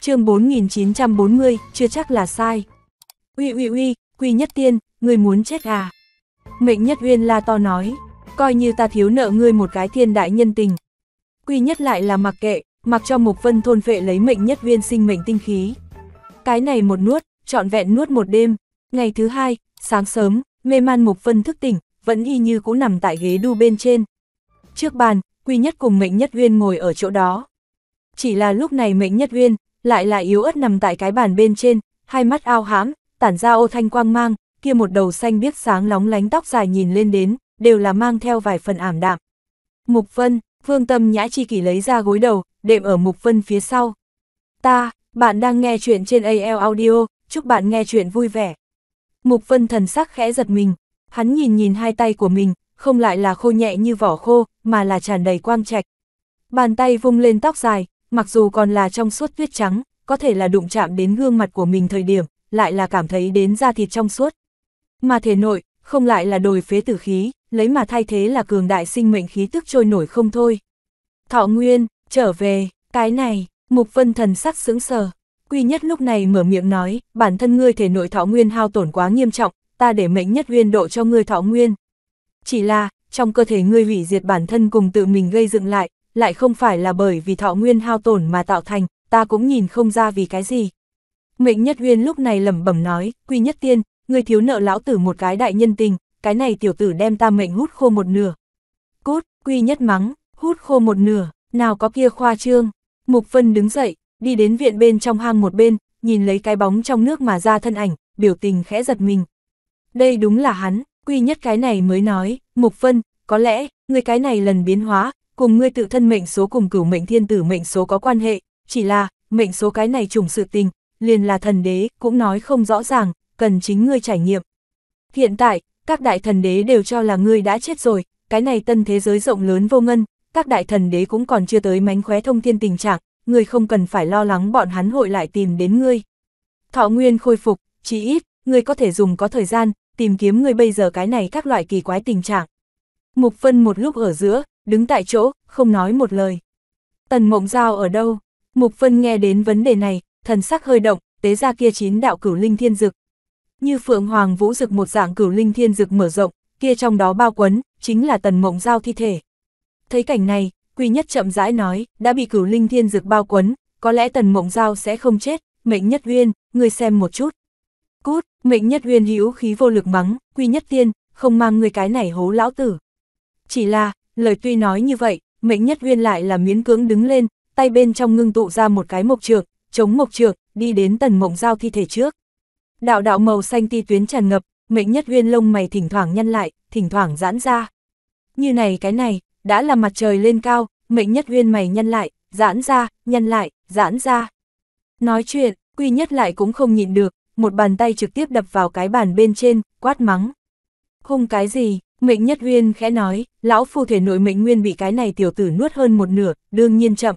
chương 4940, chưa chắc là sai. Uy uy uy, Quy Nhất Tiên, người muốn chết à? Mệnh Nhất Uyên la to nói, coi như ta thiếu nợ ngươi một cái thiên đại nhân tình. Quy Nhất lại là mặc kệ, mặc cho Mục Vân thôn vệ lấy Mệnh Nhất Uyên sinh mệnh tinh khí. Cái này một nuốt, trọn vẹn nuốt một đêm. Ngày thứ hai, sáng sớm, mê man Mục Vân thức tỉnh, vẫn y như cũ nằm tại ghế đu bên trên. Trước bàn, Quy Nhất cùng Mệnh Nhất Uyên ngồi ở chỗ đó. Chỉ là lúc này Mệnh Nhất Uyên lại là yếu ớt nằm tại cái bàn bên trên, hai mắt ao hãm, tản ra ô thanh quang mang, kia một đầu xanh biếc sáng lóng lánh tóc dài nhìn lên đến, đều là mang theo vài phần ảm đạm. Mục Vân, Vương Tâm Nhã Chi Kỷ lấy ra gối đầu, đệm ở Mục Vân phía sau. Ta, bạn đang nghe chuyện trên AL Audio, chúc bạn nghe chuyện vui vẻ. Mục Vân thần sắc khẽ giật mình, hắn nhìn nhìn hai tay của mình, không lại là khô nhẹ như vỏ khô, mà là tràn đầy quang trạch. Bàn tay vung lên tóc dài, mặc dù còn là trong suốt tuyết trắng, có thể là đụng chạm đến gương mặt của mình thời điểm, lại là cảm thấy đến da thịt trong suốt. Mà thể nội, không lại là đồi phế tử khí, lấy mà thay thế là cường đại sinh mệnh khí tức trôi nổi không thôi. Thọ Nguyên, trở về, cái này, Mục Vân Thần sắc sững sờ. Quy nhất lúc này mở miệng nói, bản thân ngươi thể nội thọ nguyên hao tổn quá nghiêm trọng, ta để mệnh nhất nguyên độ cho ngươi thọ nguyên. Chỉ là, trong cơ thể ngươi hủy diệt bản thân cùng tự mình gây dựng lại, lại không phải là bởi vì thọ nguyên hao tổn mà tạo thành, ta cũng nhìn không ra vì cái gì. Mệnh Nhất Huyên lúc này lẩm bẩm nói, Quy Nhất Tiên, người thiếu nợ lão tử một cái đại nhân tình, cái này tiểu tử đem ta mệnh hút khô một nửa. Cút, Quy Nhất mắng, hút khô một nửa, nào có kia khoa trương. Mục Vân đứng dậy, đi đến viện bên trong hang một bên, nhìn lấy cái bóng trong nước mà ra thân ảnh, biểu tình khẽ giật mình. Đây đúng là hắn, Quy Nhất cái này mới nói, Mục Vân, có lẽ, người cái này lần biến hóa, cùng ngươi tự thân mệnh số cùng cửu mệnh thiên tử mệnh số có quan hệ, chỉ là, mệnh số cái này trùng sự tình, liền là thần đế, cũng nói không rõ ràng, cần chính ngươi trải nghiệm. Hiện tại, các đại thần đế đều cho là ngươi đã chết rồi, cái này tân thế giới rộng lớn vô ngân, các đại thần đế cũng còn chưa tới mánh khóe thông thiên tình trạng, ngươi không cần phải lo lắng bọn hắn hội lại tìm đến ngươi. Thọ nguyên khôi phục, chỉ ít, ngươi có thể dùng có thời gian, tìm kiếm ngươi bây giờ cái này các loại kỳ quái tình trạng. Mục phân một lúc ở giữa, đứng tại chỗ, không nói một lời. Tần Mộng Giao ở đâu? Mục Vân nghe đến vấn đề này, thần sắc hơi động, tế ra kia chín đạo cửu linh thiên dực. Như Phượng Hoàng Vũ Dực một dạng cửu linh thiên dực mở rộng, kia trong đó bao quấn, chính là Tần Mộng Giao thi thể. Thấy cảnh này, Quy Nhất chậm rãi nói, đã bị cửu linh thiên dực bao quấn, có lẽ Tần Mộng Giao sẽ không chết, mệnh nhất uyên, người xem một chút. Cút, mệnh nhất uyên hữu khí vô lực mắng, Quy Nhất Tiên, không mang người cái này hố lão tử. Chỉ là, Lời tuy nói như vậy, mệnh nhất uyên lại là miến cưỡng đứng lên, tay bên trong ngưng tụ ra một cái mộc trược, chống mộc trược, đi đến tần mộng giao thi thể trước. Đạo đạo màu xanh ti tuyến tràn ngập, mệnh nhất uyên lông mày thỉnh thoảng nhăn lại, thỉnh thoảng giãn ra. Như này cái này, đã là mặt trời lên cao, mệnh nhất uyên mày nhăn lại, giãn ra, nhăn lại, giãn ra. Nói chuyện, quy nhất lại cũng không nhịn được, một bàn tay trực tiếp đập vào cái bàn bên trên, quát mắng. Hung cái gì, Mệnh Nhất Huyên khẽ nói, lão phu thể nội mệnh nguyên bị cái này tiểu tử nuốt hơn một nửa, đương nhiên chậm.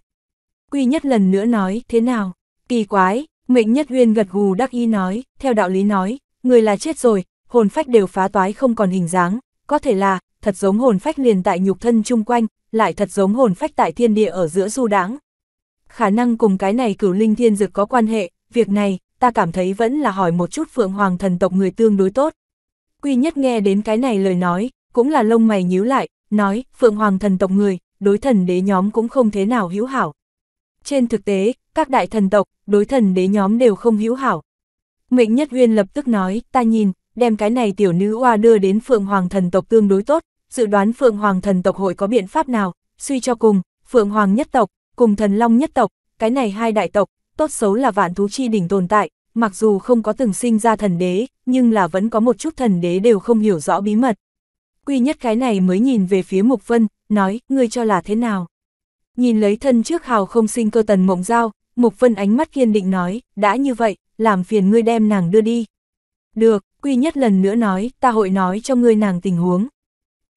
Quy Nhất lần nữa nói, thế nào? Kỳ quái, Mệnh Nhất Huyên gật gù đắc ý nói, theo đạo lý nói, người là chết rồi, hồn phách đều phá toái không còn hình dáng, có thể là, thật giống hồn phách liền tại nhục thân chung quanh, lại thật giống hồn phách tại thiên địa ở giữa du đãng. Khả năng cùng cái này cửu linh thiên dực có quan hệ, việc này, ta cảm thấy vẫn là hỏi một chút phượng hoàng thần tộc người tương đối tốt. Quy nhất nghe đến cái này lời nói, cũng là lông mày nhíu lại, nói, Phượng Hoàng thần tộc người, đối thần đế nhóm cũng không thế nào hữu hảo. Trên thực tế, các đại thần tộc, đối thần đế nhóm đều không hữu hảo. Mệnh Nhất Huyên lập tức nói, ta nhìn, đem cái này tiểu nữ oa đưa đến Phượng Hoàng thần tộc tương đối tốt, dự đoán Phượng Hoàng thần tộc hội có biện pháp nào, suy cho cùng, Phượng Hoàng nhất tộc, cùng thần long nhất tộc, cái này hai đại tộc, tốt xấu là vạn thú chi đỉnh tồn tại, mặc dù không có từng sinh ra thần đế, nhưng là vẫn có một chút thần đế đều không hiểu rõ bí mật. Quy nhất cái này mới nhìn về phía Mục Vân, nói, ngươi cho là thế nào? Nhìn lấy thân trước hào không sinh cơ tần mộng giao, Mục Vân ánh mắt kiên định nói, đã như vậy, làm phiền ngươi đem nàng đưa đi. Được, Quy nhất lần nữa nói, ta hội nói cho ngươi nàng tình huống.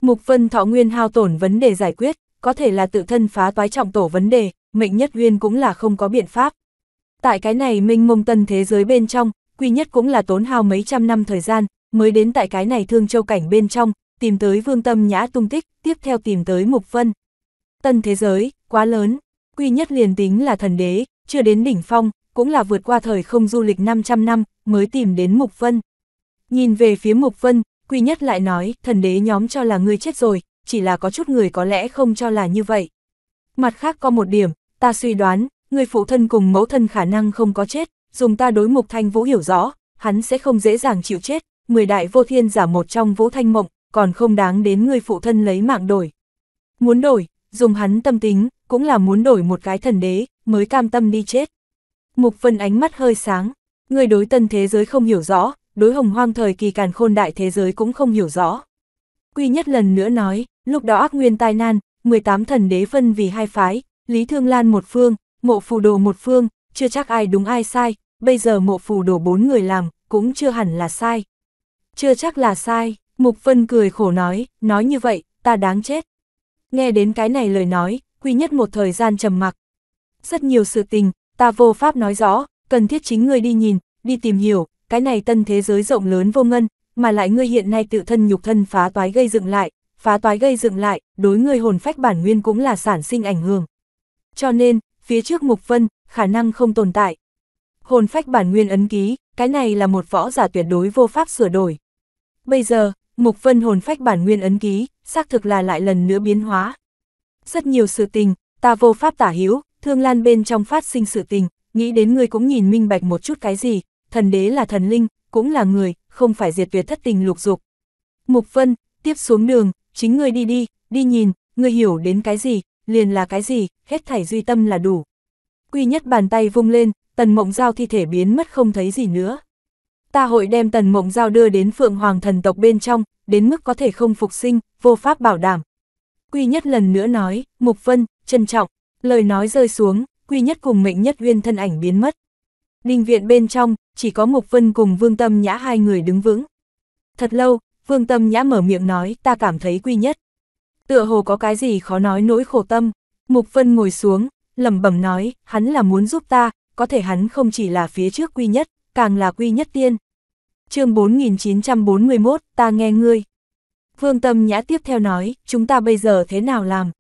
Mục Vân thọ nguyên hao tổn vấn đề giải quyết, có thể là tự thân phá toái trọng tổ vấn đề, mệnh nhất nguyên cũng là không có biện pháp. Tại cái này minh mông tân thế giới bên trong, quy nhất cũng là tốn hao mấy trăm năm thời gian, mới đến tại cái này thương châu cảnh bên trong, tìm tới vương tâm nhã tung tích, tiếp theo tìm tới mục vân. Tân thế giới, quá lớn, quy nhất liền tính là thần đế, chưa đến đỉnh phong, cũng là vượt qua thời không du lịch 500 năm, mới tìm đến mục vân. Nhìn về phía mục vân, quy nhất lại nói, thần đế nhóm cho là người chết rồi, chỉ là có chút người có lẽ không cho là như vậy. Mặt khác có một điểm, ta suy đoán, người phụ thân cùng mẫu thân khả năng không có chết, dùng ta đối mục thanh vũ hiểu rõ, hắn sẽ không dễ dàng chịu chết, mười đại vô thiên giả một trong vũ thanh mộng, còn không đáng đến người phụ thân lấy mạng đổi. Muốn đổi, dùng hắn tâm tính, cũng là muốn đổi một cái thần đế, mới cam tâm đi chết. Mục phân ánh mắt hơi sáng, người đối tân thế giới không hiểu rõ, đối hồng hoang thời kỳ càn khôn đại thế giới cũng không hiểu rõ. Quy nhất lần nữa nói, lúc đó ác nguyên tai nan, 18 thần đế phân vì hai phái, Lý Thương Lan một phương, mộ phù đồ một phương, chưa chắc ai đúng ai sai, bây giờ mộ phù đồ bốn người làm, cũng chưa hẳn là sai. Chưa chắc là sai, Mục Vân cười khổ nói, nói như vậy, ta đáng chết. Nghe đến cái này lời nói, Quy Nhất một thời gian trầm mặc. Rất nhiều sự tình, ta vô pháp nói rõ, cần thiết chính người đi nhìn, đi tìm hiểu, cái này tân thế giới rộng lớn vô ngân, mà lại ngươi hiện nay tự thân nhục thân phá toái gây dựng lại, phá toái gây dựng lại, đối ngươi hồn phách bản nguyên cũng là sản sinh ảnh hưởng. Cho nên, phía trước Mục Vân, khả năng không tồn tại. Hồn phách bản nguyên ấn ký, cái này là một võ giả tuyệt đối vô pháp sửa đổi. Bây giờ, Mục Vân hồn phách bản nguyên ấn ký, xác thực là lại lần nữa biến hóa. Rất nhiều sự tình, ta vô pháp tả hữu thương lan bên trong phát sinh sự tình, nghĩ đến người cũng nhìn minh bạch một chút cái gì, thần đế là thần linh, cũng là người, không phải diệt tuyệt thất tình lục dục. Mục Vân, tiếp xuống đường, chính người đi đi, đi nhìn, người hiểu đến cái gì, liền là cái gì, hết thảy duy tâm là đủ. Quy nhất bàn tay vung lên, tần mộng giao thi thể biến mất không thấy gì nữa. Ta hội đem tần mộng giao đưa đến phượng hoàng thần tộc bên trong, đến mức có thể không phục sinh, vô pháp bảo đảm. Quy nhất lần nữa nói, mục vân, trân trọng, lời nói rơi xuống, quy nhất cùng mệnh nhất uyên thân ảnh biến mất. Đình viện bên trong, chỉ có mục vân cùng vương tâm nhã hai người đứng vững. Thật lâu, vương tâm nhã mở miệng nói, ta cảm thấy quy nhất tựa hồ có cái gì khó nói nỗi khổ tâm. Mục Vân ngồi xuống, lẩm bẩm nói, hắn là muốn giúp ta, có thể hắn không chỉ là phía trước quy nhất, càng là quy nhất tiên. chương 4941, ta nghe ngươi. Vương Tâm Nhã tiếp theo nói, chúng ta bây giờ thế nào làm?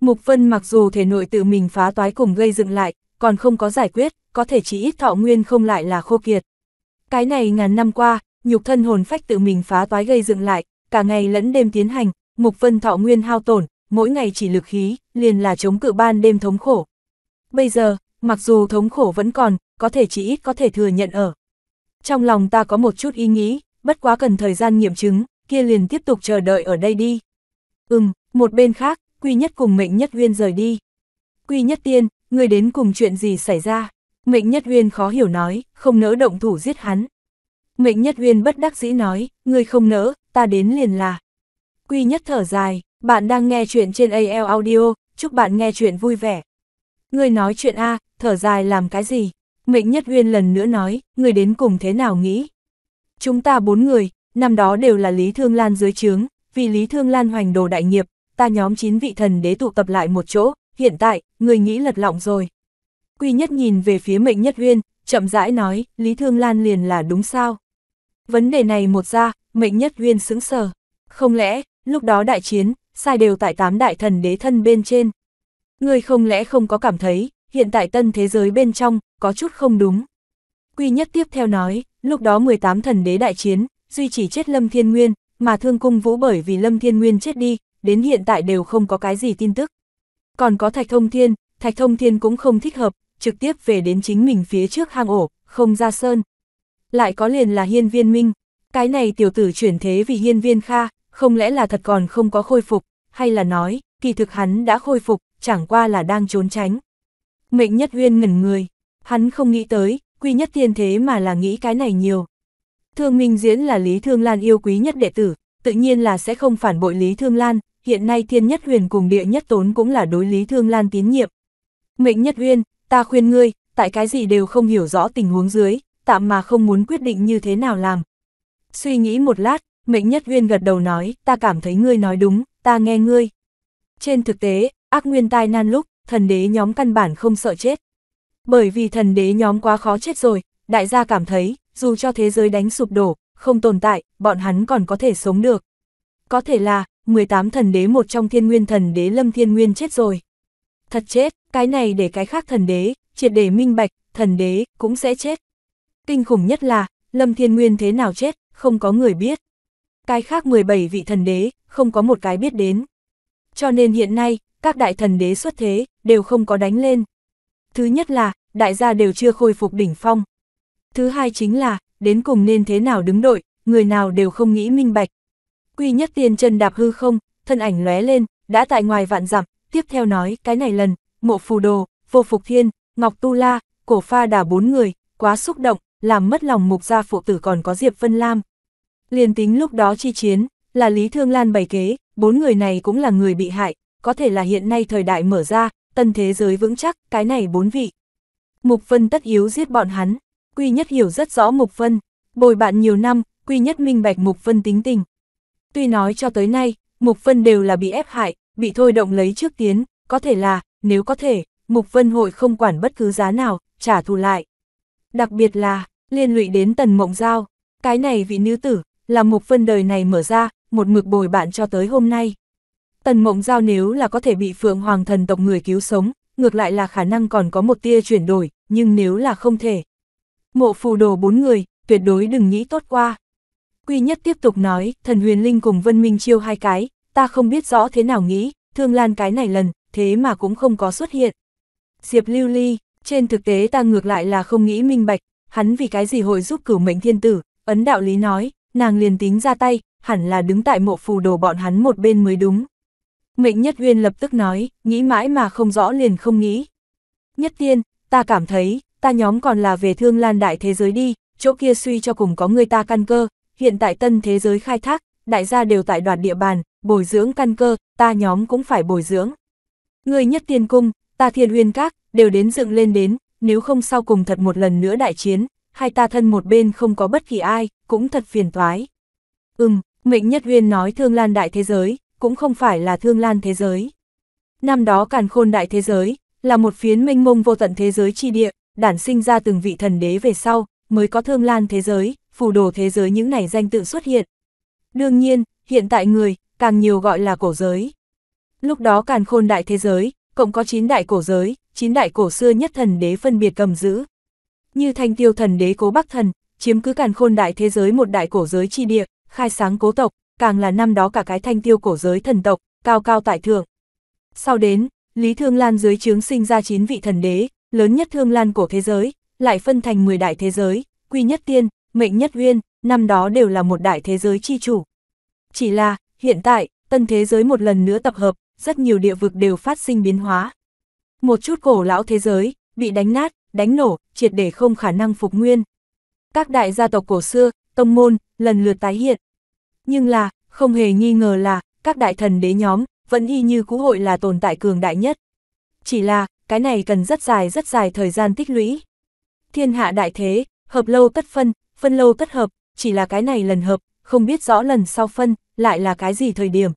Mục Vân mặc dù thể nội tự mình phá toái cùng gây dựng lại, còn không có giải quyết, có thể chỉ ít thọ nguyên không lại là khô kiệt. Cái này ngàn năm qua, nhục thân hồn phách tự mình phá toái gây dựng lại, cả ngày lẫn đêm tiến hành, Mục Vân Thọ Nguyên hao tổn, mỗi ngày chỉ lực khí, liền là chống cự ban đêm thống khổ. Bây giờ, mặc dù thống khổ vẫn còn, có thể chỉ ít có thể thừa nhận ở. Trong lòng ta có một chút ý nghĩ, bất quá cần thời gian nghiệm chứng, kia liền tiếp tục chờ đợi ở đây đi. Ừm, một bên khác, Quy Nhất cùng Mệnh Nhất Uyên rời đi. Quy Nhất Tiên, người đến cùng chuyện gì xảy ra? Mệnh Nhất Uyên khó hiểu nói, không nỡ động thủ giết hắn. Mệnh Nhất Uyên bất đắc dĩ nói, người không nỡ, ta đến liền là. Quy nhất thở dài, bạn đang nghe chuyện trên AL Audio, chúc bạn nghe chuyện vui vẻ. Người nói chuyện A, thở dài làm cái gì? Mệnh Nhất Huyên lần nữa nói, người đến cùng thế nào nghĩ? Chúng ta bốn người, năm đó đều là Lý Thương Lan dưới trướng, vì Lý Thương Lan hoành đồ đại nghiệp, ta nhóm chín vị thần đế tụ tập lại một chỗ, hiện tại, người nghĩ lật lọng rồi. Quy Nhất nhìn về phía Mệnh Nhất Huyên, chậm rãi nói, Lý Thương Lan liền là đúng sao? Vấn đề này một ra, Mệnh Nhất Huyên sững sờ. Không lẽ, lúc đó đại chiến, sai đều tại tám đại thần đế thân bên trên. ngươi không lẽ không có cảm thấy, hiện tại tân thế giới bên trong, có chút không đúng. Quy nhất tiếp theo nói, lúc đó 18 thần đế đại chiến, duy chỉ chết Lâm Thiên Nguyên, mà thương cung vũ bởi vì Lâm Thiên Nguyên chết đi, đến hiện tại đều không có cái gì tin tức. Còn có Thạch Thông Thiên, Thạch Thông Thiên cũng không thích hợp, trực tiếp về đến chính mình phía trước hang ổ, không ra sơn. Lại có liền là hiên viên minh, cái này tiểu tử chuyển thế vì hiên viên kha, không lẽ là thật còn không có khôi phục, hay là nói, kỳ thực hắn đã khôi phục, chẳng qua là đang trốn tránh. Mệnh nhất huyên ngẩn người, hắn không nghĩ tới, quy nhất tiên thế mà là nghĩ cái này nhiều. Thương Minh Diễn là Lý Thương Lan yêu quý nhất đệ tử, tự nhiên là sẽ không phản bội Lý Thương Lan, hiện nay thiên nhất huyền cùng địa nhất tốn cũng là đối Lý Thương Lan tín nhiệm. Mệnh nhất huyên, ta khuyên ngươi, tại cái gì đều không hiểu rõ tình huống dưới, tạm mà không muốn quyết định như thế nào làm. Suy nghĩ một lát, Mệnh Nhất Uyên gật đầu nói, ta cảm thấy ngươi nói đúng, ta nghe ngươi. Trên thực tế, ác nguyên tai nan lúc, thần đế nhóm căn bản không sợ chết. Bởi vì thần đế nhóm quá khó chết rồi, đại gia cảm thấy, dù cho thế giới đánh sụp đổ, không tồn tại, bọn hắn còn có thể sống được. Có thể là, 18 thần đế một trong thiên nguyên thần đế Lâm Thiên Nguyên chết rồi. Thật chết, cái này để cái khác thần đế, triệt để minh bạch, thần đế cũng sẽ chết. Kinh khủng nhất là, Lâm Thiên Nguyên thế nào chết, không có người biết cái khác 17 vị thần đế, không có một cái biết đến. Cho nên hiện nay, các đại thần đế xuất thế, đều không có đánh lên. Thứ nhất là, đại gia đều chưa khôi phục đỉnh phong. Thứ hai chính là, đến cùng nên thế nào đứng đội, người nào đều không nghĩ minh bạch. Quy nhất tiên chân đạp hư không, thân ảnh lóe lên, đã tại ngoài vạn dặm, tiếp theo nói, cái này lần, mộ phù đồ, vô phục thiên, ngọc tu la, cổ pha đà bốn người, quá xúc động, làm mất lòng mục gia phụ tử còn có Diệp Vân Lam. Liền tính lúc đó chi chiến, là Lý Thương Lan bày kế, bốn người này cũng là người bị hại, có thể là hiện nay thời đại mở ra, tân thế giới vững chắc, cái này bốn vị. Mục Vân tất yếu giết bọn hắn, Quy Nhất hiểu rất rõ Mục Vân, bồi bạn nhiều năm, Quy Nhất minh bạch Mục Vân tính tình. Tuy nói cho tới nay, Mục Vân đều là bị ép hại, bị thôi động lấy trước tiến, có thể là, nếu có thể, Mục Vân hội không quản bất cứ giá nào, trả thù lại. Đặc biệt là, liên lụy đến Tần Mộng Giao, cái này vị nữ tử, là Mục Vân đời này mở ra, một mực bồi bạn cho tới hôm nay. Tần Mộng Giao nếu là có thể bị Phượng Hoàng thần tộc người cứu sống, ngược lại là khả năng còn có một tia chuyển đổi, nhưng nếu là không thể. Mộ phù đồ bốn người, tuyệt đối đừng nghĩ tốt qua. Quy nhất tiếp tục nói, thần huyền linh cùng Vân Minh chiêu hai cái, ta không biết rõ thế nào nghĩ, thương lan cái này lần, thế mà cũng không có xuất hiện. Diệp lưu ly, trên thực tế ta ngược lại là không nghĩ minh bạch, hắn vì cái gì hội giúp cửu mệnh thiên tử, ấn đạo lý nói, nàng liền tính ra tay, hẳn là đứng tại mộ phù đồ bọn hắn một bên mới đúng. Mệnh Nhất Uyên lập tức nói, nghĩ mãi mà không rõ liền không nghĩ. Nhất tiên, ta cảm thấy, ta nhóm còn là về thương lan đại thế giới đi, chỗ kia suy cho cùng có người ta căn cơ, hiện tại tân thế giới khai thác, đại gia đều tại đoạt địa bàn, bồi dưỡng căn cơ, ta nhóm cũng phải bồi dưỡng. Người nhất tiên cung, ta thiên uyên các, đều đến dựng lên đến, nếu không sau cùng thật một lần nữa đại chiến, hai ta thân một bên không có bất kỳ ai, cũng thật phiền toái. Ừm, Mệnh Nhất Huyên nói thương lan đại thế giới, cũng không phải là thương lan thế giới. Năm đó càn khôn đại thế giới, là một phiến mênh mông vô tận thế giới chi địa, đản sinh ra từng vị thần đế về sau, mới có thương lan thế giới, phù đồ thế giới những này danh tự xuất hiện. Đương nhiên, hiện tại người, càng nhiều gọi là cổ giới. Lúc đó càn khôn đại thế giới, cộng có 9 đại cổ giới, 9 đại cổ xưa nhất thần đế phân biệt cầm giữ, như thanh tiêu thần đế cố bắc thần, chiếm cứ càn khôn đại thế giới một đại cổ giới chi địa, khai sáng cố tộc, càng là năm đó cả cái thanh tiêu cổ giới thần tộc, cao cao tại thượng. Sau đến, Lý Thương Lan dưới chướng sinh ra 9 vị thần đế, lớn nhất Thương Lan của thế giới, lại phân thành 10 đại thế giới, quy nhất tiên, mệnh nhất uyên, năm đó đều là một đại thế giới chi chủ. Chỉ là, hiện tại, tân thế giới một lần nữa tập hợp, rất nhiều địa vực đều phát sinh biến hóa. Một chút cổ lão thế giới, bị đánh nát, đánh nổ, triệt để không khả năng phục nguyên. Các đại gia tộc cổ xưa, tông môn, lần lượt tái hiện. Nhưng là, không hề nghi ngờ là, các đại thần đế nhóm, vẫn y như cũ hội là tồn tại cường đại nhất. Chỉ là, cái này cần rất dài rất dài thời gian tích lũy. Thiên hạ đại thế, hợp lâu tất phân, phân lâu tất hợp, chỉ là cái này lần hợp, không biết rõ lần sau phân, lại là cái gì thời điểm.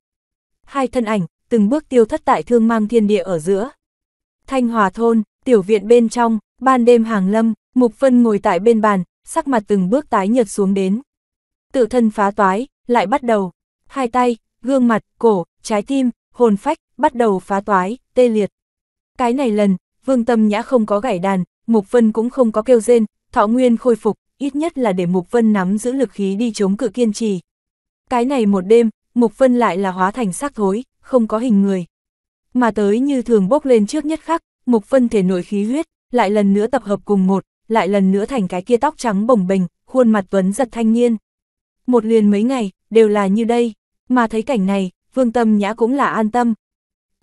Hai thân ảnh, từng bước tiêu thất tại thương mang thiên địa ở giữa. Thanh Hòa Thôn, tiểu viện bên trong, Ban đêm hàng lâm, Mục Vân ngồi tại bên bàn, sắc mặt từng bước tái nhợt xuống đến. Tự thân phá toái, lại bắt đầu. Hai tay, gương mặt, cổ, trái tim, hồn phách, bắt đầu phá toái, tê liệt. Cái này lần, Vương Tâm Nhã không có gảy đàn, Mục Vân cũng không có kêu rên, thọ nguyên khôi phục, ít nhất là để Mục Vân nắm giữ lực khí đi chống cự kiên trì. Cái này một đêm, Mục Vân lại là hóa thành xác thối, không có hình người. Mà tới như thường bốc lên trước nhất khắc, Mục Vân thể nội khí huyết, lại lần nữa tập hợp cùng một, lại lần nữa thành cái kia tóc trắng bồng bềnh, khuôn mặt vấn giật thanh niên. Một liền mấy ngày, đều là như đây, mà thấy cảnh này, vương tâm nhã cũng là an tâm.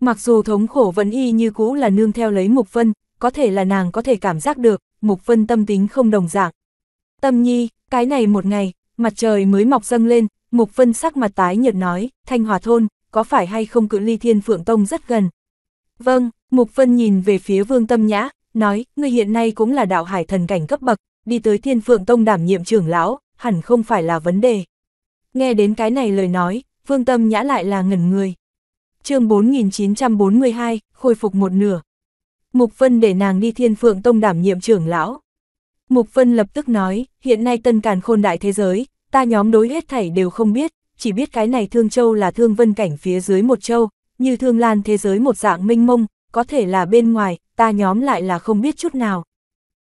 Mặc dù thống khổ vẫn y như cũ là nương theo lấy Mục Vân, có thể là nàng có thể cảm giác được, Mục Vân tâm tính không đồng dạng. Tâm nhi, cái này một ngày, mặt trời mới mọc dâng lên, Mục Vân sắc mặt tái nhợt nói, Thanh Hòa Thôn, có phải hay không cự ly thiên phượng tông rất gần? Vâng, Mục Vân nhìn về phía vương tâm nhã, nói, ngươi hiện nay cũng là đạo hải thần cảnh cấp bậc, đi tới thiên phượng tông đảm nhiệm trưởng lão, hẳn không phải là vấn đề. Nghe đến cái này lời nói, phương tâm nhã lại là ngẩn người. chương 4942, khôi phục một nửa. Mục Vân để nàng đi thiên phượng tông đảm nhiệm trưởng lão. Mục Vân lập tức nói, hiện nay tân càn khôn đại thế giới, ta nhóm đối hết thảy đều không biết, chỉ biết cái này Thương Châu là Thương Vân cảnh phía dưới một châu, như Thương Lan thế giới một dạng minh mông, có thể là bên ngoài, ta nhóm lại là không biết chút nào.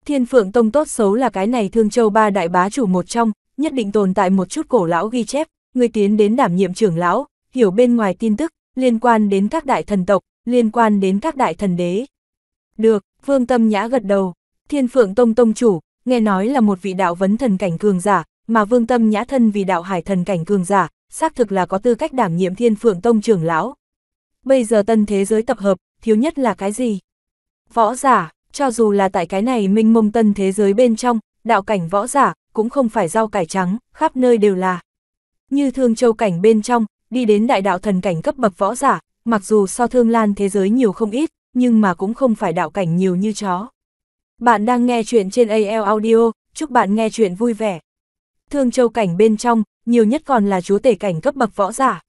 Thiên Phượng Tông tốt xấu là cái này Thương Châu ba đại bá chủ một trong, nhất định tồn tại một chút cổ lão ghi chép, người tiến đến đảm nhiệm trưởng lão, hiểu bên ngoài tin tức, liên quan đến các đại thần tộc, liên quan đến các đại thần đế. Được, Vương Tâm Nhã gật đầu, Thiên Phượng Tông Tông chủ, nghe nói là một vị đạo vấn thần cảnh cường giả, mà Vương Tâm Nhã thân vì đạo hải thần cảnh cường giả, xác thực là có tư cách đảm nhiệm Thiên Phượng Tông trưởng lão. Bây giờ tân thế giới tập hợp, thiếu nhất là cái gì? Võ giả, cho dù là tại cái này minh mông tân thế giới bên trong, đạo cảnh võ giả, cũng không phải rau cải trắng, khắp nơi đều là. Như thương châu cảnh bên trong, đi đến đại đạo thần cảnh cấp bậc võ giả, mặc dù so thương lan thế giới nhiều không ít, nhưng mà cũng không phải đạo cảnh nhiều như chó. Bạn đang nghe chuyện trên AL Audio, chúc bạn nghe chuyện vui vẻ. Thương châu cảnh bên trong, nhiều nhất còn là chúa tể cảnh cấp bậc võ giả.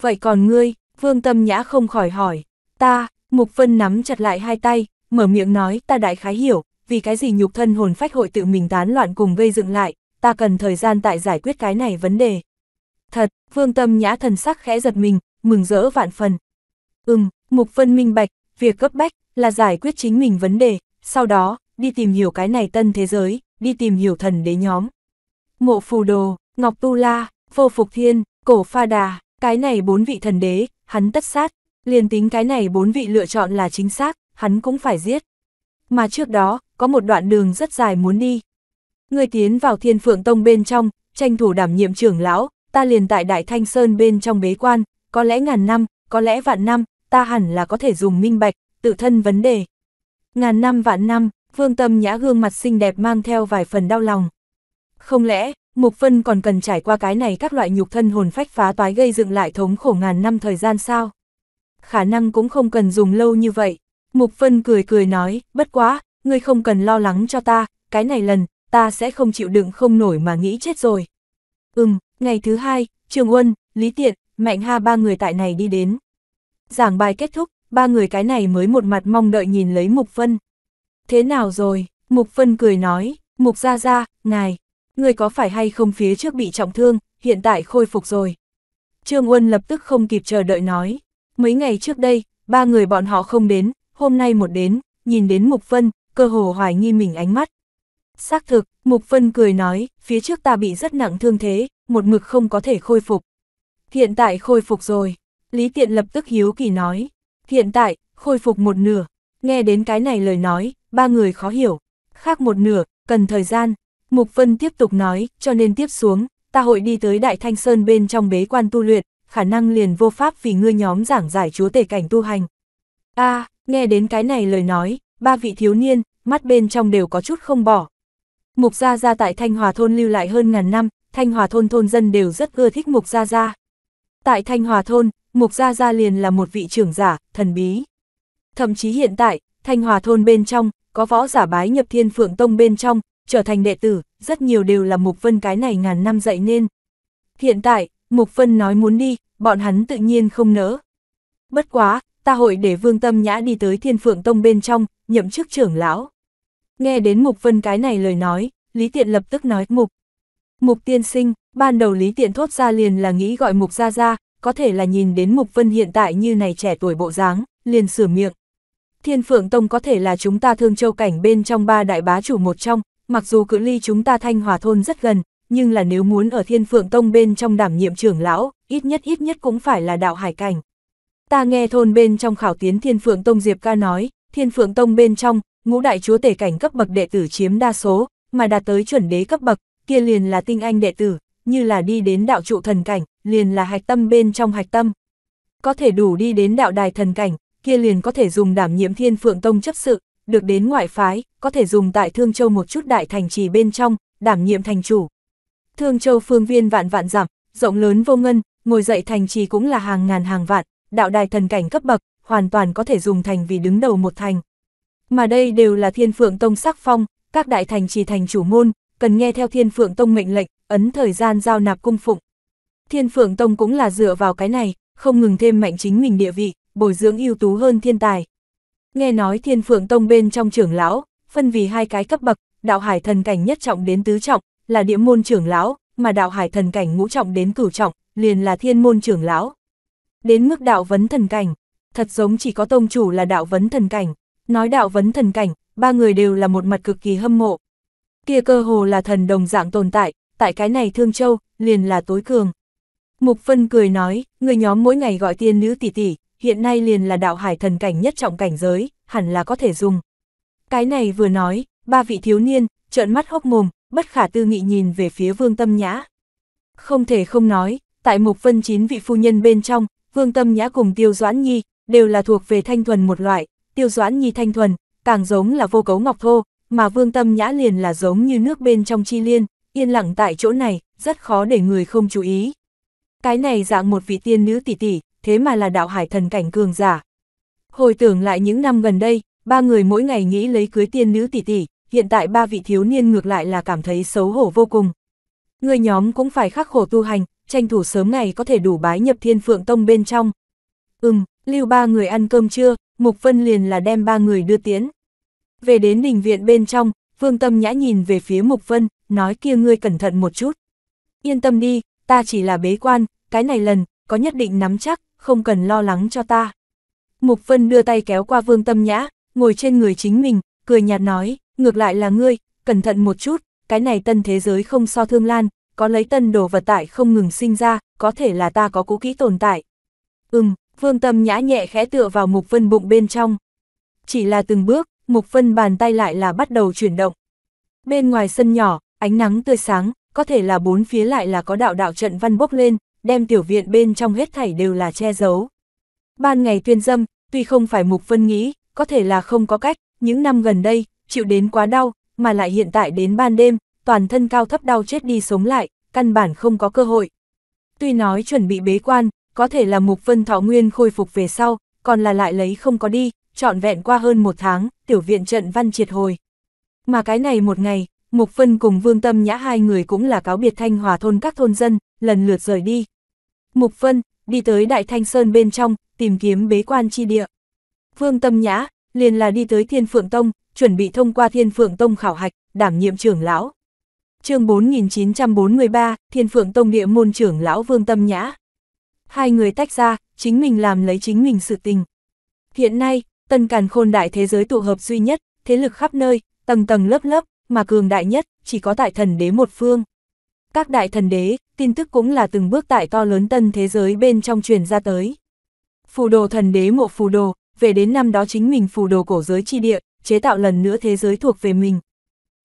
Vậy còn ngươi, vương tâm nhã không khỏi hỏi, ta, Mục Vân nắm chặt lại hai tay, mở miệng nói ta đại khái hiểu, vì cái gì nhục thân hồn phách hội tự mình tán loạn cùng gây dựng lại, ta cần thời gian tại giải quyết cái này vấn đề. Thật, vương tâm nhã thần sắc khẽ giật mình, mừng rỡ vạn phần. Ừm, Mục Vân minh bạch, việc cấp bách là giải quyết chính mình vấn đề, sau đó, đi tìm hiểu cái này tân thế giới, đi tìm hiểu thần đế nhóm. Ngộ Phù Đồ, Ngọc Tu La, Vô Phục Thiên, Cổ Pha Đà, cái này bốn vị thần đế, hắn tất sát, liền tính cái này bốn vị lựa chọn là chính xác, hắn cũng phải giết. Mà trước đó, có một đoạn đường rất dài muốn đi. Người tiến vào thiên phượng tông bên trong, tranh thủ đảm nhiệm trưởng lão, ta liền tại Đại Thanh Sơn bên trong bế quan, có lẽ ngàn năm, có lẽ vạn năm, ta hẳn là có thể dùng minh bạch, tự thân vấn đề. Ngàn năm vạn năm, vương tâm nhã gương mặt xinh đẹp mang theo vài phần đau lòng. Không lẽ, Mục phân còn cần trải qua cái này các loại nhục thân hồn phách phá toái gây dựng lại thống khổ ngàn năm thời gian sao? khả năng cũng không cần dùng lâu như vậy. Mục Vân cười cười nói, bất quá, ngươi không cần lo lắng cho ta, cái này lần, ta sẽ không chịu đựng không nổi mà nghĩ chết rồi. Ừm, ngày thứ hai, Trường Uân, Lý Tiện, Mạnh Ha ba người tại này đi đến. Giảng bài kết thúc, ba người cái này mới một mặt mong đợi nhìn lấy Mục Vân. Thế nào rồi? Mục Vân cười nói, Mục Gia Gia, ngài, người có phải hay không phía trước bị trọng thương, hiện tại khôi phục rồi. Trương Uân lập tức không kịp chờ đợi nói. Mấy ngày trước đây, ba người bọn họ không đến, hôm nay một đến, nhìn đến Mục Vân, cơ hồ hoài nghi mình ánh mắt. Xác thực, Mục Vân cười nói, phía trước ta bị rất nặng thương thế, một mực không có thể khôi phục. Hiện tại khôi phục rồi, Lý Tiện lập tức hiếu kỳ nói, hiện tại, khôi phục một nửa, nghe đến cái này lời nói, ba người khó hiểu, khác một nửa, cần thời gian. Mục Vân tiếp tục nói, cho nên tiếp xuống, ta hội đi tới Đại Thanh Sơn bên trong bế quan tu luyện, khả năng liền vô pháp vì ngươi nhóm giảng giải chúa tể cảnh tu hành. a à, nghe đến cái này lời nói, ba vị thiếu niên, mắt bên trong đều có chút không bỏ. Mục Gia Gia tại Thanh Hòa Thôn lưu lại hơn ngàn năm, Thanh Hòa Thôn thôn dân đều rất ưa thích Mục Gia Gia. Tại Thanh Hòa Thôn, Mục Gia Gia liền là một vị trưởng giả, thần bí. Thậm chí hiện tại, Thanh Hòa Thôn bên trong, có võ giả bái nhập thiên phượng tông bên trong, trở thành đệ tử, rất nhiều đều là Mục Vân cái này ngàn năm dạy nên. Hiện tại, Mục Vân nói muốn đi, bọn hắn tự nhiên không nỡ. Bất quá, ta hội để Vương Tâm Nhã đi tới Thiên Phượng Tông bên trong, nhậm chức trưởng lão. Nghe đến Mục Vân cái này lời nói, Lý Tiện lập tức nói Mục. Mục tiên sinh, ban đầu Lý Tiện thốt ra liền là nghĩ gọi Mục ra ra, có thể là nhìn đến Mục Vân hiện tại như này trẻ tuổi bộ dáng, liền sửa miệng. Thiên Phượng Tông có thể là chúng ta thương châu cảnh bên trong ba đại bá chủ một trong, mặc dù cự ly chúng ta thanh hòa thôn rất gần, nhưng là nếu muốn ở thiên phượng tông bên trong đảm nhiệm trưởng lão, ít nhất ít nhất cũng phải là đạo hải cảnh. Ta nghe thôn bên trong khảo tiến thiên phượng tông Diệp ca nói, thiên phượng tông bên trong, ngũ đại chúa tể cảnh cấp bậc đệ tử chiếm đa số, mà đạt tới chuẩn đế cấp bậc, kia liền là tinh anh đệ tử, như là đi đến đạo trụ thần cảnh, liền là hạch tâm bên trong hạch tâm. Có thể đủ đi đến đạo đài thần cảnh, kia liền có thể dùng đảm nhiệm thiên phượng tông chấp sự, được đến ngoại phái, có thể dùng tại Thương Châu một chút đại thành trì bên trong, đảm nhiệm thành chủ, Thương Châu phương viên vạn vạn giảm, rộng lớn vô ngân, ngồi dậy thành trì cũng là hàng ngàn hàng vạn, đạo đài thần cảnh cấp bậc, hoàn toàn có thể dùng thành vì đứng đầu một thành. Mà đây đều là thiên phượng tông sắc phong, các đại thành trì thành chủ môn, cần nghe theo thiên phượng tông mệnh lệnh, ấn thời gian giao nạp cung phụng. Thiên phượng tông cũng là dựa vào cái này, không ngừng thêm mạnh chính mình địa vị, bồi dưỡng ưu tú hơn thiên tài. Nghe nói thiên phượng tông bên trong trưởng lão, phân vì hai cái cấp bậc, đạo hải thần cảnh nhất trọng đến tứ trọng, là địa môn trưởng lão, mà đạo hải thần cảnh ngũ trọng đến cửu trọng, liền là thiên môn trưởng lão. Đến mức đạo vấn thần cảnh, thật giống chỉ có tông chủ là đạo vấn thần cảnh. Nói đạo vấn thần cảnh, ba người đều là một mặt cực kỳ hâm mộ. Kia cơ hồ là thần đồng dạng tồn tại, tại cái này Thương Châu, liền là tối cường. Mục Phân cười nói, người nhóm mỗi ngày gọi tiên nữ tỷ tỷ, hiện nay liền là đạo hải thần cảnh nhất trọng cảnh giới, hẳn là có thể dùng. Cái này vừa nói, ba vị thiếu niên, trợn mắt hốc mồm, bất khả tư nghị nhìn về phía Vương Tâm Nhã. Không thể không nói, tại Mục Vân chín vị phu nhân bên trong, Vương Tâm Nhã cùng Tiêu Doãn Nhi đều là thuộc về thanh thuần một loại, Tiêu Doãn Nhi thanh thuần, càng giống là vô cấu ngọc thô, mà Vương Tâm Nhã liền là giống như nước bên trong chi liên, yên lặng tại chỗ này, rất khó để người không chú ý. Cái này dạng một vị tiên nữ tỷ tỷ, thế mà là đạo hải thần cảnh cường giả. Hồi tưởng lại những năm gần đây, ba người mỗi ngày nghĩ lấy cưới tiên nữ tỷ tỷ, hiện tại ba vị thiếu niên ngược lại là cảm thấy xấu hổ vô cùng. Người nhóm cũng phải khắc khổ tu hành, tranh thủ sớm ngày có thể đủ bái nhập thiên phượng tông bên trong. Ừm, lưu ba người ăn cơm trưa, Mục Vân liền là đem ba người đưa tiến. Về đến đình viện bên trong, Vương Tâm Nhã nhìn về phía Mục Vân, nói kia ngươi cẩn thận một chút. Yên tâm đi, ta chỉ là bế quan, cái này lần, có nhất định nắm chắc, không cần lo lắng cho ta. Mục Vân đưa tay kéo qua Vương Tâm Nhã, ngồi trên người chính mình, cười nhạt nói, ngược lại là ngươi, cẩn thận một chút, cái này tân thế giới không so thương lan, có lấy tân đồ vật tại không ngừng sinh ra, có thể là ta có cũ kỹ tồn tại. Ừm, vương tâm nhã nhẹ khẽ tựa vào mục vân bụng bên trong. Chỉ là từng bước, mục vân bàn tay lại là bắt đầu chuyển động. Bên ngoài sân nhỏ, ánh nắng tươi sáng, có thể là bốn phía lại là có đạo đạo trận văn bốc lên, đem tiểu viện bên trong hết thảy đều là che giấu. Ban ngày tuyên dâm, tuy không phải mục vân nghĩ, có thể là không có cách, những năm gần đây, chịu đến quá đau, mà lại hiện tại đến ban đêm, toàn thân cao thấp đau chết đi sống lại, căn bản không có cơ hội. Tuy nói chuẩn bị bế quan, có thể là Mục Vân Thọ Nguyên khôi phục về sau, còn là lại lấy không có đi, trọn vẹn qua hơn một tháng, tiểu viện trận văn triệt hồi. Mà cái này một ngày, Mục Vân cùng Vương Tâm Nhã hai người cũng là cáo biệt thanh hòa thôn các thôn dân, lần lượt rời đi. Mục Vân, đi tới Đại Thanh Sơn bên trong, tìm kiếm bế quan chi địa. Vương Tâm Nhã, liền là đi tới Thiên Phượng Tông, chuẩn bị thông qua Thiên Phượng Tông khảo hạch, đảm nhiệm trưởng lão. chương 4943, Thiên Phượng Tông địa môn trưởng lão Vương Tâm Nhã. Hai người tách ra, chính mình làm lấy chính mình sự tình. Hiện nay, tân càn khôn đại thế giới tụ hợp duy nhất, thế lực khắp nơi, tầng tầng lớp lớp, mà cường đại nhất, chỉ có tại thần đế một phương. Các đại thần đế, tin tức cũng là từng bước tại to lớn tân thế giới bên trong truyền ra tới. Phù đồ thần đế mộ phù đồ, về đến năm đó chính mình phù đồ cổ giới chi địa, chế tạo lần nữa thế giới thuộc về mình.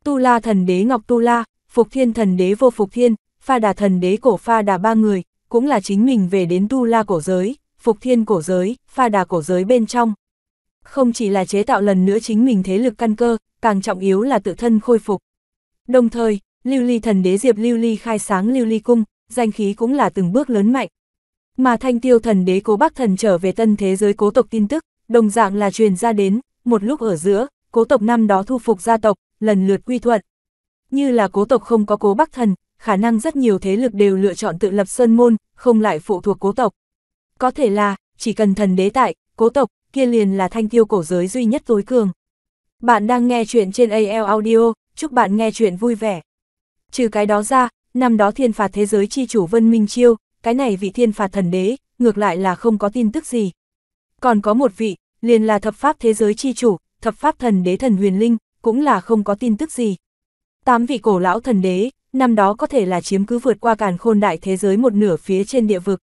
Tu La thần đế Ngọc Tu La, Phục Thiên thần đế Vô Phục Thiên, Pha Đà thần đế Cổ Pha Đà ba người, cũng là chính mình về đến Tu La cổ giới, Phục Thiên cổ giới, Pha Đà cổ giới bên trong. Không chỉ là chế tạo lần nữa chính mình thế lực căn cơ, càng trọng yếu là tự thân khôi phục. Đồng thời, Lưu Ly thần đế Diệp Lưu Ly khai sáng Lưu Ly cung, danh khí cũng là từng bước lớn mạnh. Mà Thanh Tiêu thần đế Cố Bắc thần trở về tân thế giới cố tộc tin tức, đồng dạng là truyền ra đến, một lúc ở giữa, cố tộc năm đó thu phục gia tộc, lần lượt quy thuận. Như là cố tộc không có cố bắc thần, khả năng rất nhiều thế lực đều lựa chọn tự lập sơn môn, không lại phụ thuộc cố tộc. Có thể là, chỉ cần thần đế tại, cố tộc, kia liền là thanh tiêu cổ giới duy nhất tối cường. Bạn đang nghe chuyện trên AL Audio, chúc bạn nghe chuyện vui vẻ. Trừ cái đó ra, năm đó thiên phạt thế giới chi chủ Vân Minh Chiêu, cái này vị thiên phạt thần đế, ngược lại là không có tin tức gì. Còn có một vị, liền là thập pháp thế giới chi chủ, thập pháp thần đế thần huyền linh, cũng là không có tin tức gì. Tám vị cổ lão thần đế, năm đó có thể là chiếm cứ vượt qua càn khôn đại thế giới một nửa phía trên địa vực.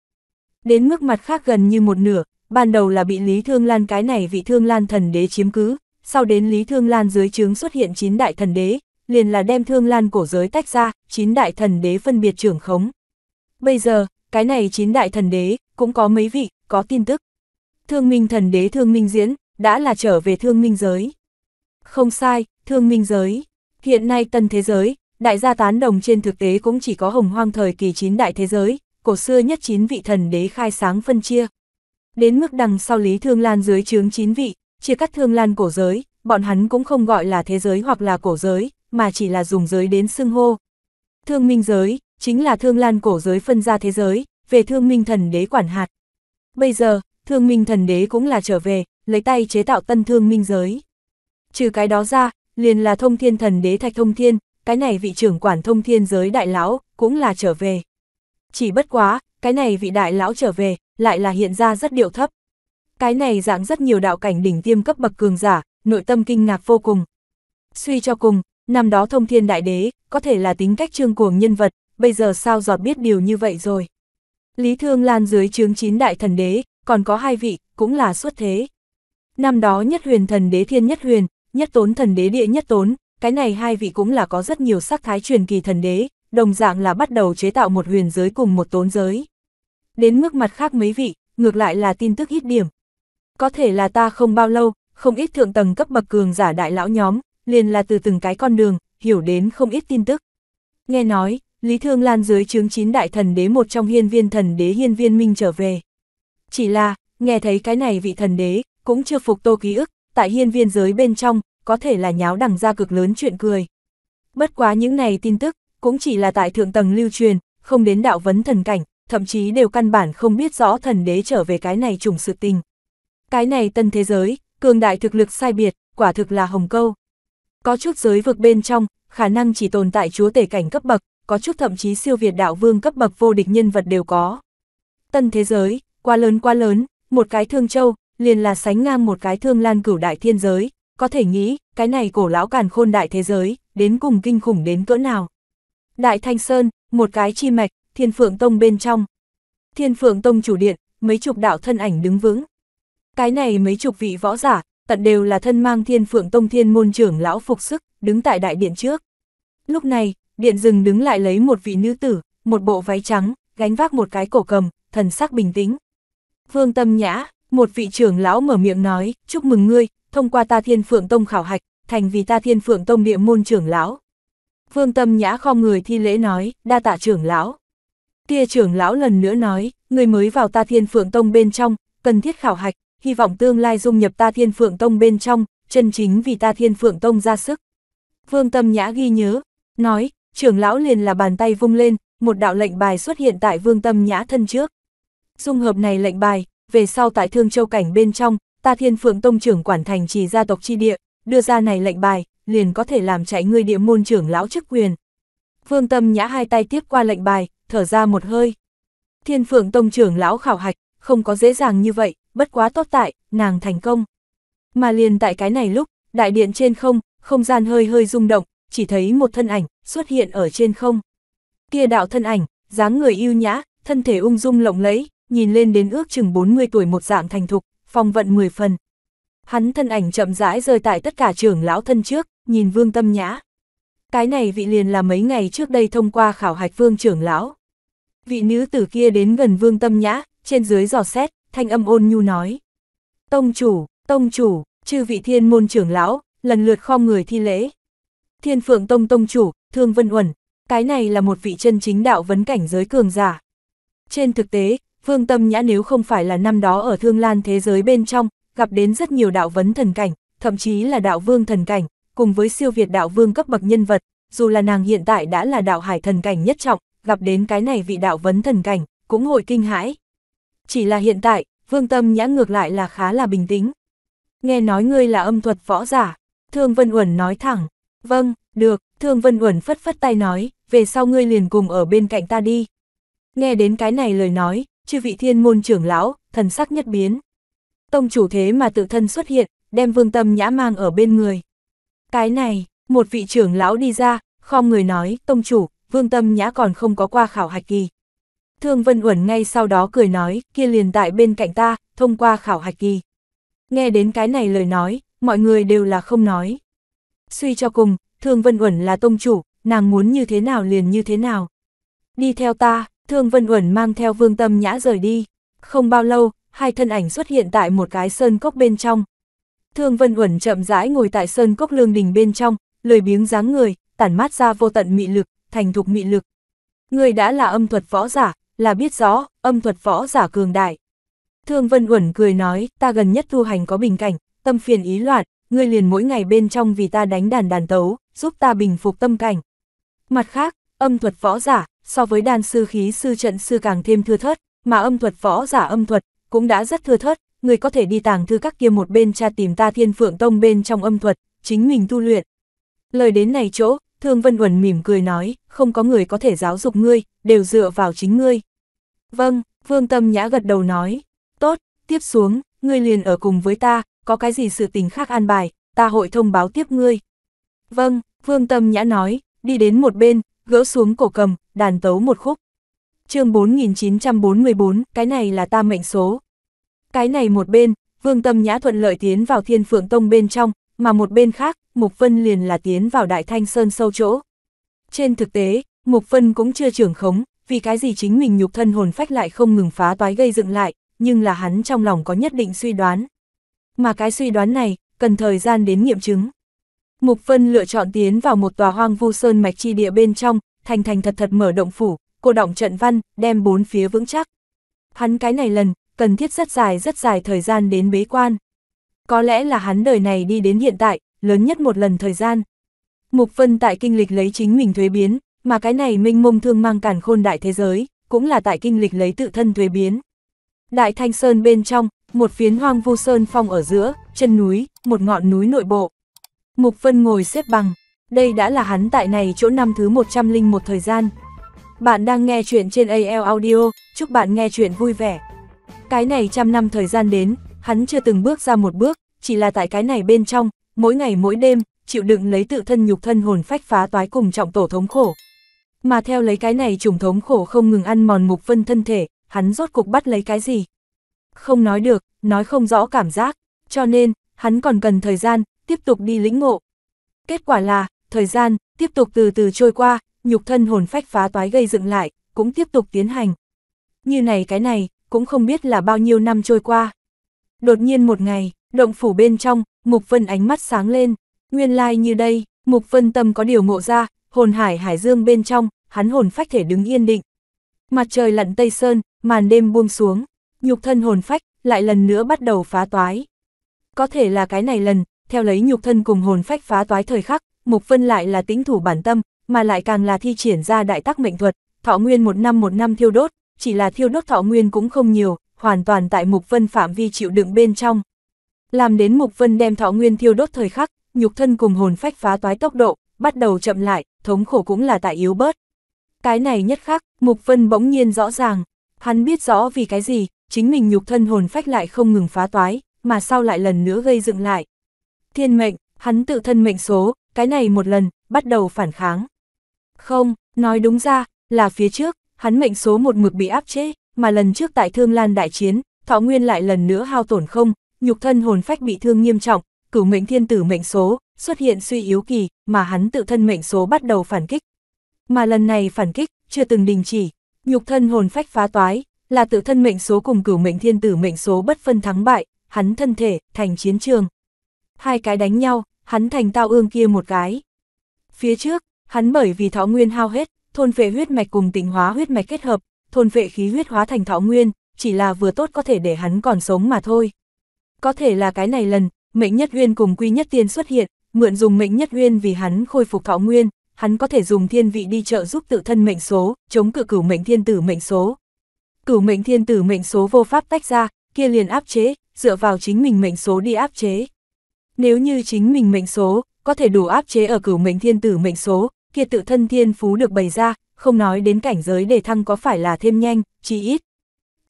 Đến mức mặt khác gần như một nửa, ban đầu là bị Lý Thương Lan cái này vị Thương Lan thần đế chiếm cứ, sau đến Lý Thương Lan dưới trướng xuất hiện chín đại thần đế, liền là đem Thương Lan cổ giới tách ra, chín đại thần đế phân biệt trưởng khống. Bây giờ, cái này chín đại thần đế, cũng có mấy vị, có tin tức thương minh thần đế thương minh diễn, đã là trở về thương minh giới. Không sai, thương minh giới. Hiện nay tân thế giới, đại gia tán đồng trên thực tế cũng chỉ có hồng hoang thời kỳ chín đại thế giới, cổ xưa nhất chín vị thần đế khai sáng phân chia. Đến mức đằng sau Lý Thương Lan dưới chướng chín vị, chia cắt Thương Lan cổ giới, bọn hắn cũng không gọi là thế giới hoặc là cổ giới, mà chỉ là dùng giới đến xưng hô. Thương minh giới, chính là Thương Lan cổ giới phân ra thế giới, về Thương minh thần đế quản hạt. Bây giờ, thương minh thần đế cũng là trở về, lấy tay chế tạo tân thương minh giới. Trừ cái đó ra, liền là thông thiên thần đế thạch thông thiên, cái này vị trưởng quản thông thiên giới đại lão, cũng là trở về. Chỉ bất quá, cái này vị đại lão trở về, lại là hiện ra rất điệu thấp. Cái này dạng rất nhiều đạo cảnh đỉnh tiêm cấp bậc cường giả, nội tâm kinh ngạc vô cùng. Suy cho cùng, năm đó thông thiên đại đế, có thể là tính cách trương cuồng nhân vật, bây giờ sao giọt biết điều như vậy rồi. Lý Thương Lan dưới chướng chín đại thần đế, còn có hai vị, cũng là xuất thế. Năm đó nhất huyền thần đế thiên nhất huyền, nhất tốn thần đế địa nhất tốn, cái này hai vị cũng là có rất nhiều sắc thái truyền kỳ thần đế, đồng dạng là bắt đầu chế tạo một huyền giới cùng một tốn giới. Đến mức mặt khác mấy vị, ngược lại là tin tức ít điểm. Có thể là ta không bao lâu, không ít thượng tầng cấp bậc cường giả đại lão nhóm, liền là từ từng cái con đường, hiểu đến không ít tin tức. Nghe nói, Lý Thương Lan dưới chứng chín đại thần đế một trong hiên viên thần đế hiên viên minh trở về. Chỉ là, nghe thấy cái này vị thần đế, cũng chưa phục tô ký ức, tại hiên viên giới bên trong, có thể là nháo đằng ra cực lớn chuyện cười. Bất quá những này tin tức, cũng chỉ là tại thượng tầng lưu truyền, không đến đạo vấn thần cảnh, thậm chí đều căn bản không biết rõ thần đế trở về cái này trùng sự tình. Cái này tân thế giới, cường đại thực lực sai biệt, quả thực là hồng câu. Có chút giới vực bên trong, khả năng chỉ tồn tại chúa tể cảnh cấp bậc, có chút thậm chí siêu việt đạo vương cấp bậc vô địch nhân vật đều có. Tân thế giới, quá lớn quá lớn, một cái thương châu, liền là sánh ngang một cái thương lan cửu đại thiên giới, có thể nghĩ, cái này cổ lão càn khôn đại thế giới, đến cùng kinh khủng đến cỡ nào. Đại Thanh Sơn, một cái chi mạch, thiên phượng tông bên trong. Thiên phượng tông chủ điện, mấy chục đạo thân ảnh đứng vững. Cái này mấy chục vị võ giả, tận đều là thân mang thiên phượng tông thiên môn trưởng lão phục sức, đứng tại đại điện trước. Lúc này, điện rừng đứng lại lấy một vị nữ tử, một bộ váy trắng, gánh vác một cái cổ cầm, thần sắc bình tĩnh. Vương Tâm Nhã, một vị trưởng lão mở miệng nói, chúc mừng ngươi, thông qua ta thiên phượng tông khảo hạch, thành vì ta thiên phượng tông địa môn trưởng lão. Vương Tâm Nhã khom người thi lễ nói, đa tạ trưởng lão. Kia trưởng lão lần nữa nói, ngươi mới vào ta thiên phượng tông bên trong, cần thiết khảo hạch, hy vọng tương lai dung nhập ta thiên phượng tông bên trong, chân chính vì ta thiên phượng tông ra sức. Vương Tâm Nhã ghi nhớ, nói, trưởng lão liền là bàn tay vung lên, một đạo lệnh bài xuất hiện tại Vương Tâm Nhã thân trước dung hợp này lệnh bài, về sau tại Thương Châu Cảnh bên trong, ta Thiên Phượng Tông trưởng quản thành trì gia tộc chi địa, đưa ra này lệnh bài, liền có thể làm chạy người địa môn trưởng lão chức quyền. Vương Tâm Nhã hai tay tiếp qua lệnh bài, thở ra một hơi. Thiên Phượng Tông trưởng lão khảo hạch, không có dễ dàng như vậy, bất quá tốt tại, nàng thành công. Mà liền tại cái này lúc, đại điện trên không, không gian hơi hơi rung động, chỉ thấy một thân ảnh xuất hiện ở trên không. Kia đạo thân ảnh, dáng người yêu nhã, thân thể ung dung lộng lẫy, nhìn lên đến ước chừng 40 tuổi một dạng thành thục, phong vận 10 phần. Hắn thân ảnh chậm rãi rơi tại tất cả trưởng lão thân trước, nhìn Vương Tâm Nhã. Cái này vị liền là mấy ngày trước đây thông qua khảo hạch Vương trưởng lão. Vị nữ tử kia đến gần Vương Tâm Nhã, trên dưới giò xét, thanh âm ôn nhu nói. Tông chủ, tông chủ, chư vị thiên môn trưởng lão, lần lượt khom người thi lễ. Thiên phượng tông tông chủ, thương vân uẩn, cái này là một vị chân chính đạo vấn cảnh giới cường giả. Trên thực tế, Vương Tâm Nhã nếu không phải là năm đó ở thương lan thế giới bên trong, gặp đến rất nhiều đạo vấn thần cảnh, thậm chí là đạo vương thần cảnh, cùng với siêu việt đạo vương cấp bậc nhân vật, dù là nàng hiện tại đã là đạo hải thần cảnh nhất trọng, gặp đến cái này vị đạo vấn thần cảnh, cũng hội kinh hãi. Chỉ là hiện tại, Vương Tâm Nhã ngược lại là khá là bình tĩnh. Nghe nói ngươi là âm thuật võ giả, Thương Vân Uẩn nói thẳng, vâng, được, Thương Vân Uẩn phất phất tay nói, về sau ngươi liền cùng ở bên cạnh ta đi. Nghe đến cái này lời nói, chư vị thiên môn trưởng lão, thần sắc nhất biến. Tông chủ thế mà tự thân xuất hiện, đem vương tâm nhã mang ở bên người. Cái này, một vị trưởng lão đi ra, khom người nói, tông chủ, vương tâm nhã còn không có qua khảo hạch kỳ. Thương Vân Uẩn ngay sau đó cười nói, kia liền tại bên cạnh ta, thông qua khảo hạch kỳ. Nghe đến cái này lời nói, mọi người đều là không nói. Suy cho cùng, Thương Vân Uẩn là tông chủ, nàng muốn như thế nào liền như thế nào. Đi theo ta, Thương Vân Uẩn mang theo Vương Tâm Nhã rời đi. Không bao lâu, hai thân ảnh xuất hiện tại một cái sơn cốc bên trong. Thương Vân Uẩn chậm rãi ngồi tại sơn cốc lương đình bên trong, lười biếng dáng người, tản mát ra vô tận mị lực, thành thục mị lực. Người đã là âm thuật võ giả, là biết rõ, âm thuật võ giả cường đại. Thương Vân Uẩn cười nói, ta gần nhất tu hành có bình cảnh, tâm phiền ý loạn, ngươi liền mỗi ngày bên trong vì ta đánh đàn đàn tấu, giúp ta bình phục tâm cảnh. Mặt khác, âm thuật võ giả, so với đan sư khí sư trận sư càng thêm thưa thớt, mà âm thuật võ giả âm thuật cũng đã rất thưa thớt, người có thể đi tàng thư các kia một bên tra tìm ta thiên phượng tông bên trong âm thuật, chính mình tu luyện. Lời đến này chỗ, Thương Vân Uẩn mỉm cười nói, không có người có thể giáo dục ngươi, đều dựa vào chính ngươi. Vâng, Vương Tâm Nhã gật đầu nói, tốt, tiếp xuống, ngươi liền ở cùng với ta, có cái gì sự tình khác an bài, ta hội thông báo tiếp ngươi. Vâng, Vương Tâm Nhã nói, đi đến một bên, gỡ xuống cổ cầm, đàn tấu một khúc. chương 4944, cái này là tam mệnh số. Cái này một bên, Vương Tâm Nhã thuận lợi tiến vào Thiên Phượng Tông bên trong, mà một bên khác, Mục Vân liền là tiến vào Đại Thanh Sơn sâu chỗ. Trên thực tế, Mục Vân cũng chưa trưởng khống, vì cái gì chính mình nhục thân hồn phách lại không ngừng phá toái gây dựng lại, nhưng là hắn trong lòng có nhất định suy đoán. Mà cái suy đoán này, cần thời gian đến nghiệm chứng. Mục Vân lựa chọn tiến vào một tòa hoang vu sơn mạch chi địa bên trong, thành thành thật thật mở động phủ, cô động trận văn, đem bốn phía vững chắc. Hắn cái này lần, cần thiết rất dài rất dài thời gian đến bế quan. Có lẽ là hắn đời này đi đến hiện tại, lớn nhất một lần thời gian. Mục Vân tại kinh lịch lấy chính mình thuế biến, mà cái này minh mông thương mang cản khôn đại thế giới, cũng là tại kinh lịch lấy tự thân thuế biến. Đại Thanh Sơn bên trong, một phiến hoang vu sơn phong ở giữa, chân núi, một ngọn núi nội bộ. Mục Vân ngồi xếp bằng, đây đã là hắn tại này chỗ năm thứ 101 thời gian. Bạn đang nghe chuyện trên AL Audio, chúc bạn nghe chuyện vui vẻ. Cái này trăm năm thời gian đến, hắn chưa từng bước ra một bước, chỉ là tại cái này bên trong, mỗi ngày mỗi đêm, chịu đựng lấy tự thân nhục thân hồn phách phá toái cùng trọng tổ thống khổ. Mà theo lấy cái này trùng thống khổ không ngừng ăn mòn mục vân thân thể, hắn rốt cục bắt lấy cái gì? Không nói được, nói không rõ cảm giác, cho nên, hắn còn cần thời gian, tiếp tục đi lĩnh ngộ. Kết quả là, thời gian tiếp tục từ từ trôi qua, nhục thân hồn phách phá toái gây dựng lại, cũng tiếp tục tiến hành. Như này cái này, cũng không biết là bao nhiêu năm trôi qua. Đột nhiên một ngày, động phủ bên trong, Mục Vân ánh mắt sáng lên, nguyên lai like như đây, Mục Vân tâm có điều ngộ ra, hồn hải hải dương bên trong, hắn hồn phách thể đứng yên định. Mặt trời lặn tây sơn, màn đêm buông xuống, nhục thân hồn phách lại lần nữa bắt đầu phá toái. Có thể là cái này lần, theo lấy nhục thân cùng hồn phách phá toái thời khắc, Mục Vân lại là tính thủ bản tâm, mà lại càng là thi triển ra đại tác mệnh thuật, thọ nguyên một năm một năm thiêu đốt, chỉ là thiêu đốt thọ nguyên cũng không nhiều, hoàn toàn tại Mục Vân phạm vi chịu đựng bên trong. Làm đến Mục Vân đem thọ nguyên thiêu đốt thời khắc, nhục thân cùng hồn phách phá toái tốc độ, bắt đầu chậm lại, thống khổ cũng là tại yếu bớt. Cái này nhất khác, Mục Vân bỗng nhiên rõ ràng, hắn biết rõ vì cái gì, chính mình nhục thân hồn phách lại không ngừng phá toái, mà sau lại lần nữa gây dựng lại. Thiên mệnh, hắn tự thân mệnh số, cái này một lần, bắt đầu phản kháng. Không, nói đúng ra, là phía trước, hắn mệnh số một mực bị áp chế, mà lần trước tại Thương Lan đại chiến, Thọ Nguyên lại lần nữa hao tổn không, nhục thân hồn phách bị thương nghiêm trọng, cửu mệnh thiên tử mệnh số, xuất hiện suy yếu kỳ, mà hắn tự thân mệnh số bắt đầu phản kích. Mà lần này phản kích, chưa từng đình chỉ, nhục thân hồn phách phá toái, là tự thân mệnh số cùng cửu mệnh thiên tử mệnh số bất phân thắng bại, hắn thân thể, thành chiến trường. Hai cái đánh nhau, hắn thành tao ương kia một cái. Phía trước, hắn bởi vì thọ nguyên hao hết, thôn vệ huyết mạch cùng tình hóa huyết mạch kết hợp, thôn vệ khí huyết hóa thành thọ nguyên, chỉ là vừa tốt có thể để hắn còn sống mà thôi. Có thể là cái này lần, mệnh nhất huyên cùng quy nhất tiên xuất hiện, mượn dùng mệnh nhất huyên vì hắn khôi phục thọ nguyên, hắn có thể dùng thiên vị đi trợ giúp tự thân mệnh số, chống cự cửu mệnh thiên tử mệnh số. Cửu mệnh thiên tử mệnh số vô pháp tách ra, kia liền áp chế, dựa vào chính mình mệnh số đi áp chế. Nếu như chính mình mệnh số, có thể đủ áp chế ở cửu mệnh thiên tử mệnh số, kia tự thân thiên phú được bày ra, không nói đến cảnh giới để thăng có phải là thêm nhanh, chỉ ít.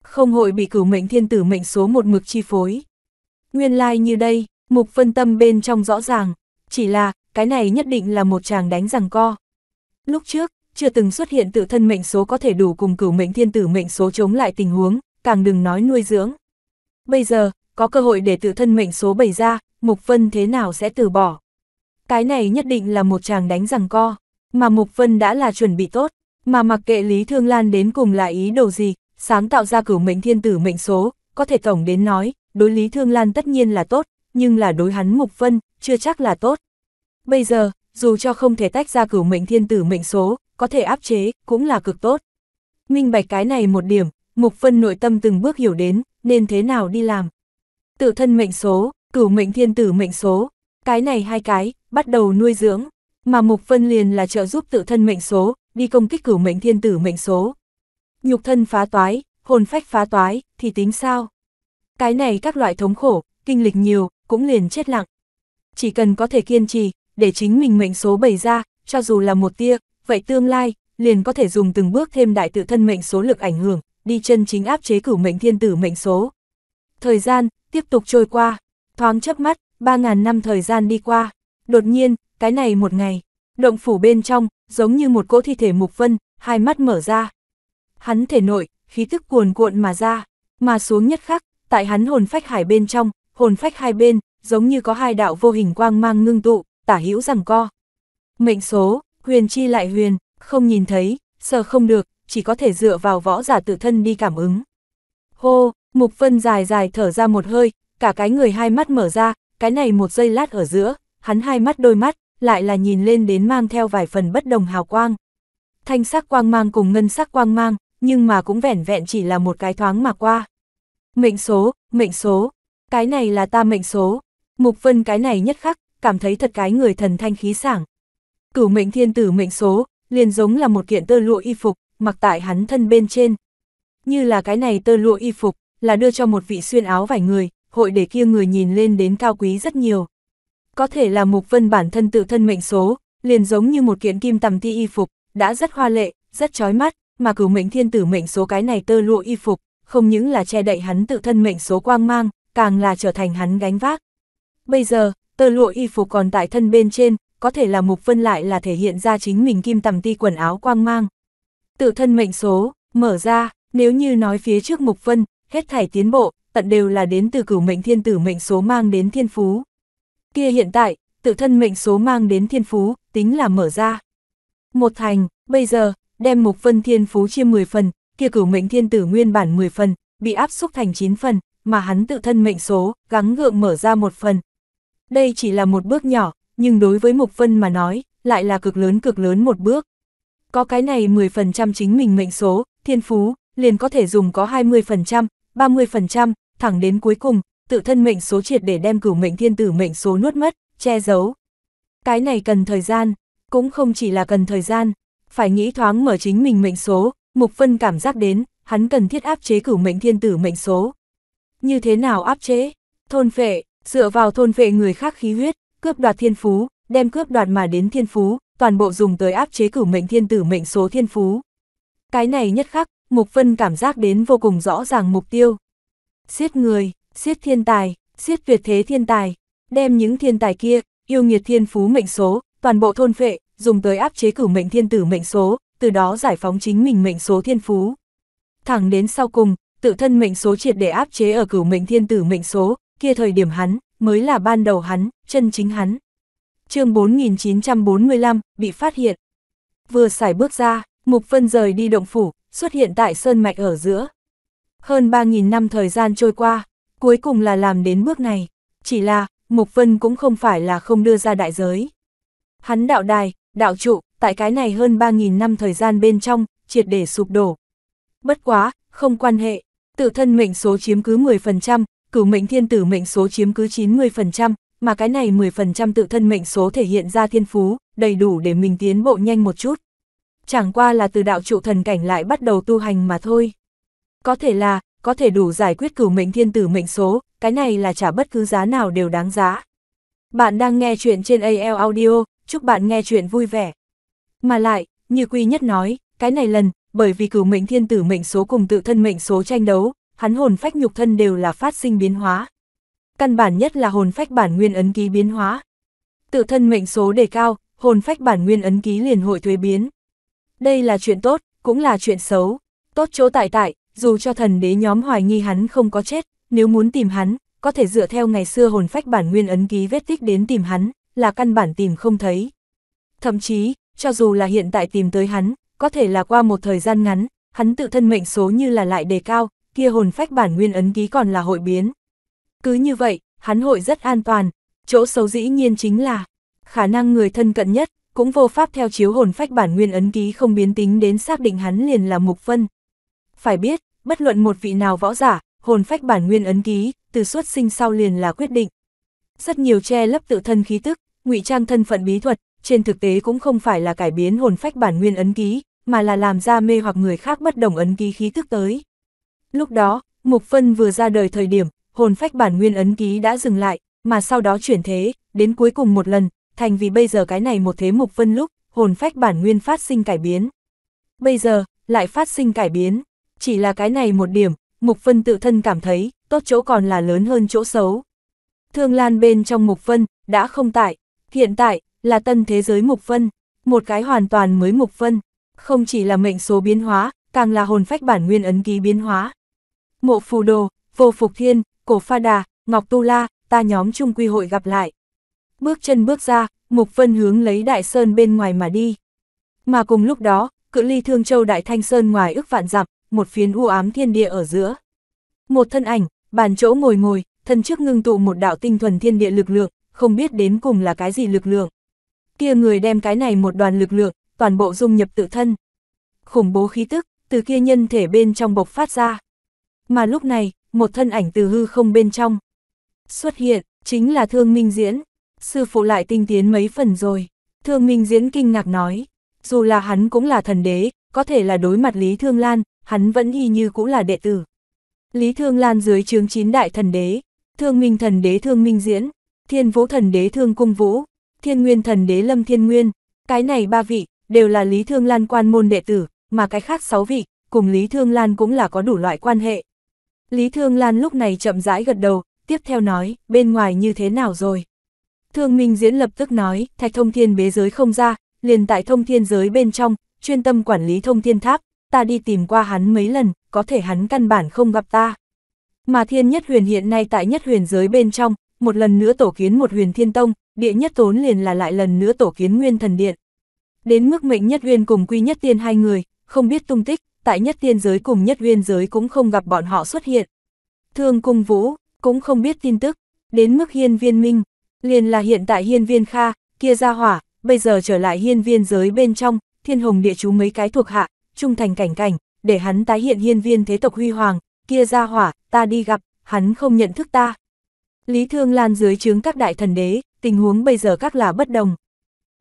Không hội bị cửu mệnh thiên tử mệnh số một mực chi phối. Nguyên lai like như đây, mục phân tâm bên trong rõ ràng, chỉ là, cái này nhất định là một chàng đánh rằng co. Lúc trước, chưa từng xuất hiện tự thân mệnh số có thể đủ cùng cửu mệnh thiên tử mệnh số chống lại tình huống, càng đừng nói nuôi dưỡng. Bây giờ, có cơ hội để tự thân mệnh số bày ra, Mục Vân thế nào sẽ từ bỏ. Cái này nhất định là một chàng đánh rằng co, mà Mục Vân đã là chuẩn bị tốt, mà mặc kệ Lý Thương Lan đến cùng là ý đồ gì, sáng tạo ra cửu mệnh thiên tử mệnh số, có thể tổng đến nói, đối Lý Thương Lan tất nhiên là tốt, nhưng là đối hắn Mục Vân, chưa chắc là tốt. Bây giờ, dù cho không thể tách ra cửu mệnh thiên tử mệnh số, có thể áp chế, cũng là cực tốt. Minh bạch cái này một điểm, Mục Vân nội tâm từng bước hiểu đến, nên thế nào đi làm. Tự thân mệnh số, cửu mệnh thiên tử mệnh số, cái này hai cái, bắt đầu nuôi dưỡng, mà Mục Vân liền là trợ giúp tự thân mệnh số, đi công kích cửu mệnh thiên tử mệnh số. Nhục thân phá toái, hồn phách phá toái, thì tính sao? Cái này các loại thống khổ, kinh lịch nhiều, cũng liền chết lặng. Chỉ cần có thể kiên trì, để chính mình mệnh số bày ra, cho dù là một tia, vậy tương lai, liền có thể dùng từng bước thêm đại tự thân mệnh số lực ảnh hưởng, đi chân chính áp chế cửu mệnh thiên tử mệnh số. Thời gian, tiếp tục trôi qua. Thoáng chớp mắt, 3.000 năm thời gian đi qua, đột nhiên, cái này một ngày, động phủ bên trong, giống như một cỗ thi thể mục vân, hai mắt mở ra. Hắn thể nội, khí tức cuồn cuộn mà ra, mà xuống nhất khắc, tại hắn hồn phách hải bên trong, hồn phách hai bên, giống như có hai đạo vô hình quang mang ngưng tụ, tả hữu rằng co. Mệnh số, huyền chi lại huyền, không nhìn thấy, sợ không được, chỉ có thể dựa vào võ giả tự thân đi cảm ứng. Hô, Mục Vân dài dài thở ra một hơi, cả cái người hai mắt mở ra, cái này một giây lát ở giữa, hắn hai mắt đôi mắt, lại là nhìn lên đến mang theo vài phần bất đồng hào quang. Thanh sắc quang mang cùng ngân sắc quang mang, nhưng mà cũng vẻn vẹn chỉ là một cái thoáng mà qua. Mệnh số, mệnh số, cái này là ta mệnh số. Mục Vân cái này nhất khắc, cảm thấy thật cái người thần thanh khí sảng. Cửu mệnh thiên tử mệnh số, liền giống là một kiện tơ lụa y phục, mặc tại hắn thân bên trên. Như là cái này tơ lụa y phục, là đưa cho một vị xuyên áo vải người, hội để kia người nhìn lên đến cao quý rất nhiều. Có thể là Mục Vân bản thân tự thân mệnh số, liền giống như một kiện kim tầm ti y phục, đã rất hoa lệ, rất chói mắt, mà cửu mệnh thiên tử mệnh số cái này tơ lụa y phục, không những là che đậy hắn tự thân mệnh số quang mang, càng là trở thành hắn gánh vác. Bây giờ, tơ lụa y phục còn tại thân bên trên, có thể là Mục Vân lại là thể hiện ra chính mình kim tầm ti quần áo quang mang. Tự thân mệnh số, mở ra, nếu như nói phía trước Mục Vân, hết thảy tiến bộ, tận đều là đến từ cửu mệnh thiên tử mệnh số mang đến thiên phú. Kia hiện tại, tự thân mệnh số mang đến thiên phú, tính là mở ra. Một thành, bây giờ, đem mục phân thiên phú chia 10 phần, kia cửu mệnh thiên tử nguyên bản 10 phần, bị áp xúc thành 9 phần, mà hắn tự thân mệnh số, gắng gượng mở ra một phần. Đây chỉ là một bước nhỏ, nhưng đối với mục phân mà nói, lại là cực lớn cực lớn một bước. Có cái này 10% chính mình mệnh số, thiên phú, liền có thể dùng có 20%, 30%, thẳng đến cuối cùng, tự thân mệnh số triệt để đem cửu mệnh thiên tử mệnh số nuốt mất, che giấu. Cái này cần thời gian, cũng không chỉ là cần thời gian, phải nghĩ thoáng mở chính mình mệnh số, Mục phân cảm giác đến, hắn cần thiết áp chế cửu mệnh thiên tử mệnh số. Như thế nào áp chế? Thôn phệ, dựa vào thôn phệ người khác khí huyết, cướp đoạt thiên phú, đem cướp đoạt mà đến thiên phú, toàn bộ dùng tới áp chế cửu mệnh thiên tử mệnh số thiên phú. Cái này nhất khắc, Mục phân cảm giác đến vô cùng rõ ràng mục tiêu siết người, siết thiên tài, siết tuyệt thế thiên tài, đem những thiên tài kia, yêu nghiệt thiên phú mệnh số, toàn bộ thôn phệ, dùng tới áp chế cửu mệnh thiên tử mệnh số, từ đó giải phóng chính mình mệnh số thiên phú. Thẳng đến sau cùng, tự thân mệnh số triệt để áp chế ở cửu mệnh thiên tử mệnh số, kia thời điểm hắn, mới là ban đầu hắn, chân chính hắn. chương 4945, bị phát hiện. Vừa xài bước ra, Mục Vân rời đi động phủ, xuất hiện tại sơn mạch ở giữa. Hơn 3.000 năm thời gian trôi qua, cuối cùng là làm đến bước này, chỉ là, Mục Vân cũng không phải là không đưa ra đại giới. Hắn đạo đài, đạo trụ, tại cái này hơn 3.000 năm thời gian bên trong, triệt để sụp đổ. Bất quá, không quan hệ, tự thân mệnh số chiếm cứ 10%, cửu mệnh thiên tử mệnh số chiếm cứ 90%, mà cái này 10% tự thân mệnh số thể hiện ra thiên phú, đầy đủ để mình tiến bộ nhanh một chút. Chẳng qua là từ đạo trụ thần cảnh lại bắt đầu tu hành mà thôi có thể là, có thể đủ giải quyết cửu mệnh thiên tử mệnh số, cái này là trả bất cứ giá nào đều đáng giá. Bạn đang nghe chuyện trên AL Audio, chúc bạn nghe chuyện vui vẻ. Mà lại, như Quy Nhất nói, cái này lần, bởi vì cửu mệnh thiên tử mệnh số cùng tự thân mệnh số tranh đấu, hắn hồn phách nhục thân đều là phát sinh biến hóa. Căn bản nhất là hồn phách bản nguyên ấn ký biến hóa. Tự thân mệnh số đề cao, hồn phách bản nguyên ấn ký liền hội thuế biến. Đây là chuyện tốt, cũng là chuyện xấu. Tốt chỗ tại tại, dù cho thần đế nhóm hoài nghi hắn không có chết, nếu muốn tìm hắn, có thể dựa theo ngày xưa hồn phách bản nguyên ấn ký vết tích đến tìm hắn, là căn bản tìm không thấy. Thậm chí, cho dù là hiện tại tìm tới hắn, có thể là qua một thời gian ngắn, hắn tự thân mệnh số như là lại đề cao, kia hồn phách bản nguyên ấn ký còn là hội biến. Cứ như vậy, hắn hội rất an toàn, chỗ xấu dĩ nhiên chính là khả năng người thân cận nhất, cũng vô pháp theo chiếu hồn phách bản nguyên ấn ký không biến tính đến xác định hắn liền là Mục Vân. Phải biết, bất luận một vị nào võ giả, hồn phách bản nguyên ấn ký, từ xuất sinh sau liền là quyết định. Rất nhiều che lấp tự thân khí tức, ngụy trang thân phận bí thuật, trên thực tế cũng không phải là cải biến hồn phách bản nguyên ấn ký, mà là làm ra mê hoặc người khác bất đồng ấn ký khí tức tới. Lúc đó, Mục Phân vừa ra đời thời điểm, hồn phách bản nguyên ấn ký đã dừng lại, mà sau đó chuyển thế, đến cuối cùng một lần, thành vì bây giờ cái này một thế Mục Phân lúc, hồn phách bản nguyên phát sinh cải biến. Bây giờ, lại phát sinh cải biến chỉ là cái này một điểm, Mục Vân tự thân cảm thấy, tốt chỗ còn là lớn hơn chỗ xấu. Thương Lan bên trong Mục Vân, đã không tại, hiện tại, là tân thế giới Mục Vân, một cái hoàn toàn mới Mục Vân, không chỉ là mệnh số biến hóa, càng là hồn phách bản nguyên ấn ký biến hóa. Mộ Phù Đồ, Vô Phục Thiên, Cổ Pha Đà, Ngọc Tu La, ta nhóm chung quy hội gặp lại. Bước chân bước ra, Mục Vân hướng lấy Đại Sơn bên ngoài mà đi. Mà cùng lúc đó, cự ly Thương Châu Đại Thanh Sơn ngoài ước vạn dặm, một phiến u ám thiên địa ở giữa. Một thân ảnh, bàn chỗ ngồi ngồi, thân trước ngưng tụ một đạo tinh thuần thiên địa lực lượng, không biết đến cùng là cái gì lực lượng. Kia người đem cái này một đoàn lực lượng, toàn bộ dung nhập tự thân. Khủng bố khí tức, từ kia nhân thể bên trong bộc phát ra. Mà lúc này, một thân ảnh từ hư không bên trong. Xuất hiện, chính là thương minh diễn. Sư phụ lại tinh tiến mấy phần rồi. Thương minh diễn kinh ngạc nói. Dù là hắn cũng là thần đế, có thể là đối mặt Lý Thương Lan, hắn vẫn y như cũng là đệ tử. Lý Thương Lan dưới chướng chín đại thần đế, Thương Minh thần đế Thương Minh Diễn, Thiên Vũ thần đế Thương Cung Vũ, Thiên Nguyên thần đế Lâm Thiên Nguyên, cái này ba vị đều là Lý Thương Lan quan môn đệ tử, mà cái khác sáu vị cùng Lý Thương Lan cũng là có đủ loại quan hệ. Lý Thương Lan lúc này chậm rãi gật đầu, tiếp theo nói, bên ngoài như thế nào rồi? Thương Minh Diễn lập tức nói, thạch thông thiên bế giới không ra, liền tại thông thiên giới bên trong, chuyên tâm quản lý thông thiên tháp, ta đi tìm qua hắn mấy lần, có thể hắn căn bản không gặp ta. Mà thiên nhất huyền hiện nay tại nhất huyền giới bên trong, một lần nữa tổ kiến một huyền thiên tông, địa nhất tốn liền là lại lần nữa tổ kiến nguyên thần điện. Đến mức mệnh nhất huyền cùng quy nhất tiên hai người, không biết tung tích, tại nhất tiên giới cùng nhất huyền giới cũng không gặp bọn họ xuất hiện. Thương cung vũ, cũng không biết tin tức, đến mức hiên viên minh, liền là hiện tại hiên viên kha, kia ra hỏa, bây giờ trở lại hiên viên giới bên trong, thiên hồng địa chú mấy cái thuộc hạ, trung thành cảnh cảnh, để hắn tái hiện hiên viên thế tộc huy hoàng, kia ra hỏa, ta đi gặp, hắn không nhận thức ta. Lý Thương Lan dưới chướng các đại thần đế, tình huống bây giờ các là bất đồng.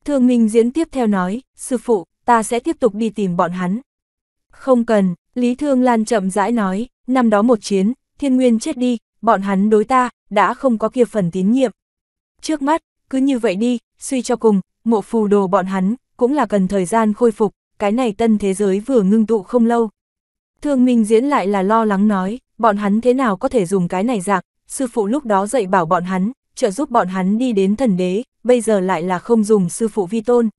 Thương Minh diễn tiếp theo nói, sư phụ, ta sẽ tiếp tục đi tìm bọn hắn. Không cần, Lý Thương Lan chậm rãi nói, năm đó một chiến, thiên nguyên chết đi, bọn hắn đối ta, đã không có kia phần tín nhiệm. Trước mắt, cứ như vậy đi, suy cho cùng, mộ phù đồ bọn hắn, cũng là cần thời gian khôi phục, cái này tân thế giới vừa ngưng tụ không lâu. Thương Minh diễn lại là lo lắng nói, bọn hắn thế nào có thể dùng cái này giặc, sư phụ lúc đó dạy bảo bọn hắn, trợ giúp bọn hắn đi đến thần đế, bây giờ lại là không dùng sư phụ vi tôn.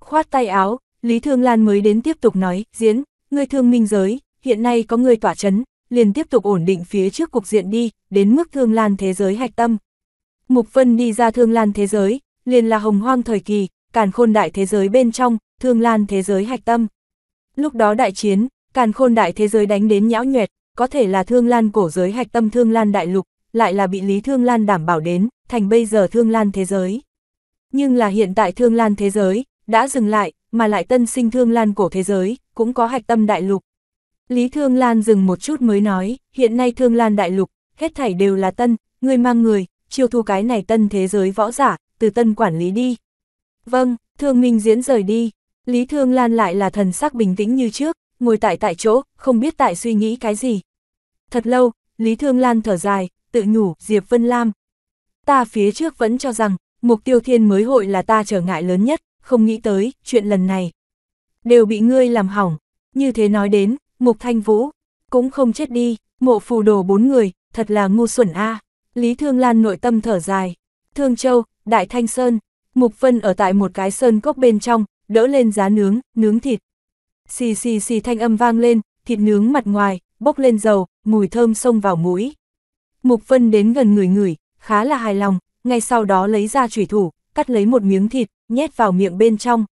Khoát tay áo, Lý Thương Lan mới đến tiếp tục nói, diễn, ngươi thương minh giới, hiện nay có ngươi tỏa chấn, liền tiếp tục ổn định phía trước cục diện đi, đến mức thương lan thế giới hạch tâm. Mục Vân đi ra thương lan thế giới, liền là hồng hoang thời kỳ, càn khôn đại thế giới bên trong, thương lan thế giới hạch tâm. Lúc đó đại chiến, càn khôn đại thế giới đánh đến nhão nhuẹt, có thể là thương lan cổ giới hạch tâm thương lan đại lục, lại là bị Lý Thương Lan đảm bảo đến, thành bây giờ thương lan thế giới. Nhưng là hiện tại thương lan thế giới, đã dừng lại, mà lại tân sinh thương lan cổ thế giới, cũng có hạch tâm đại lục. Lý Thương Lan dừng một chút mới nói, hiện nay thương lan đại lục, hết thảy đều là tân, người mang người, chiêu thu cái này tân thế giới võ giả, từ tân quản lý đi. Vâng, thương minh diễn rời đi, Lý Thương Lan lại là thần sắc bình tĩnh như trước, ngồi tại tại chỗ, không biết tại suy nghĩ cái gì. Thật lâu, Lý Thương Lan thở dài, tự nhủ, Diệp Vân Lam. Ta phía trước vẫn cho rằng, mục tiêu thiên mới hội là ta trở ngại lớn nhất, không nghĩ tới, chuyện lần này. Đều bị ngươi làm hỏng, như thế nói đến, mục thanh vũ, cũng không chết đi, mộ phù đồ bốn người, thật là ngu xuẩn a Lý Thương Lan nội tâm thở dài. Thương Châu, Đại Thanh Sơn, Mục Vân ở tại một cái sơn cốc bên trong, đỡ lên giá nướng, nướng thịt. Xì xì xì thanh âm vang lên, thịt nướng mặt ngoài, bốc lên dầu, mùi thơm xông vào mũi. Mục Vân đến gần người người, khá là hài lòng, ngay sau đó lấy ra chủy thủ, cắt lấy một miếng thịt, nhét vào miệng bên trong.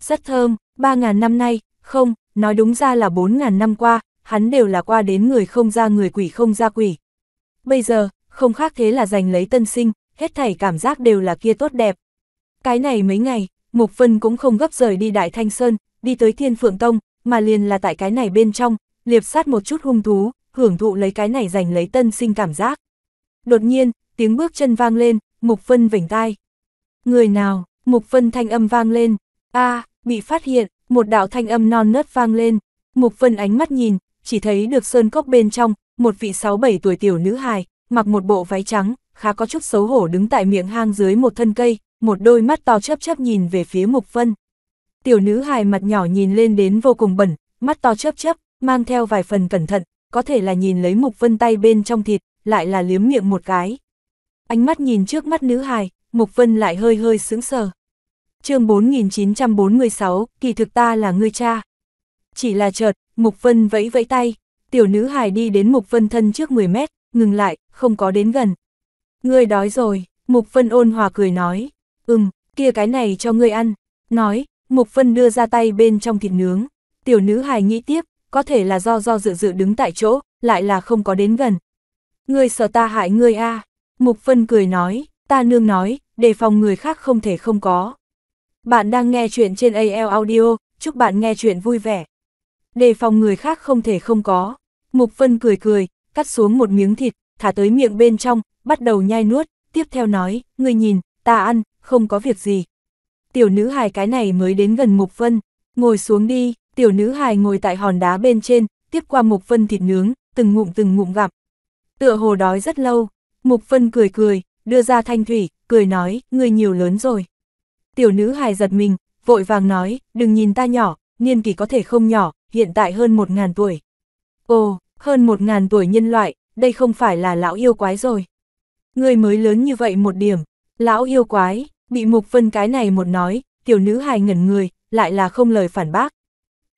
Rất thơm, 3.000 năm nay, không, nói đúng ra là 4.000 năm qua, hắn đều là qua đến người không ra người quỷ không ra quỷ. Bây giờ, không khác thế là giành lấy tân sinh, hết thảy cảm giác đều là kia tốt đẹp. Cái này mấy ngày, Mục Vân cũng không gấp rời đi Đại Thanh Sơn, đi tới Thiên Phượng Tông, mà liền là tại cái này bên trong, liệp sát một chút hung thú, hưởng thụ lấy cái này giành lấy tân sinh cảm giác. Đột nhiên, tiếng bước chân vang lên, Mục Vân vểnh tai. Người nào, Mục Vân thanh âm vang lên, a bị phát hiện, một đạo thanh âm non nớt vang lên, Mục Vân ánh mắt nhìn, chỉ thấy được sơn cốc bên trong, một vị 6-7 tuổi tiểu nữ hài, mặc một bộ váy trắng, khá có chút xấu hổ đứng tại miệng hang dưới một thân cây, một đôi mắt to chấp chấp nhìn về phía Mục Vân. Tiểu nữ hài mặt nhỏ nhìn lên đến vô cùng bẩn, mắt to chấp chấp, mang theo vài phần cẩn thận, có thể là nhìn lấy Mục Vân tay bên trong thịt, lại là liếm miệng một cái. Ánh mắt nhìn trước mắt nữ hài, Mục Vân lại hơi hơi sững sờ. chương 4946, kỳ thực ta là người cha. Chỉ là chợt, Mục Vân vẫy vẫy tay, tiểu nữ hài đi đến Mục Vân thân trước 10 mét, ngừng lại, không có đến gần. Ngươi đói rồi, Mục Vân ôn hòa cười nói. Ừm, kia cái này cho ngươi ăn. Nói, Mục Vân đưa ra tay bên trong thịt nướng. Tiểu nữ hài nghĩ tiếp, có thể là do do dự dự đứng tại chỗ, lại là không có đến gần. Ngươi sợ ta hại ngươi a à? Mục Vân cười nói, ta nương nói, đề phòng người khác không thể không có. Bạn đang nghe chuyện trên AL Audio, chúc bạn nghe chuyện vui vẻ. Đề phòng người khác không thể không có. Mục Vân cười cười, cắt xuống một miếng thịt, thả tới miệng bên trong, bắt đầu nhai nuốt, tiếp theo nói, ngươi nhìn, ta ăn, không có việc gì. Tiểu nữ hài cái này mới đến gần Mục Vân, ngồi xuống đi, tiểu nữ hài ngồi tại hòn đá bên trên, tiếp qua Mục Vân thịt nướng, từng ngụm từng ngụm gặm. Tựa hồ đói rất lâu, Mục Vân cười cười, đưa ra thanh thủy, cười nói, người nhiều lớn rồi. Tiểu nữ hài giật mình, vội vàng nói, đừng nhìn ta nhỏ, niên kỷ có thể không nhỏ, hiện tại hơn một ngàn tuổi. Ồ, hơn một ngàn tuổi nhân loại, đây không phải là lão yêu quái rồi. Người mới lớn như vậy một điểm, lão yêu quái, Bị Mục Vân cái này một nói, tiểu nữ hài ngẩn người, lại là không lời phản bác.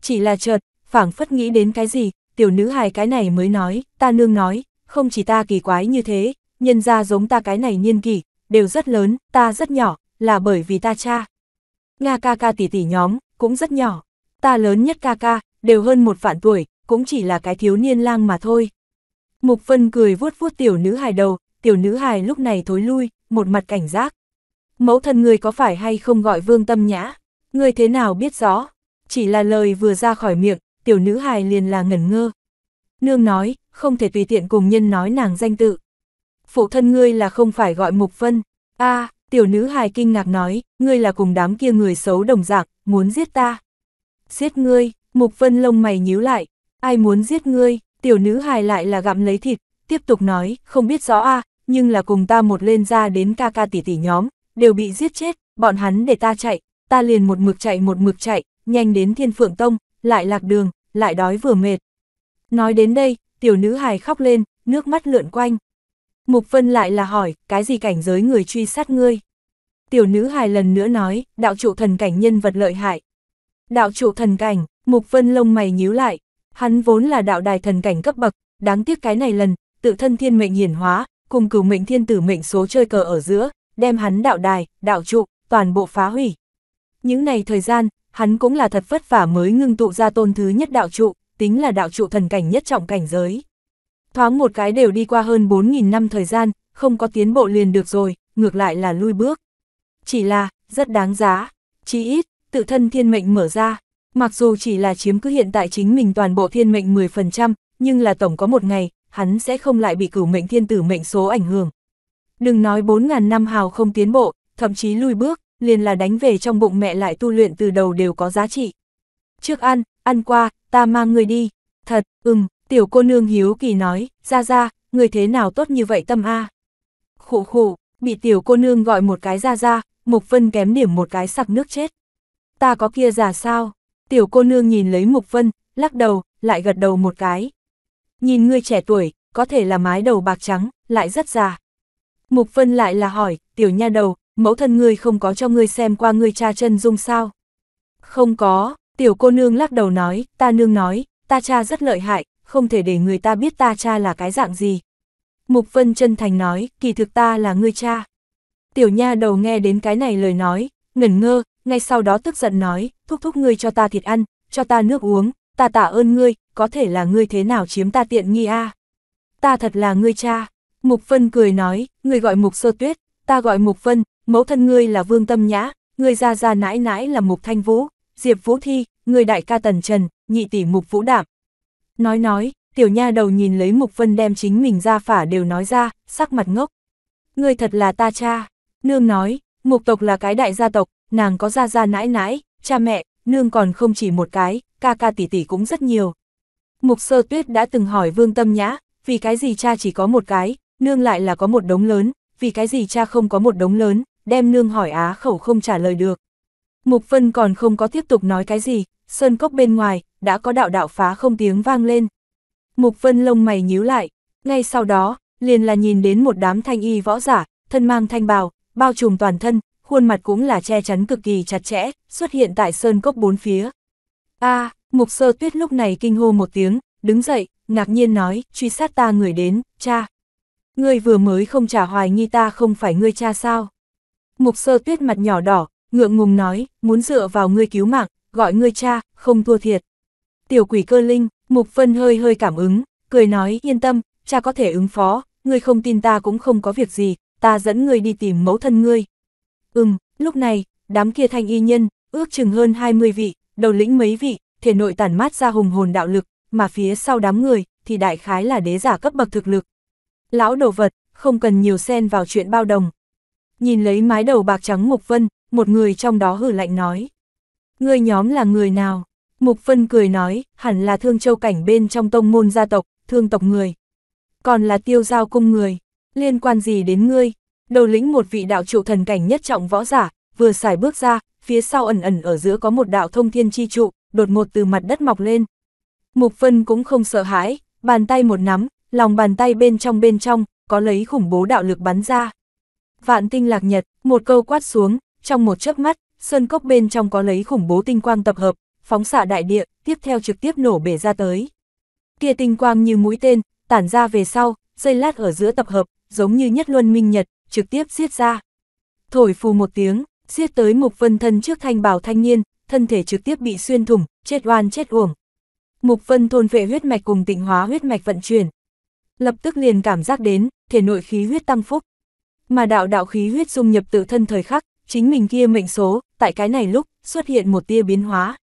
Chỉ là chợt, phảng phất nghĩ đến cái gì, tiểu nữ hài cái này mới nói, ta nương nói, không chỉ ta kỳ quái như thế, nhân ra giống ta cái này niên kỷ, đều rất lớn, ta rất nhỏ, là bởi vì ta cha. Nga ca ca tỷ tỷ nhóm, cũng rất nhỏ, ta lớn nhất ca ca, đều hơn một vạn tuổi, cũng chỉ là cái thiếu niên lang mà thôi. Mục Vân cười vuốt vuốt tiểu nữ hài đầu, tiểu nữ hài lúc này thối lui, một mặt cảnh giác. Mẫu thân người có phải hay không gọi vương tâm nhã? Người thế nào biết rõ? Chỉ là lời vừa ra khỏi miệng, tiểu nữ hài liền là ngẩn ngơ. Nương nói, không thể tùy tiện cùng nhân nói nàng danh tự. Phụ thân ngươi là không phải gọi Mục Vân. a tiểu nữ hài kinh ngạc nói, ngươi là cùng đám kia người xấu đồng dạng, muốn giết ta. Giết ngươi, Mục Vân lông mày nhíu lại, ai muốn giết ngươi, tiểu nữ hài lại là gặm lấy thịt, tiếp tục nói, không biết rõ a nhưng là cùng ta một lên ra đến ca ca tỷ tỷ nhóm, đều bị giết chết, bọn hắn để ta chạy, ta liền một mực chạy một mực chạy, nhanh đến thiên phượng tông, lại lạc đường, lại đói vừa mệt. Nói đến đây, tiểu nữ hài khóc lên, nước mắt lượn quanh. Mục Vân lại là hỏi, cái gì cảnh giới người truy sát ngươi? Tiểu nữ hài lần nữa nói, đạo trụ thần cảnh nhân vật lợi hại. Đạo trụ thần cảnh, Mục Vân lông mày nhíu lại, hắn vốn là đạo đài thần cảnh cấp bậc, đáng tiếc cái này lần, tự thân thiên mệnh hiển hóa, cùng cửu mệnh thiên tử mệnh số chơi cờ ở giữa, đem hắn đạo đài, đạo trụ, toàn bộ phá hủy. Những này thời gian, hắn cũng là thật vất vả mới ngưng tụ ra tôn thứ nhất đạo trụ, tính là đạo trụ thần cảnh nhất trọng cảnh giới. Thoáng một cái đều đi qua hơn 4.000 năm thời gian, không có tiến bộ liền được rồi, ngược lại là lui bước. Chỉ là, rất đáng giá, chí ít, tự thân thiên mệnh mở ra, mặc dù chỉ là chiếm cứ hiện tại chính mình toàn bộ thiên mệnh 10%, nhưng là tổng có một ngày, hắn sẽ không lại bị cửu mệnh thiên tử mệnh số ảnh hưởng, Đừng nói 4.000 năm hào không tiến bộ, thậm chí lùi bước, liền là đánh về trong bụng mẹ lại tu luyện từ đầu đều có giá trị. Trước ăn, ăn qua, ta mang người đi. Thật, ừm, tiểu cô nương hiếu kỳ nói, ra ra, người thế nào tốt như vậy tâm a à? Khủ khủ, bị tiểu cô nương gọi một cái ra ra, Mục Vân kém điểm một cái sặc nước chết. Ta có kia giả sao? Tiểu cô nương nhìn lấy Mục Vân, lắc đầu, lại gật đầu một cái. Nhìn người trẻ tuổi, có thể là mái đầu bạc trắng, lại rất già. Mục Vân lại là hỏi, tiểu nha đầu, mẫu thân ngươi không có cho ngươi xem qua ngươi cha chân dung sao? Không có, tiểu cô nương lắc đầu nói, ta nương nói, ta cha rất lợi hại, không thể để người ta biết ta cha là cái dạng gì. Mục Vân chân thành nói, kỳ thực ta là ngươi cha. Tiểu nha đầu nghe đến cái này lời nói, ngẩn ngơ, ngay sau đó tức giận nói, thúc thúc ngươi cho ta thịt ăn, cho ta nước uống, ta tạ ơn ngươi, có thể là ngươi thế nào chiếm ta tiện nghi a Ta thật là ngươi cha, Mục Vân cười nói, người gọi Mục Sơ Tuyết, ta gọi Mục Vân, mẫu thân ngươi là Vương Tâm Nhã, người ra ra nãi nãi là Mục Thanh Vũ, Diệp Vũ Thi, người đại ca Tần Trần, nhị tỷ Mục Vũ Đạm. Nói nói, tiểu nha đầu nhìn lấy Mục Vân đem chính mình ra phả đều nói ra, sắc mặt ngốc. Ngươi thật là ta cha. Nương nói, Mục tộc là cái đại gia tộc, nàng có ra ra nãi nãi, cha mẹ, nương còn không chỉ một cái, ca ca tỷ tỷ cũng rất nhiều. Mục Sơ Tuyết đã từng hỏi Vương Tâm Nhã, vì cái gì cha chỉ có một cái, Nương lại là có một đống lớn, vì cái gì cha không có một đống lớn, đem nương hỏi á khẩu không trả lời được. Mục Vân còn không có tiếp tục nói cái gì, sơn cốc bên ngoài, đã có đạo đạo phá không tiếng vang lên. Mục Vân lông mày nhíu lại, ngay sau đó, liền là nhìn đến một đám thanh y võ giả, thân mang thanh bào, bao trùm toàn thân, khuôn mặt cũng là che chắn cực kỳ chặt chẽ, xuất hiện tại sơn cốc bốn phía. a Mục Sơ Tuyết lúc này kinh hô một tiếng, đứng dậy, ngạc nhiên nói, truy sát ta người đến, cha. Ngươi vừa mới không trả hoài nghi ta không phải ngươi cha sao? Mục sơ tuyết mặt nhỏ đỏ, ngượng ngùng nói, muốn dựa vào ngươi cứu mạng, gọi ngươi cha, không thua thiệt. Tiểu quỷ cơ linh, mục phân hơi hơi cảm ứng, cười nói yên tâm, cha có thể ứng phó, ngươi không tin ta cũng không có việc gì, ta dẫn ngươi đi tìm mẫu thân ngươi. Ừm, lúc này, đám kia thanh y nhân, ước chừng hơn 20 vị, đầu lĩnh mấy vị, thể nội tản mát ra hùng hồn đạo lực, mà phía sau đám người, thì đại khái là đế giả cấp bậc thực lực, Lão đồ vật, không cần nhiều xen vào chuyện bao đồng. Nhìn lấy mái đầu bạc trắng Mục Vân, một người trong đó hử lạnh nói. ngươi nhóm là người nào? Mục Vân cười nói, hẳn là thương châu cảnh bên trong tông môn gia tộc, thương tộc người. Còn là tiêu giao cung người, liên quan gì đến ngươi? Đầu lĩnh một vị đạo trụ thần cảnh nhất trọng võ giả, vừa xài bước ra, phía sau ẩn ẩn ở giữa có một đạo thông thiên chi trụ, đột ngột từ mặt đất mọc lên. Mục Vân cũng không sợ hãi, bàn tay một nắm, lòng bàn tay bên trong bên trong, có lấy khủng bố đạo lực bắn ra. Vạn tinh lạc nhật, một câu quát xuống, trong một chớp mắt, sơn cốc bên trong có lấy khủng bố tinh quang tập hợp, phóng xạ đại địa, tiếp theo trực tiếp nổ bể ra tới. Kia tinh quang như mũi tên, tản ra về sau, dây lát ở giữa tập hợp, giống như nhất luân minh nhật, trực tiếp giết ra. Thổi phù một tiếng, giết tới Mục Vân thân trước thanh bảo thanh niên, thân thể trực tiếp bị xuyên thủng, chết oan chết uổng. Mục Vân thôn vệ huyết mạch cùng tịnh hóa huyết mạch vận chuyển, lập tức liền cảm giác đến, thể nội khí huyết tăng phúc. Mà đạo đạo khí huyết dung nhập tự thân thời khắc, chính mình kia mệnh số, tại cái này lúc, xuất hiện một tia biến hóa.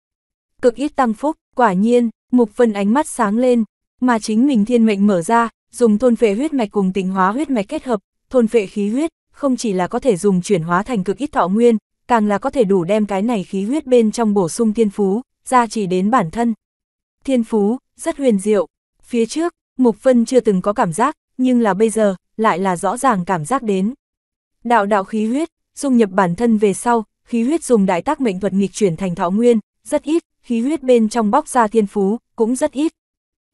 Cực ít tăng phúc, quả nhiên, Mục phân ánh mắt sáng lên, mà chính mình thiên mệnh mở ra, dùng thôn phệ huyết mạch cùng tình hóa huyết mạch kết hợp, thôn phệ khí huyết, không chỉ là có thể dùng chuyển hóa thành cực ít thọ nguyên, càng là có thể đủ đem cái này khí huyết bên trong bổ sung thiên phú, ra chỉ đến bản thân. Thiên phú, rất huyền diệu. Phía trước, Mục Vân chưa từng có cảm giác, nhưng là bây giờ, lại là rõ ràng cảm giác đến. Đạo đạo khí huyết, dung nhập bản thân về sau, khí huyết dùng đại tác mệnh thuật nghịch chuyển thành thọ nguyên, rất ít, khí huyết bên trong bóc ra thiên phú, cũng rất ít.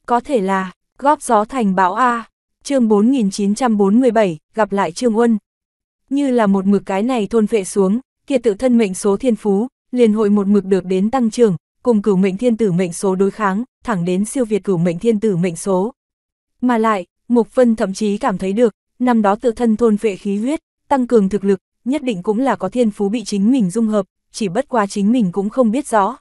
Có thể là, góp gió thành bão A, chương 4947, gặp lại Trương Uân. Như là một mực cái này thôn vệ xuống, kia tự thân mệnh số thiên phú, liền hội một mực được đến tăng trưởng, cùng cửu mệnh thiên tử mệnh số đối kháng, thẳng đến siêu việt cửu mệnh thiên tử mệnh số. Mà lại, Mục Vân thậm chí cảm thấy được, năm đó tự thân thôn vệ khí huyết, tăng cường thực lực, nhất định cũng là có thiên phú bị chính mình dung hợp, chỉ bất quá chính mình cũng không biết rõ.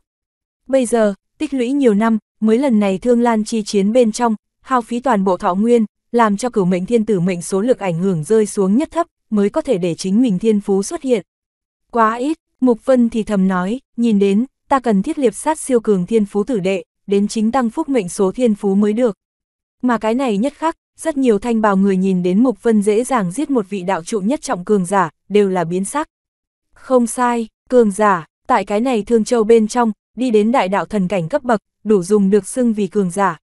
Bây giờ, tích lũy nhiều năm, mới lần này thương lan chi chiến bên trong, hao phí toàn bộ thọ nguyên, làm cho cửu mệnh thiên tử mệnh số lực ảnh hưởng rơi xuống nhất thấp, mới có thể để chính mình thiên phú xuất hiện. Quá ít, Mục Vân thì thầm nói, nhìn đến, ta cần thiết liệp sát siêu cường thiên phú tử đệ, đến chính tăng phúc mệnh số thiên phú mới được. Mà cái này nhất khác, rất nhiều thanh bào người nhìn đến Mục Vân dễ dàng giết một vị đạo trụ nhất trọng cường giả, đều là biến sắc. Không sai, cường giả, tại cái này Thương Châu bên trong, đi đến đại đạo thần cảnh cấp bậc, đủ dùng được xưng vì cường giả.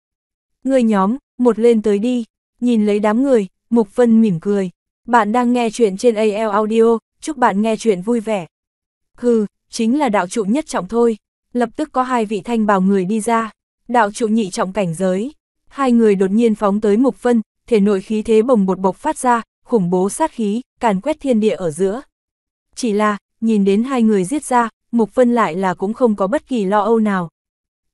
Người nhóm, một lên tới đi, nhìn lấy đám người, Mục Vân mỉm cười. Bạn đang nghe chuyện trên AL Audio, chúc bạn nghe chuyện vui vẻ. Hừ, chính là đạo trụ nhất trọng thôi. Lập tức có hai vị thanh bào người đi ra, đạo trụ nhị trọng cảnh giới hai người đột nhiên phóng tới Mục Vân, thể nội khí thế bồng bột bộc phát ra, khủng bố sát khí, càn quét thiên địa ở giữa. Chỉ là, nhìn đến hai người giết ra, Mục Vân lại là cũng không có bất kỳ lo âu nào.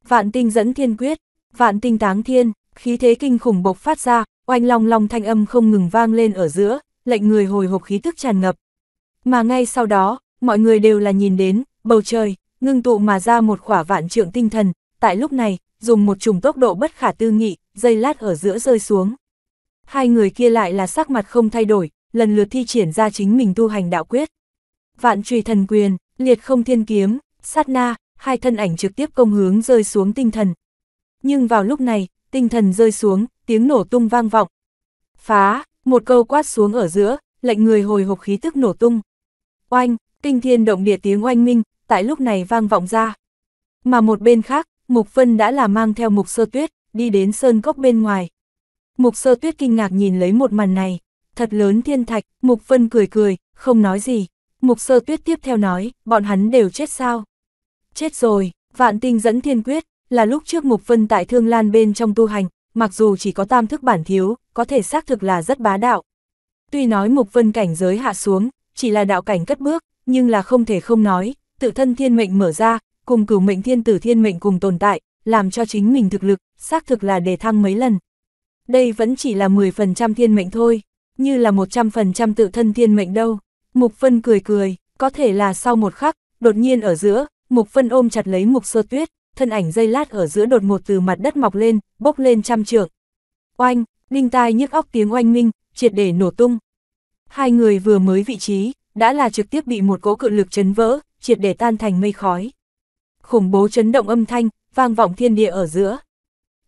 Vạn tinh dẫn thiên quyết, vạn tinh táng thiên, khí thế kinh khủng bộc phát ra, oanh long long thanh âm không ngừng vang lên ở giữa, lệnh người hồi hộp khí tức tràn ngập. Mà ngay sau đó, mọi người đều là nhìn đến, bầu trời, ngưng tụ mà ra một khỏa vạn trượng tinh thần, tại lúc này, dùng một chủng tốc độ bất khả tư nghị, dây lát ở giữa rơi xuống. Hai người kia lại là sắc mặt không thay đổi, lần lượt thi triển ra chính mình tu hành đạo quyết. Vạn trùy thần quyền, liệt không thiên kiếm, sát na, hai thân ảnh trực tiếp công hướng rơi xuống tinh thần. Nhưng vào lúc này, tinh thần rơi xuống, tiếng nổ tung vang vọng. Phá, một câu quát xuống ở giữa, lệnh người hồi hộp khí tức nổ tung. Oanh, kinh thiên động địa tiếng oanh minh, tại lúc này vang vọng ra. Mà một bên khác, Mục Vân đã là mang theo Mục Sơ Tuyết, đi đến sơn cốc bên ngoài. Mục sơ tuyết kinh ngạc nhìn lấy một màn này, thật lớn thiên thạch, Mục Vân cười cười, không nói gì. Mục sơ tuyết tiếp theo nói, bọn hắn đều chết sao? Chết rồi, vạn tinh dẫn thiên quyết, là lúc trước Mục Vân tại Thương Lan bên trong tu hành, mặc dù chỉ có tam thức bản thiếu, có thể xác thực là rất bá đạo. Tuy nói Mục Vân cảnh giới hạ xuống, chỉ là đạo cảnh cất bước, nhưng là không thể không nói, tự thân thiên mệnh mở ra, cùng cửu mệnh thiên tử thiên mệnh cùng tồn tại, làm cho chính mình thực lực, xác thực là để thăng mấy lần. Đây vẫn chỉ là 10% thiên mệnh thôi, như là 100% tự thân thiên mệnh đâu. Mục Vân cười cười, có thể là sau một khắc, đột nhiên ở giữa, Mục Vân ôm chặt lấy Mục Sơ Tuyết, thân ảnh dây lát ở giữa đột ngột từ mặt đất mọc lên, bốc lên trăm trượng. Oanh, đinh tai nhức óc tiếng oanh minh, triệt để nổ tung. Hai người vừa mới vị trí, đã là trực tiếp bị một cỗ cự lực chấn vỡ, triệt để tan thành mây khói khủng bố chấn động âm thanh, vang vọng thiên địa ở giữa.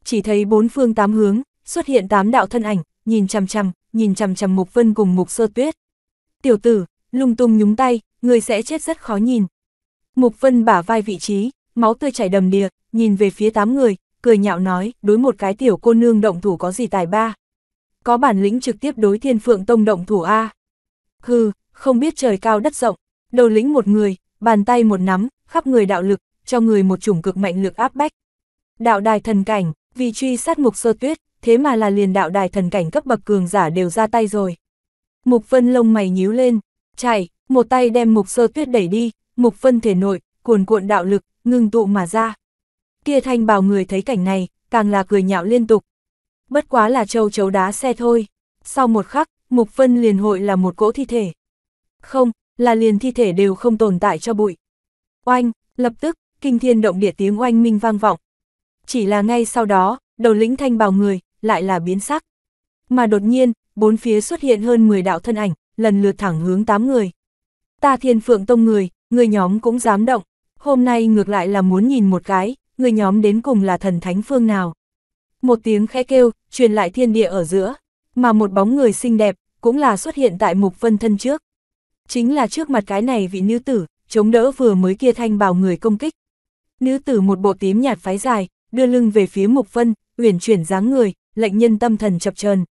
Chỉ thấy bốn phương tám hướng, xuất hiện tám đạo thân ảnh, nhìn chằm chằm, nhìn chằm chằm Mục Vân cùng Mục Sơ Tuyết. Tiểu tử, lung tung nhúng tay, người sẽ chết rất khó nhìn. Mục Vân bả vai vị trí, máu tươi chảy đầm đìa, nhìn về phía tám người, cười nhạo nói, đối một cái tiểu cô nương động thủ có gì tài ba. Có bản lĩnh trực tiếp đối thiên phượng tông động thủ A. Hừ, không biết trời cao đất rộng, đầu lĩnh một người, bàn tay một nắm, khắp người đạo lực, cho người một chủng cực mạnh lực áp bách. Đạo đài thần cảnh, vì truy sát mục sơ tuyết, thế mà là liền đạo đài thần cảnh cấp bậc cường giả đều ra tay rồi. Mục Vân lông mày nhíu lên, chạy, một tay đem mục sơ tuyết đẩy đi, mục Vân thể nội, cuồn cuộn đạo lực, ngưng tụ mà ra. Kia thanh bào người thấy cảnh này, càng là cười nhạo liên tục. Bất quá là châu chấu đá xe thôi. Sau một khắc, mục Vân liền hội là một cỗ thi thể. Không, là liền thi thể đều không tồn tại cho bụi. Oanh, lập tức, kinh thiên động địa tiếng oanh minh vang vọng. Chỉ là ngay sau đó, đầu lĩnh thanh bào người, lại là biến sắc. Mà đột nhiên, bốn phía xuất hiện hơn 10 đạo thân ảnh, lần lượt thẳng hướng 8 người. Ta thiên phượng tông người, người nhóm cũng dám động, hôm nay ngược lại là muốn nhìn một cái, người nhóm đến cùng là thần thánh phương nào. Một tiếng khẽ kêu, truyền lại thiên địa ở giữa, mà một bóng người xinh đẹp, cũng là xuất hiện tại mục vân thân trước. Chính là trước mặt cái này vị nữ tử, chống đỡ vừa mới kia thanh bào người công kích, Nữ tử một bộ tím nhạt phái dài, đưa lưng về phía Mục Vân, uyển chuyển dáng người, lệnh nhân tâm thần chập chờn.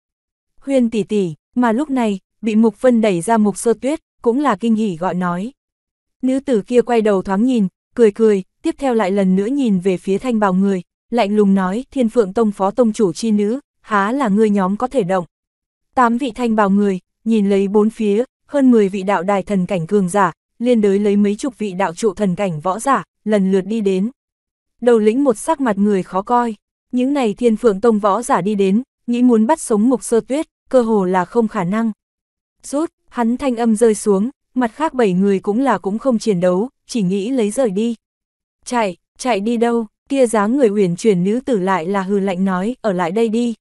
Huyên tỷ tỷ, mà lúc này, bị Mục Vân đẩy ra Mục Sơ Tuyết, cũng là kinh hỉ gọi nói. Nữ tử kia quay đầu thoáng nhìn, cười cười, tiếp theo lại lần nữa nhìn về phía thanh bào người, lạnh lùng nói, Thiên Phượng Tông phó tông chủ chi nữ, há là người nhóm có thể động. Tám vị thanh bào người, nhìn lấy bốn phía, hơn 10 vị đạo đài thần cảnh cường giả, liên đới lấy mấy chục vị đạo trụ thần cảnh võ giả, lần lượt đi đến. Đầu lĩnh một sắc mặt người khó coi, những này thiên phượng tông võ giả đi đến, nghĩ muốn bắt sống mục sơ tuyết, cơ hồ là không khả năng. Rút, hắn thanh âm rơi xuống, mặt khác bảy người cũng là cũng không chiến đấu, chỉ nghĩ lấy rời đi. Chạy, chạy đi đâu, kia dáng người uyển chuyển nữ tử lại là hừ lạnh nói, ở lại đây đi.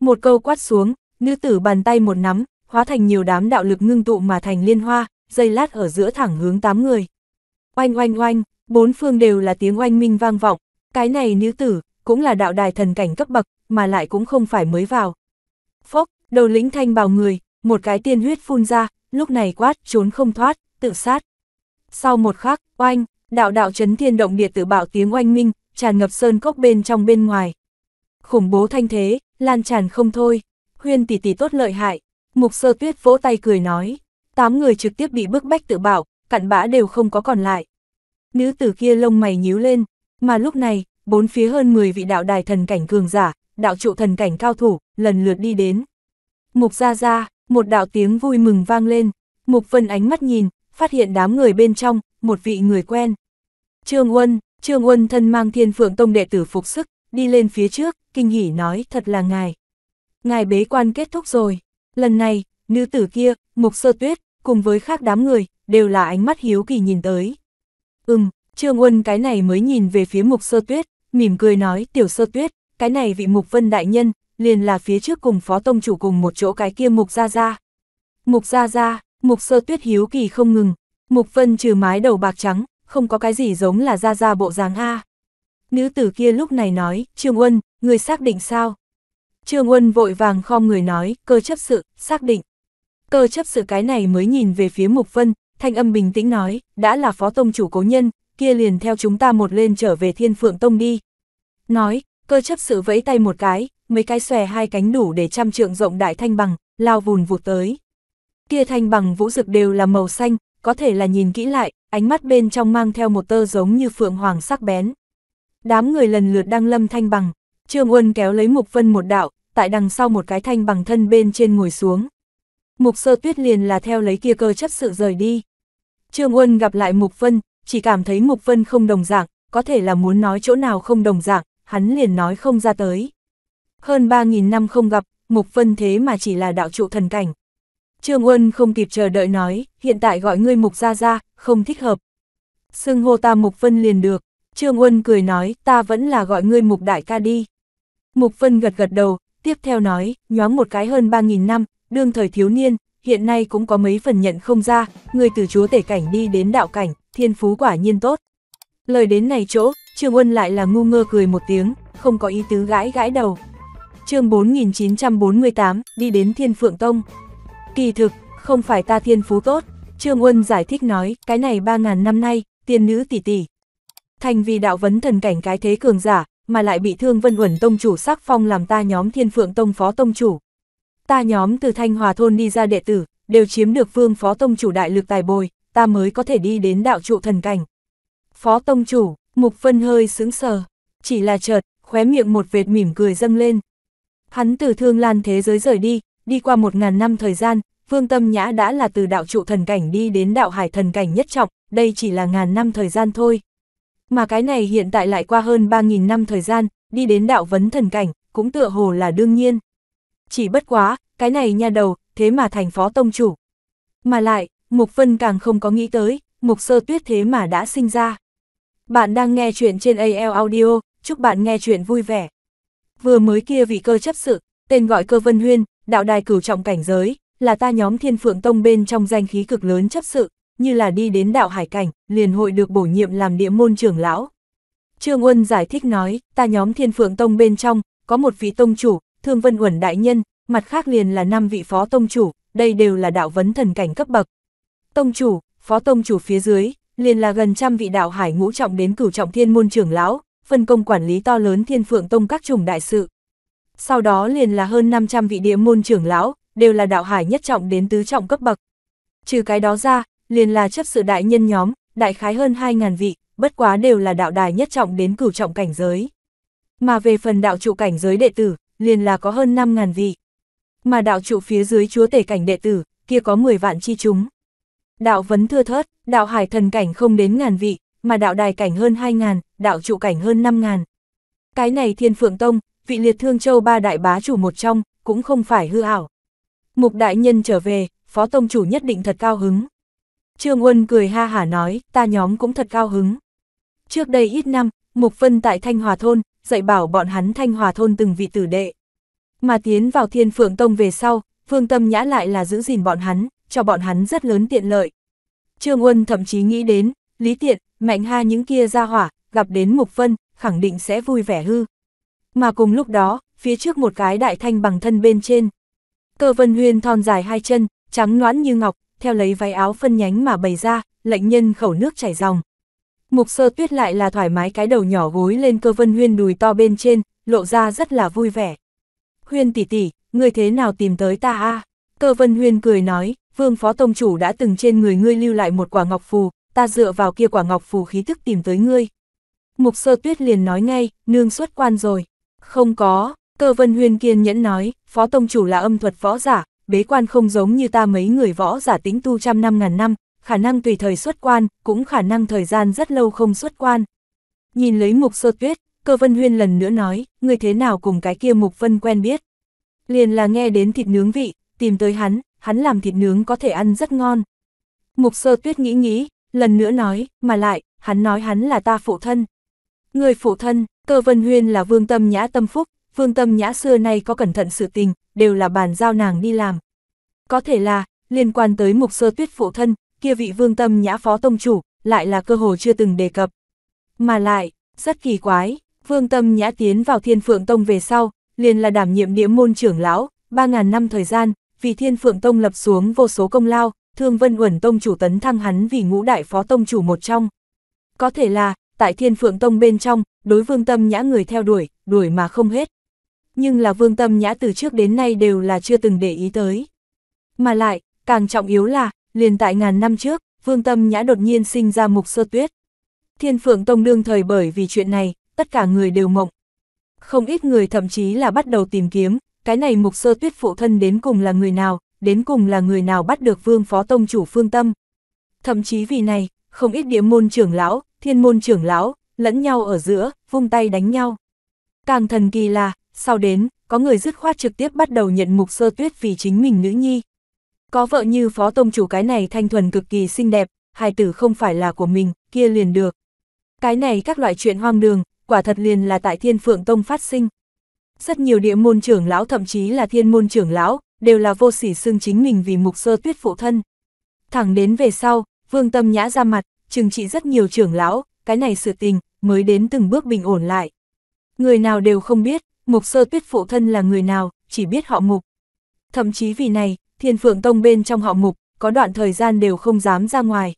Một câu quát xuống, nữ tử bàn tay một nắm, hóa thành nhiều đám đạo lực ngưng tụ mà thành liên hoa, dây lát ở giữa thẳng hướng tám người. Oanh oanh oanh, bốn phương đều là tiếng oanh minh vang vọng, cái này nữ tử, cũng là đạo đài thần cảnh cấp bậc, mà lại cũng không phải mới vào. Phốc, đầu lĩnh thanh bào người, một cái tiên huyết phun ra, lúc này quát, trốn không thoát, tự sát. Sau một khắc, oanh, đạo đạo chấn thiên động địa tự bạo tiếng oanh minh, tràn ngập sơn cốc bên trong bên ngoài. Khủng bố thanh thế, lan tràn không thôi, huyên tỷ tỷ tốt lợi hại, mục sơ tuyết vỗ tay cười nói. Tám người trực tiếp bị bức bách tự bạo, cặn bã đều không có còn lại nữ tử kia lông mày nhíu lên, mà lúc này, bốn phía hơn 10 vị đạo đài thần cảnh cường giả, đạo trụ thần cảnh cao thủ, lần lượt đi đến. Mục ra ra, một đạo tiếng vui mừng vang lên, Mục Vân ánh mắt nhìn, phát hiện đám người bên trong, một vị người quen. Trương Uân, Trương Uân thân mang thiên phượng tông đệ tử phục sức, đi lên phía trước, kinh hỉ nói thật là ngài. Ngài bế quan kết thúc rồi, lần này, nữ tử kia, Mục Sơ Tuyết, cùng với khác đám người, đều là ánh mắt hiếu kỳ nhìn tới. Ừm, Trương Uân cái này mới nhìn về phía mục sơ tuyết, mỉm cười nói tiểu sơ tuyết, cái này vị mục vân đại nhân, liền là phía trước cùng phó tông chủ cùng một chỗ cái kia mục ra ra. Mục ra ra, mục sơ tuyết hiếu kỳ không ngừng, mục vân trừ mái đầu bạc trắng, không có cái gì giống là ra ra bộ dáng A. Nữ tử kia lúc này nói, Trương Uân, người xác định sao? Trương Uân vội vàng kho người nói, cơ chấp sự, xác định. Cơ chấp sự cái này mới nhìn về phía Mục Vân, thanh âm bình tĩnh nói, đã là phó tông chủ cố nhân, kia liền theo chúng ta một lên trở về thiên phượng tông đi. Nói, cơ chấp sự vẫy tay một cái, mấy cái xòe hai cánh đủ để trăm trượng rộng đại thanh bằng, lao vùn vụt tới. Kia thanh bằng vũ rực đều là màu xanh, có thể là nhìn kỹ lại, ánh mắt bên trong mang theo một tơ giống như phượng hoàng sắc bén. Đám người lần lượt đăng lâm thanh bằng, Trương Uân kéo lấy Mục Vân một đạo, tại đằng sau một cái thanh bằng thân bên trên ngồi xuống. Mục Sơ Tuyết liền là theo lấy kia cơ chấp sự rời đi. Trương Uân gặp lại Mục Vân, chỉ cảm thấy Mục Vân không đồng dạng, có thể là muốn nói chỗ nào không đồng dạng, hắn liền nói không ra tới. Hơn 3.000 năm không gặp, Mục Vân thế mà chỉ là đạo trụ thần cảnh. Trương Uân không kịp chờ đợi nói, hiện tại gọi ngươi Mục Gia Gia, không thích hợp. Sưng hô ta Mục Vân liền được, Trương Uân cười nói, ta vẫn là gọi ngươi Mục Đại Ca đi. Mục Vân gật gật đầu, tiếp theo nói, nhoáng một cái hơn 3.000 năm, đương thời thiếu niên, hiện nay cũng có mấy phần nhận không ra, người từ chúa tể cảnh đi đến đạo cảnh, thiên phú quả nhiên tốt. Lời đến này chỗ, Trương Uân lại là ngu ngơ cười một tiếng, không có ý tứ gãi gãi đầu. chương 4948, đi đến Thiên Phượng Tông. Kỳ thực, không phải ta thiên phú tốt, Trương Uân giải thích nói, cái này 3.000 năm nay, tiên nữ tỷ tỷ. Thành vì đạo vấn thần cảnh cái thế cường giả, mà lại bị thương Vân Uẩn Tông chủ sắc phong làm ta nhóm Thiên Phượng Tông phó tông chủ, ta nhóm từ Thanh Hòa Thôn đi ra đệ tử, đều chiếm được vương phó tông chủ đại lực tài bồi, ta mới có thể đi đến đạo trụ thần cảnh. Phó tông chủ, mục phân hơi sững sờ, chỉ là chợt, khóe miệng một vệt mỉm cười dâng lên. Hắn từ thương lan thế giới rời đi, đi qua một ngàn năm thời gian, Vương Tâm Nhã đã là từ đạo trụ thần cảnh đi đến đạo hải thần cảnh nhất trọng, đây chỉ là ngàn năm thời gian thôi. Mà cái này hiện tại lại qua hơn 3.000 năm thời gian, đi đến đạo vấn thần cảnh, cũng tựa hồ là đương nhiên. Chỉ bất quá, cái này nha đầu, thế mà thành phó tông chủ. Mà lại, Mục Vân càng không có nghĩ tới, Mục Sơ Tuyết thế mà đã sinh ra. Bạn đang nghe chuyện trên AL Audio, chúc bạn nghe chuyện vui vẻ. Vừa mới kia vị cơ chấp sự, tên gọi cơ Vân Huyên, đạo đài cửu trọng cảnh giới, là ta nhóm thiên phượng tông bên trong danh khí cực lớn chấp sự, như là đi đến đạo hải cảnh, liền hội được bổ nhiệm làm địa môn trưởng lão. Trương Uân giải thích nói, ta nhóm thiên phượng tông bên trong, có một vị tông chủ, thương vân uẩn đại nhân, mặt khác liền là năm vị phó tông chủ, đây đều là đạo vấn thần cảnh cấp bậc. Tông chủ, phó tông chủ phía dưới, liền là gần trăm vị đạo hải ngũ trọng đến cửu trọng thiên môn trưởng lão, phân công quản lý to lớn thiên phượng tông các chủng đại sự. Sau đó liền là hơn 500 vị địa môn trưởng lão, đều là đạo hải nhất trọng đến tứ trọng cấp bậc. Trừ cái đó ra, liền là chấp sự đại nhân nhóm, đại khái hơn 2.000 vị, bất quá đều là đạo đài nhất trọng đến cửu trọng cảnh giới. Mà về phần đạo trụ cảnh giới đệ tử, liền là có hơn 5.000 vị mà đạo trụ phía dưới chúa tể cảnh đệ tử, kia có 10 vạn chi chúng. Đạo vấn thưa thớt, đạo hải thần cảnh không đến ngàn vị, mà đạo đài cảnh hơn 2 ngàn, đạo trụ cảnh hơn 5 ngàn. Cái này thiên phượng tông, vị liệt thương châu ba đại bá chủ một trong, cũng không phải hư ảo. Mục đại nhân trở về, phó tông chủ nhất định thật cao hứng. Trương Uân cười ha hả nói, ta nhóm cũng thật cao hứng. Trước đây ít năm, Mục Vân tại Thanh Hòa Thôn, dạy bảo bọn hắn Thanh Hòa Thôn từng vị tử đệ. Mà tiến vào thiên phượng tông về sau, phương tâm nhã lại là giữ gìn bọn hắn, cho bọn hắn rất lớn tiện lợi. Trương Uân thậm chí nghĩ đến, lý tiện, mạnh ha những kia ra hỏa, gặp đến Mục Vân, khẳng định sẽ vui vẻ hư. Mà cùng lúc đó, phía trước một cái đại thanh bằng thân bên trên. Cơ vân huyên thon dài hai chân, trắng noãn như ngọc, theo lấy váy áo phân nhánh mà bày ra, lệnh nhân khẩu nước chảy ròng. Mục sơ tuyết lại là thoải mái cái đầu nhỏ gối lên cơ vân huyên đùi to bên trên, lộ ra rất là vui vẻ. Huyên tỷ tỷ, ngươi thế nào tìm tới ta a? Cơ Vân Huyên cười nói, Vương Phó Tông Chủ đã từng trên người ngươi lưu lại một quả ngọc phù, ta dựa vào kia quả ngọc phù khí thức tìm tới ngươi. Mục Sơ Tuyết liền nói ngay, nương xuất quan rồi. Không có, Cơ Vân Huyên kiên nhẫn nói, Phó Tông Chủ là âm thuật võ giả, bế quan không giống như ta mấy người võ giả tính tu trăm năm ngàn năm, khả năng tùy thời xuất quan, cũng khả năng thời gian rất lâu không xuất quan. Nhìn lấy Mục Sơ Tuyết, cơ vân huyên lần nữa nói, người thế nào cùng cái kia mục vân quen biết. Liền là nghe đến thịt nướng vị, tìm tới hắn, hắn làm thịt nướng có thể ăn rất ngon. Mục sơ tuyết nghĩ nghĩ, lần nữa nói, mà lại, hắn nói hắn là ta phụ thân. Người phụ thân, cơ vân huyên là vương tâm nhã tâm phúc, vương tâm nhã xưa nay có cẩn thận sự tình, đều là bàn giao nàng đi làm. Có thể là, liên quan tới mục sơ tuyết phụ thân, kia vị vương tâm nhã phó tông chủ, lại là cơ hồ chưa từng đề cập. Mà lại, rất kỳ quái, Vương Tâm Nhã tiến vào Thiên Phượng Tông về sau, liền là đảm nhiệm địa môn trưởng lão, 3.000 năm thời gian, vì Thiên Phượng Tông lập xuống vô số công lao, Thương Vân Uẩn Tông chủ tấn thăng hắn vì ngũ đại phó tông chủ một trong. Có thể là, tại Thiên Phượng Tông bên trong, đối Vương Tâm Nhã người theo đuổi, đuổi mà không hết. Nhưng là Vương Tâm Nhã từ trước đến nay đều là chưa từng để ý tới. Mà lại, càng trọng yếu là, liền tại ngàn năm trước, Vương Tâm Nhã đột nhiên sinh ra mục sơ tuyết. Thiên Phượng Tông đương thời bởi vì chuyện này, tất cả người đều mộng. Không ít người thậm chí là bắt đầu tìm kiếm, cái này mục sơ tuyết phụ thân đến cùng là người nào, đến cùng là người nào bắt được vương phó tông chủ phương tâm. Thậm chí vì này, không ít địa môn trưởng lão, thiên môn trưởng lão, lẫn nhau ở giữa, vung tay đánh nhau. Càng thần kỳ là, sau đến, có người dứt khoát trực tiếp bắt đầu nhận mục sơ tuyết vì chính mình nữ nhi. Có vợ như phó tông chủ cái này thanh thuần cực kỳ xinh đẹp, hài tử không phải là của mình, kia liền được. Cái này các loại chuyện hoang đường, quả thật liền là tại thiên phượng tông phát sinh. Rất nhiều địa môn trưởng lão thậm chí là thiên môn trưởng lão, đều là vô sỉ xưng chính mình vì mục sơ tuyết phụ thân. Thẳng đến về sau, vương tâm nhã ra mặt, trừng trị rất nhiều trưởng lão, cái này sự tình, mới đến từng bước bình ổn lại. Người nào đều không biết, mục sơ tuyết phụ thân là người nào, chỉ biết họ mục. Thậm chí vì này, thiên phượng tông bên trong họ mục, có đoạn thời gian đều không dám ra ngoài.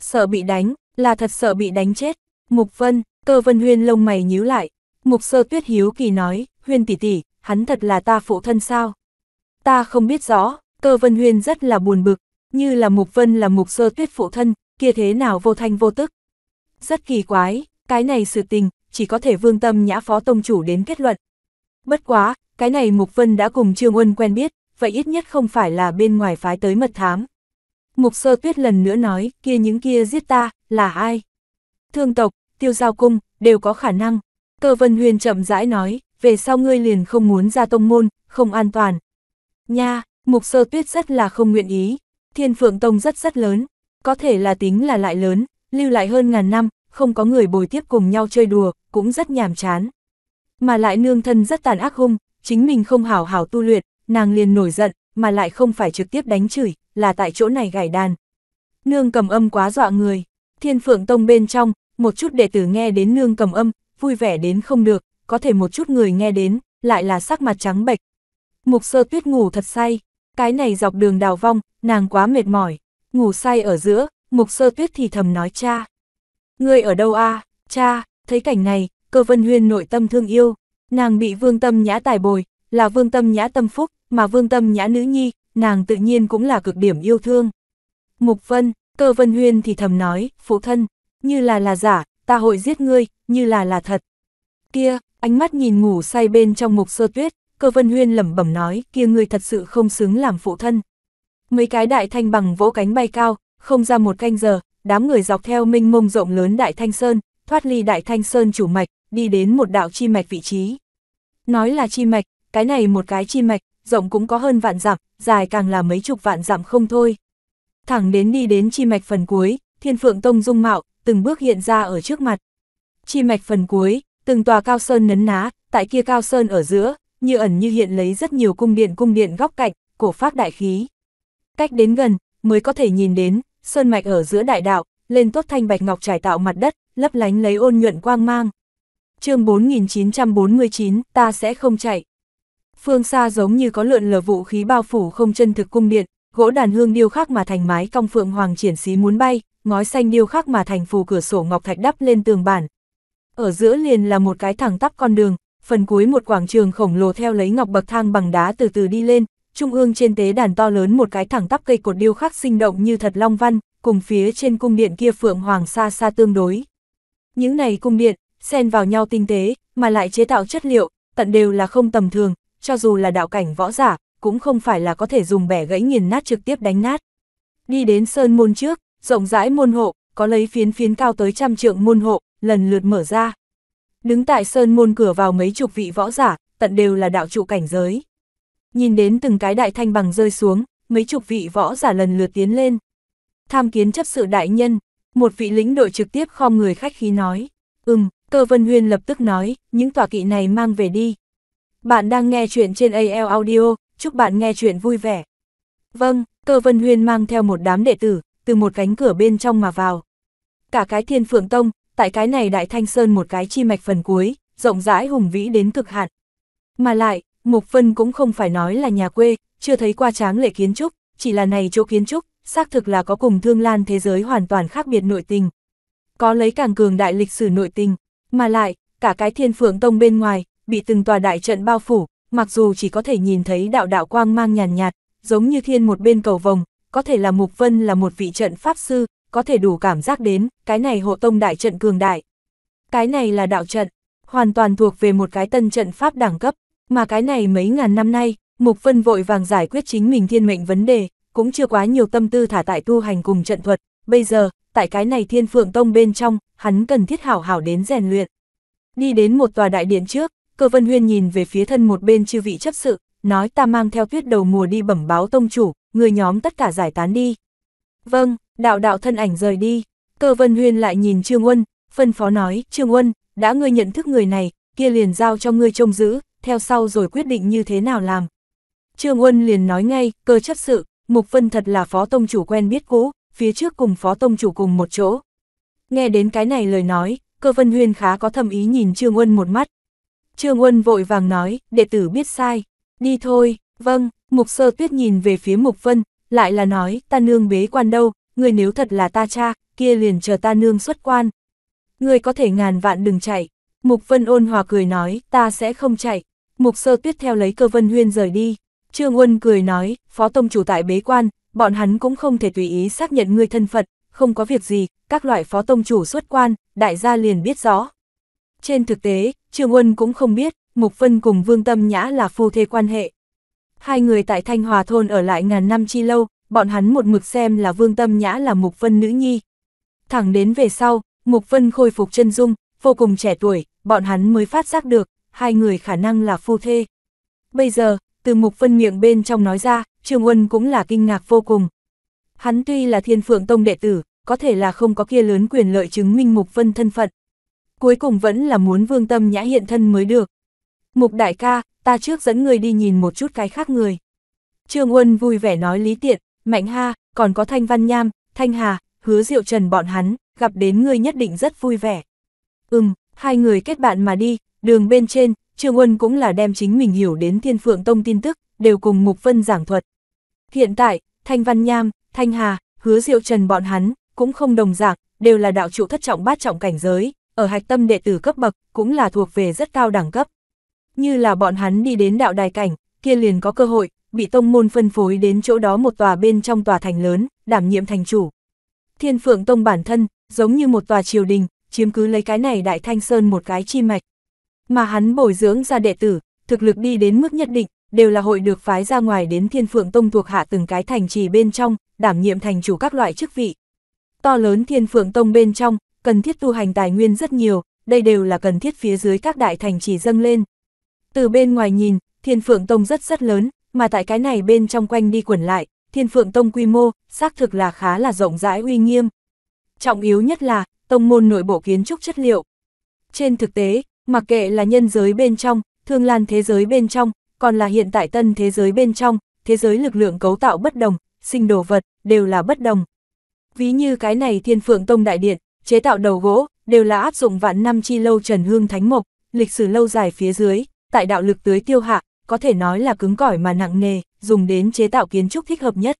Sợ bị đánh, là thật sợ bị đánh chết. Mục Vân, Cơ Vân Huyên lông mày nhíu lại, Mục Sơ Tuyết hiếu kỳ nói, Huyên tỷ tỷ, hắn thật là ta phụ thân sao? Ta không biết rõ, Cơ Vân Huyên rất là buồn bực, như là Mục Vân là Mục Sơ Tuyết phụ thân, kia thế nào vô thanh vô tức? Rất kỳ quái, cái này sự tình, chỉ có thể vương tâm nhã phó tông chủ đến kết luận. Bất quá, cái này Mục Vân đã cùng Trương Quân quen biết, vậy ít nhất không phải là bên ngoài phái tới mật thám. Mục Sơ Tuyết lần nữa nói, kia những kia giết ta, là ai? Thương tộc, tiêu giao cung, đều có khả năng. Cơ Vân Huyền chậm rãi nói, về sau ngươi liền không muốn ra tông môn, không an toàn. Nha, mục sơ tuyết rất là không nguyện ý, thiên phượng tông rất rất lớn, có thể là tính là lại lớn, lưu lại hơn ngàn năm, không có người bồi tiếp cùng nhau chơi đùa, cũng rất nhàm chán. Mà lại nương thân rất tàn ác hung, chính mình không hảo hảo tu luyện, nàng liền nổi giận, mà lại không phải trực tiếp đánh chửi, là tại chỗ này gảy đàn. Nương cầm âm quá dọa người, thiên phượng tông bên trong, một chút đệ tử nghe đến nương cầm âm, vui vẻ đến không được, có thể một chút người nghe đến, lại là sắc mặt trắng bệch. Mục sơ tuyết ngủ thật say, cái này dọc đường đào vong, nàng quá mệt mỏi, ngủ say ở giữa, mục sơ tuyết thì thầm nói cha. Ngươi ở đâu a cha, thấy cảnh này, cơ vân huyên nội tâm thương yêu, nàng bị vương tâm nhã tài bồi, là vương tâm nhã tâm phúc, mà vương tâm nhã nữ nhi, nàng tự nhiên cũng là cực điểm yêu thương. Mục vân, cơ vân huyên thì thầm nói, phụ thân, như là là giả, ta hội giết ngươi, như là là thật. Kia, ánh mắt nhìn ngủ say bên trong mục sơ tuyết, cơ vân huyên lẩm bẩm nói, kia ngươi thật sự không xứng làm phụ thân. Mấy cái đại thanh bằng vỗ cánh bay cao, không ra một canh giờ, đám người dọc theo minh mông rộng lớn đại thanh sơn, thoát ly đại thanh sơn chủ mạch, đi đến một đạo chi mạch vị trí. Nói là chi mạch, cái này một cái chi mạch, rộng cũng có hơn vạn dặm, dài càng là mấy chục vạn dặm không thôi. Thẳng đến đi đến chi mạch phần cuối, thiên phượng tông dung mạo, từng bước hiện ra ở trước mặt. Chi mạch phần cuối, từng tòa cao sơn nấn ná, tại kia cao sơn ở giữa, như ẩn như hiện lấy rất nhiều cung điện cung điện góc cạnh, cổ phát đại khí. Cách đến gần, mới có thể nhìn đến, sơn mạch ở giữa đại đạo, lên tốt thanh bạch ngọc trải tạo mặt đất, lấp lánh lấy ôn nhuận quang mang. chương 4949, ta sẽ không chạy. Phương xa giống như có lượn lờ vũ khí bao phủ không chân thực cung điện, gỗ đàn hương điêu khắc mà thành mái cong phượng hoàng triển xí muốn bay, ngói xanh điêu khắc mà thành phù cửa sổ ngọc thạch đắp lên tường bản. Ở giữa liền là một cái thẳng tắp con đường, phần cuối một quảng trường khổng lồ theo lấy ngọc bậc thang bằng đá từ từ đi lên, trung ương trên tế đàn to lớn một cái thẳng tắp cây cột điêu khắc sinh động như thật long văn, cùng phía trên cung điện kia phượng hoàng xa xa tương đối. Những này cung điện, xen vào nhau tinh tế, mà lại chế tạo chất liệu, tận đều là không tầm thường, cho dù là đạo cảnh võ giả, cũng không phải là có thể dùng bẻ gãy nghiền nát trực tiếp đánh nát. Đi đến sơn môn trước, rộng rãi môn hộ, có lấy phiến phiến cao tới trăm trượng môn hộ, lần lượt mở ra. Đứng tại sơn môn cửa vào mấy chục vị võ giả, tận đều là đạo trụ cảnh giới. Nhìn đến từng cái đại thanh bằng rơi xuống, mấy chục vị võ giả lần lượt tiến lên. Tham kiến chấp sự đại nhân, một vị lính đội trực tiếp khom người khách khí nói. Ừm, cơ vân huyên lập tức nói, những tòa kỵ này mang về đi. Bạn đang nghe chuyện trên AL Audio, chúc bạn nghe chuyện vui vẻ. Vâng, cơ vân huyên mang theo một đám đệ tử, từ một cánh cửa bên trong mà vào. Cả cái thiên phượng tông, tại cái này đại thanh sơn một cái chi mạch phần cuối, rộng rãi hùng vĩ đến cực hạn. Mà lại, Mục Vân cũng không phải nói là nhà quê, chưa thấy qua tráng lệ kiến trúc, chỉ là này chỗ kiến trúc, xác thực là có cùng thương lan thế giới hoàn toàn khác biệt nội tình. Có lấy càng cường đại lịch sử nội tình, mà lại, cả cái thiên phượng tông bên ngoài, bị từng tòa đại trận bao phủ, mặc dù chỉ có thể nhìn thấy đạo đạo quang mang nhàn nhạt, giống như thiên một bên cầu vồng, có thể là Mục Vân là một vị trận pháp sư, có thể đủ cảm giác đến, cái này hộ tông đại trận cường đại. Cái này là đạo trận, hoàn toàn thuộc về một cái tân trận pháp đẳng cấp, mà cái này mấy ngàn năm nay, Mục Vân vội vàng giải quyết chính mình thiên mệnh vấn đề, cũng chưa quá nhiều tâm tư thả tại tu hành cùng trận thuật, bây giờ, tại cái này thiên phượng tông bên trong, hắn cần thiết hảo hảo đến rèn luyện. Đi đến một tòa đại điện trước, cơ vân huyên nhìn về phía thân một bên chư vị chấp sự, nói ta mang theo tuyết đầu mùa đi bẩm báo tông chủ, người nhóm tất cả giải tán đi. Vâng, đạo đạo thân ảnh rời đi, cơ vân huyên lại nhìn Trương Quân, phân phó nói, Trương Quân đã ngươi nhận thức người này, kia liền giao cho ngươi trông giữ, theo sau rồi quyết định như thế nào làm. Trương Quân liền nói ngay, cơ chấp sự, Mục Vân thật là phó tông chủ quen biết cũ, phía trước cùng phó tông chủ cùng một chỗ. Nghe đến cái này lời nói, cơ vân huyên khá có thầm ý nhìn Trương Quân một mắt, Trương Uân vội vàng nói, đệ tử biết sai, đi thôi, vâng, mục sơ tuyết nhìn về phía mục vân, lại là nói, ta nương bế quan đâu, người nếu thật là ta cha, kia liền chờ ta nương xuất quan. Người có thể ngàn vạn đừng chạy, mục vân ôn hòa cười nói, ta sẽ không chạy, mục sơ tuyết theo lấy cơ vân huyên rời đi. Trương Uân cười nói, phó tông chủ tại bế quan, bọn hắn cũng không thể tùy ý xác nhận người thân phận, không có việc gì, các loại phó tông chủ xuất quan, đại gia liền biết rõ. Trên thực tế, Trương Uân cũng không biết, Mục Vân cùng Vương Tâm Nhã là phu thê quan hệ. Hai người tại Thanh Hòa Thôn ở lại ngàn năm chi lâu, bọn hắn một mực xem là Vương Tâm Nhã là Mục Vân nữ nhi. Thẳng đến về sau, Mục Vân khôi phục chân dung, vô cùng trẻ tuổi, bọn hắn mới phát giác được, hai người khả năng là phu thê. Bây giờ, từ Mục Vân miệng bên trong nói ra, Trương Uân cũng là kinh ngạc vô cùng. Hắn tuy là thiên phượng tông đệ tử, có thể là không có kia lớn quyền lợi chứng minh Mục Vân thân phận cuối cùng vẫn là muốn vương tâm nhã hiện thân mới được. Mục đại ca, ta trước dẫn người đi nhìn một chút cái khác người. Trương Uân vui vẻ nói lý tiện, mạnh ha, còn có thanh văn nham, thanh hà, hứa diệu trần bọn hắn, gặp đến ngươi nhất định rất vui vẻ. Ừm, hai người kết bạn mà đi, đường bên trên, Trương Uân cũng là đem chính mình hiểu đến thiên phượng tông tin tức, đều cùng Mục Vân giảng thuật. Hiện tại, Thanh Văn Nham, Thanh Hà, Hứa Diệu Trần bọn hắn, cũng không đồng dạng, đều là đạo trụ thất trọng bát trọng cảnh giới, ở hạch tâm đệ tử cấp bậc, cũng là thuộc về rất cao đẳng cấp. Như là bọn hắn đi đến đạo đài cảnh, kia liền có cơ hội, bị tông môn phân phối đến chỗ đó một tòa bên trong tòa thành lớn, đảm nhiệm thành chủ. Thiên Phượng Tông bản thân, giống như một tòa triều đình, chiếm cứ lấy cái này Đại Thanh Sơn một cái chi mạch. Mà hắn bồi dưỡng ra đệ tử, thực lực đi đến mức nhất định, đều là hội được phái ra ngoài đến Thiên Phượng Tông thuộc hạ từng cái thành trì bên trong, đảm nhiệm thành chủ các loại chức vị. To lớn Thiên Phượng Tông bên trong, cần thiết tu hành tài nguyên rất nhiều, đây đều là cần thiết phía dưới các đại thành chỉ dâng lên. Từ bên ngoài nhìn, Thiên Phượng Tông rất rất lớn, mà tại cái này bên trong quanh đi quẩn lại, Thiên Phượng Tông quy mô, xác thực là khá là rộng rãi uy nghiêm. Trọng yếu nhất là, tông môn nội bộ kiến trúc chất liệu. Trên thực tế, mặc kệ là nhân giới bên trong, thương lan thế giới bên trong, còn là hiện tại tân thế giới bên trong, thế giới lực lượng cấu tạo bất đồng, sinh đồ vật, đều là bất đồng. Ví như cái này Thiên Phượng Tông Đại Điện, chế tạo đầu gỗ, đều là áp dụng vạn năm chi lâu trần hương thánh mộc, lịch sử lâu dài phía dưới, tại đạo lực tưới tiêu hạ, có thể nói là cứng cỏi mà nặng nề, dùng đến chế tạo kiến trúc thích hợp nhất.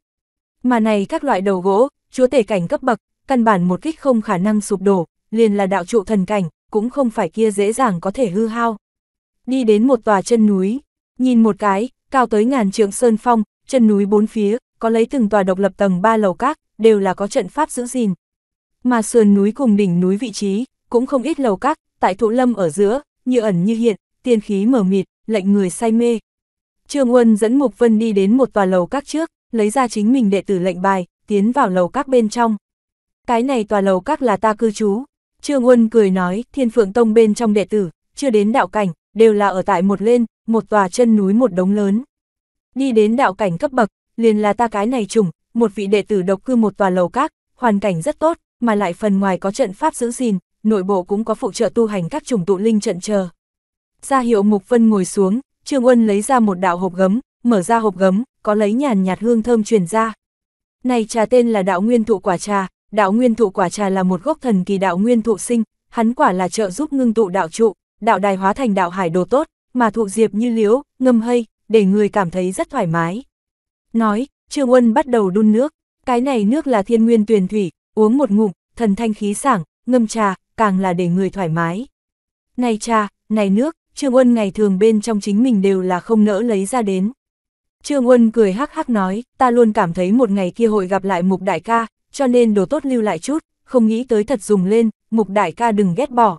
Mà này các loại đầu gỗ, chúa tể cảnh cấp bậc, căn bản một kích không khả năng sụp đổ, liền là đạo trụ thần cảnh, cũng không phải kia dễ dàng có thể hư hao. Đi đến một tòa chân núi, nhìn một cái, cao tới ngàn trượng sơn phong, chân núi bốn phía, có lấy từng tòa độc lập tầng ba lầu các, đều là có trận pháp giữ gìn, mà sườn núi cùng đỉnh núi vị trí, cũng không ít lầu các, tại thụ lâm ở giữa, như ẩn như hiện, tiên khí mở mịt, lệnh người say mê. Trương Uân dẫn Mục Vân đi đến một tòa lầu các trước, lấy ra chính mình đệ tử lệnh bài, tiến vào lầu các bên trong. Cái này tòa lầu các là ta cư trú. Trương Uân cười nói, thiên phượng tông bên trong đệ tử, chưa đến đạo cảnh, đều là ở tại một lên, một tòa chân núi một đống lớn. Đi đến đạo cảnh cấp bậc, liền là ta cái này trùng, một vị đệ tử độc cư một tòa lầu các, hoàn cảnh rất tốt, mà lại phần ngoài có trận pháp giữ gìn, nội bộ cũng có phụ trợ tu hành các chủng tụ linh trận chờ. Ra hiệu Mục Vân ngồi xuống, Trương Uân lấy ra một đạo hộp gấm, mở ra hộp gấm, có lấy nhàn nhạt hương thơm truyền ra. Này trà tên là đạo nguyên thụ quả trà, đạo nguyên thụ quả trà là một gốc thần kỳ đạo nguyên thụ sinh, hắn quả là trợ giúp ngưng tụ đạo trụ, đạo đài hóa thành đạo hải đồ tốt, mà thụ diệp như liễu, ngâm hay, để người cảm thấy rất thoải mái. Nói, Trương Uân bắt đầu đun nước, cái này nước là thiên nguyên tuyền thủy, uống một ngụm, thần thanh khí sảng, ngâm trà, càng là để người thoải mái. Này trà, này nước, Trương Uân ngày thường bên trong chính mình đều là không nỡ lấy ra đến. Trương Uân cười hắc hắc nói, ta luôn cảm thấy một ngày kia hội gặp lại mục đại ca, cho nên đồ tốt lưu lại chút, không nghĩ tới thật dùng lên, mục đại ca đừng ghét bỏ.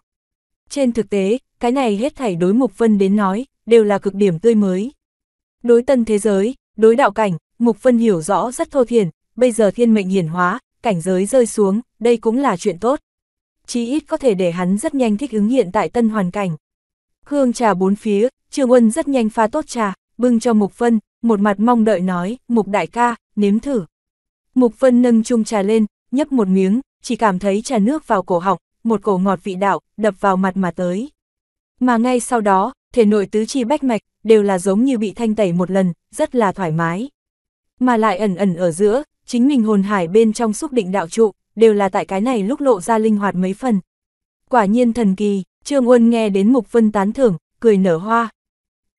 Trên thực tế, cái này hết thảy đối mục vân đến nói, đều là cực điểm tươi mới. Đối tân thế giới, đối đạo cảnh, mục vân hiểu rõ rất thô thiền, bây giờ thiên mệnh hiển hóa, cảnh giới rơi xuống, đây cũng là chuyện tốt. Chí ít có thể để hắn rất nhanh thích ứng hiện tại tân hoàn cảnh. Hương trà bốn phía, Trương Uân rất nhanh pha tốt trà, bưng cho Mục Vân, một mặt mong đợi nói, Mục đại ca, nếm thử. Mục Vân nâng chung trà lên, nhấp một miếng, chỉ cảm thấy trà nước vào cổ họng, một cổ ngọt vị đạo, đập vào mặt mà tới. Mà ngay sau đó, thể nội tứ chi bách mạch, đều là giống như bị thanh tẩy một lần, rất là thoải mái. Mà lại ẩn ẩn ở giữa, chính mình hồn hải bên trong xúc định đạo trụ, đều là tại cái này lúc lộ ra linh hoạt mấy phần. Quả nhiên thần kỳ, Trương Uân nghe đến Mục Vân tán thưởng, cười nở hoa.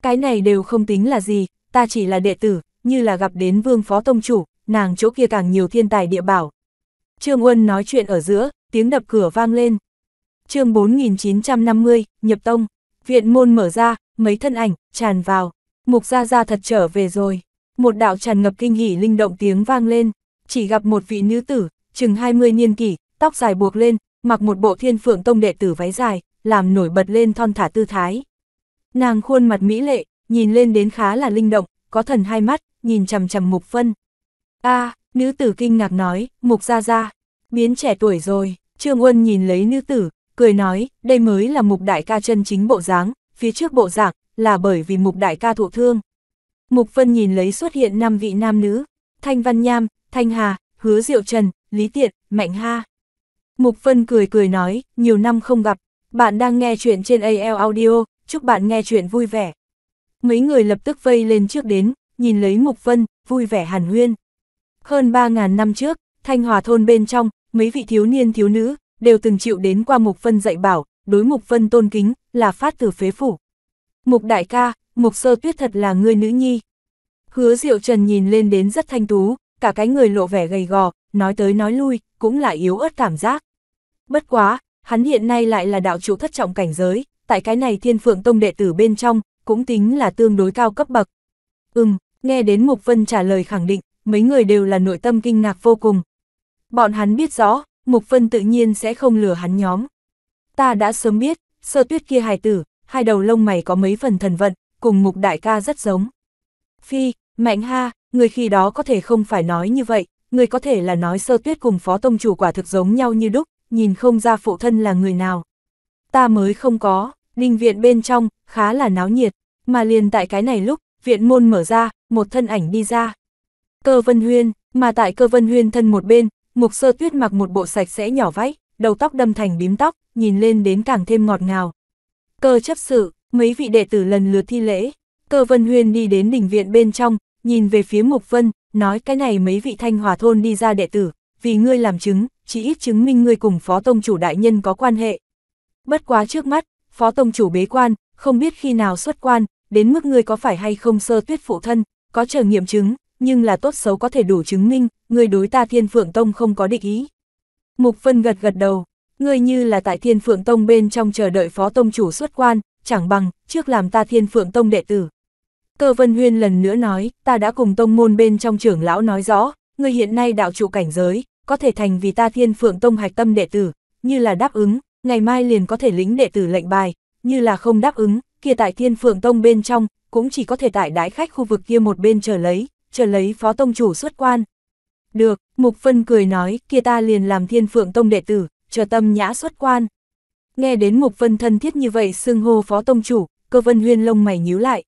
Cái này đều không tính là gì, ta chỉ là đệ tử, như là gặp đến vương phó tông chủ, nàng chỗ kia càng nhiều thiên tài địa bảo. Trương Uân nói chuyện ở giữa, tiếng đập cửa vang lên. chương 4950, nhập tông, viện môn mở ra, mấy thân ảnh, tràn vào, mục ra ra thật trở về rồi. Một đạo tràn ngập kinh hỉ linh động tiếng vang lên chỉ gặp một vị nữ tử, chừng 20 niên kỷ, tóc dài buộc lên, mặc một bộ thiên phượng tông đệ tử váy dài, làm nổi bật lên thon thả tư thái. Nàng khuôn mặt mỹ lệ, nhìn lên đến khá là linh động, có thần hai mắt, nhìn chầm chầm Mục Phân. a nữ tử kinh ngạc nói, Mục ra ra, biến trẻ tuổi rồi, Trương Uân nhìn lấy nữ tử, cười nói, đây mới là Mục Đại ca chân chính bộ dáng, phía trước bộ dạng, là bởi vì Mục Đại ca thụ thương. Mục Phân nhìn lấy xuất hiện năm vị nam nữ, Thanh Văn Nham, Thanh Hà, Hứa Diệu Trần, Lý Tiện, Mạnh Ha. Mục Vân cười cười nói, nhiều năm không gặp, bạn đang nghe chuyện trên AL Audio, chúc bạn nghe chuyện vui vẻ. Mấy người lập tức vây lên trước đến, nhìn lấy Mục Vân, vui vẻ hàn huyên. Hơn 3.000 năm trước, Thanh Hòa thôn bên trong, mấy vị thiếu niên thiếu nữ, đều từng chịu đến qua Mục Vân dạy bảo, đối Mục Vân tôn kính, là phát từ phế phủ. Mục đại ca, Mục sơ tuyết thật là người nữ nhi. Hứa Diệu Trần nhìn lên đến rất thanh tú, cả cái người lộ vẻ gầy gò, nói tới nói lui, cũng là yếu ớt cảm giác. Bất quá, hắn hiện nay lại là đạo chủ thất trọng cảnh giới, tại cái này thiên phượng tông đệ tử bên trong, cũng tính là tương đối cao cấp bậc. Ừm, nghe đến Mục Vân trả lời khẳng định, mấy người đều là nội tâm kinh ngạc vô cùng. Bọn hắn biết rõ, Mục Vân tự nhiên sẽ không lừa hắn nhóm. Ta đã sớm biết, sơ tuyết kia hài tử, hai đầu lông mày có mấy phần thần vận, cùng Mục Đại ca rất giống. Phi, mạnh ha, người khi đó có thể không phải nói như vậy, người có thể là nói sơ tuyết cùng phó tông chủ quả thực giống nhau như đúc, nhìn không ra phụ thân là người nào. Ta mới không có, đình viện bên trong, khá là náo nhiệt, mà liền tại cái này lúc, viện môn mở ra, một thân ảnh đi ra. Cơ Vân Huyên, mà tại Cơ Vân Huyên thân một bên, Mục Sơ Tuyết mặc một bộ sạch sẽ nhỏ váy, đầu tóc đâm thành bím tóc, nhìn lên đến càng thêm ngọt ngào. Cơ chấp sự, mấy vị đệ tử lần lượt thi lễ, Cơ Vân Huyên đi đến đình viện bên trong, nhìn về phía Mục Vân, nói cái này mấy vị thanh hòa thôn đi ra đệ tử, vì ngươi làm chứng, chỉ ít chứng minh ngươi cùng phó tông chủ đại nhân có quan hệ. Bất quá trước mắt, phó tông chủ bế quan, không biết khi nào xuất quan, đến mức ngươi có phải hay không sơ tuyết phụ thân, có chờ nghiệm chứng, nhưng là tốt xấu có thể đủ chứng minh, ngươi đối ta thiên phượng tông không có định ý. Mục Vân gật gật đầu, ngươi như là tại thiên phượng tông bên trong chờ đợi phó tông chủ xuất quan, chẳng bằng, trước làm ta thiên phượng tông đệ tử, Cơ Vân Huyên lần nữa nói, ta đã cùng tông môn bên trong trưởng lão nói rõ, người hiện nay đạo trụ cảnh giới, có thể thành vì ta thiên phượng tông hạch tâm đệ tử, như là đáp ứng, ngày mai liền có thể lĩnh đệ tử lệnh bài, như là không đáp ứng, kia tại thiên phượng tông bên trong, cũng chỉ có thể tại đái khách khu vực kia một bên chờ lấy, chờ lấy phó tông chủ xuất quan. Được, Mục Phân cười nói, kia ta liền làm thiên phượng tông đệ tử, chờ tâm nhã xuất quan. Nghe đến Mục Vân thân thiết như vậy xưng hô phó tông chủ, cơ vân huyên lông mày nhíu lại,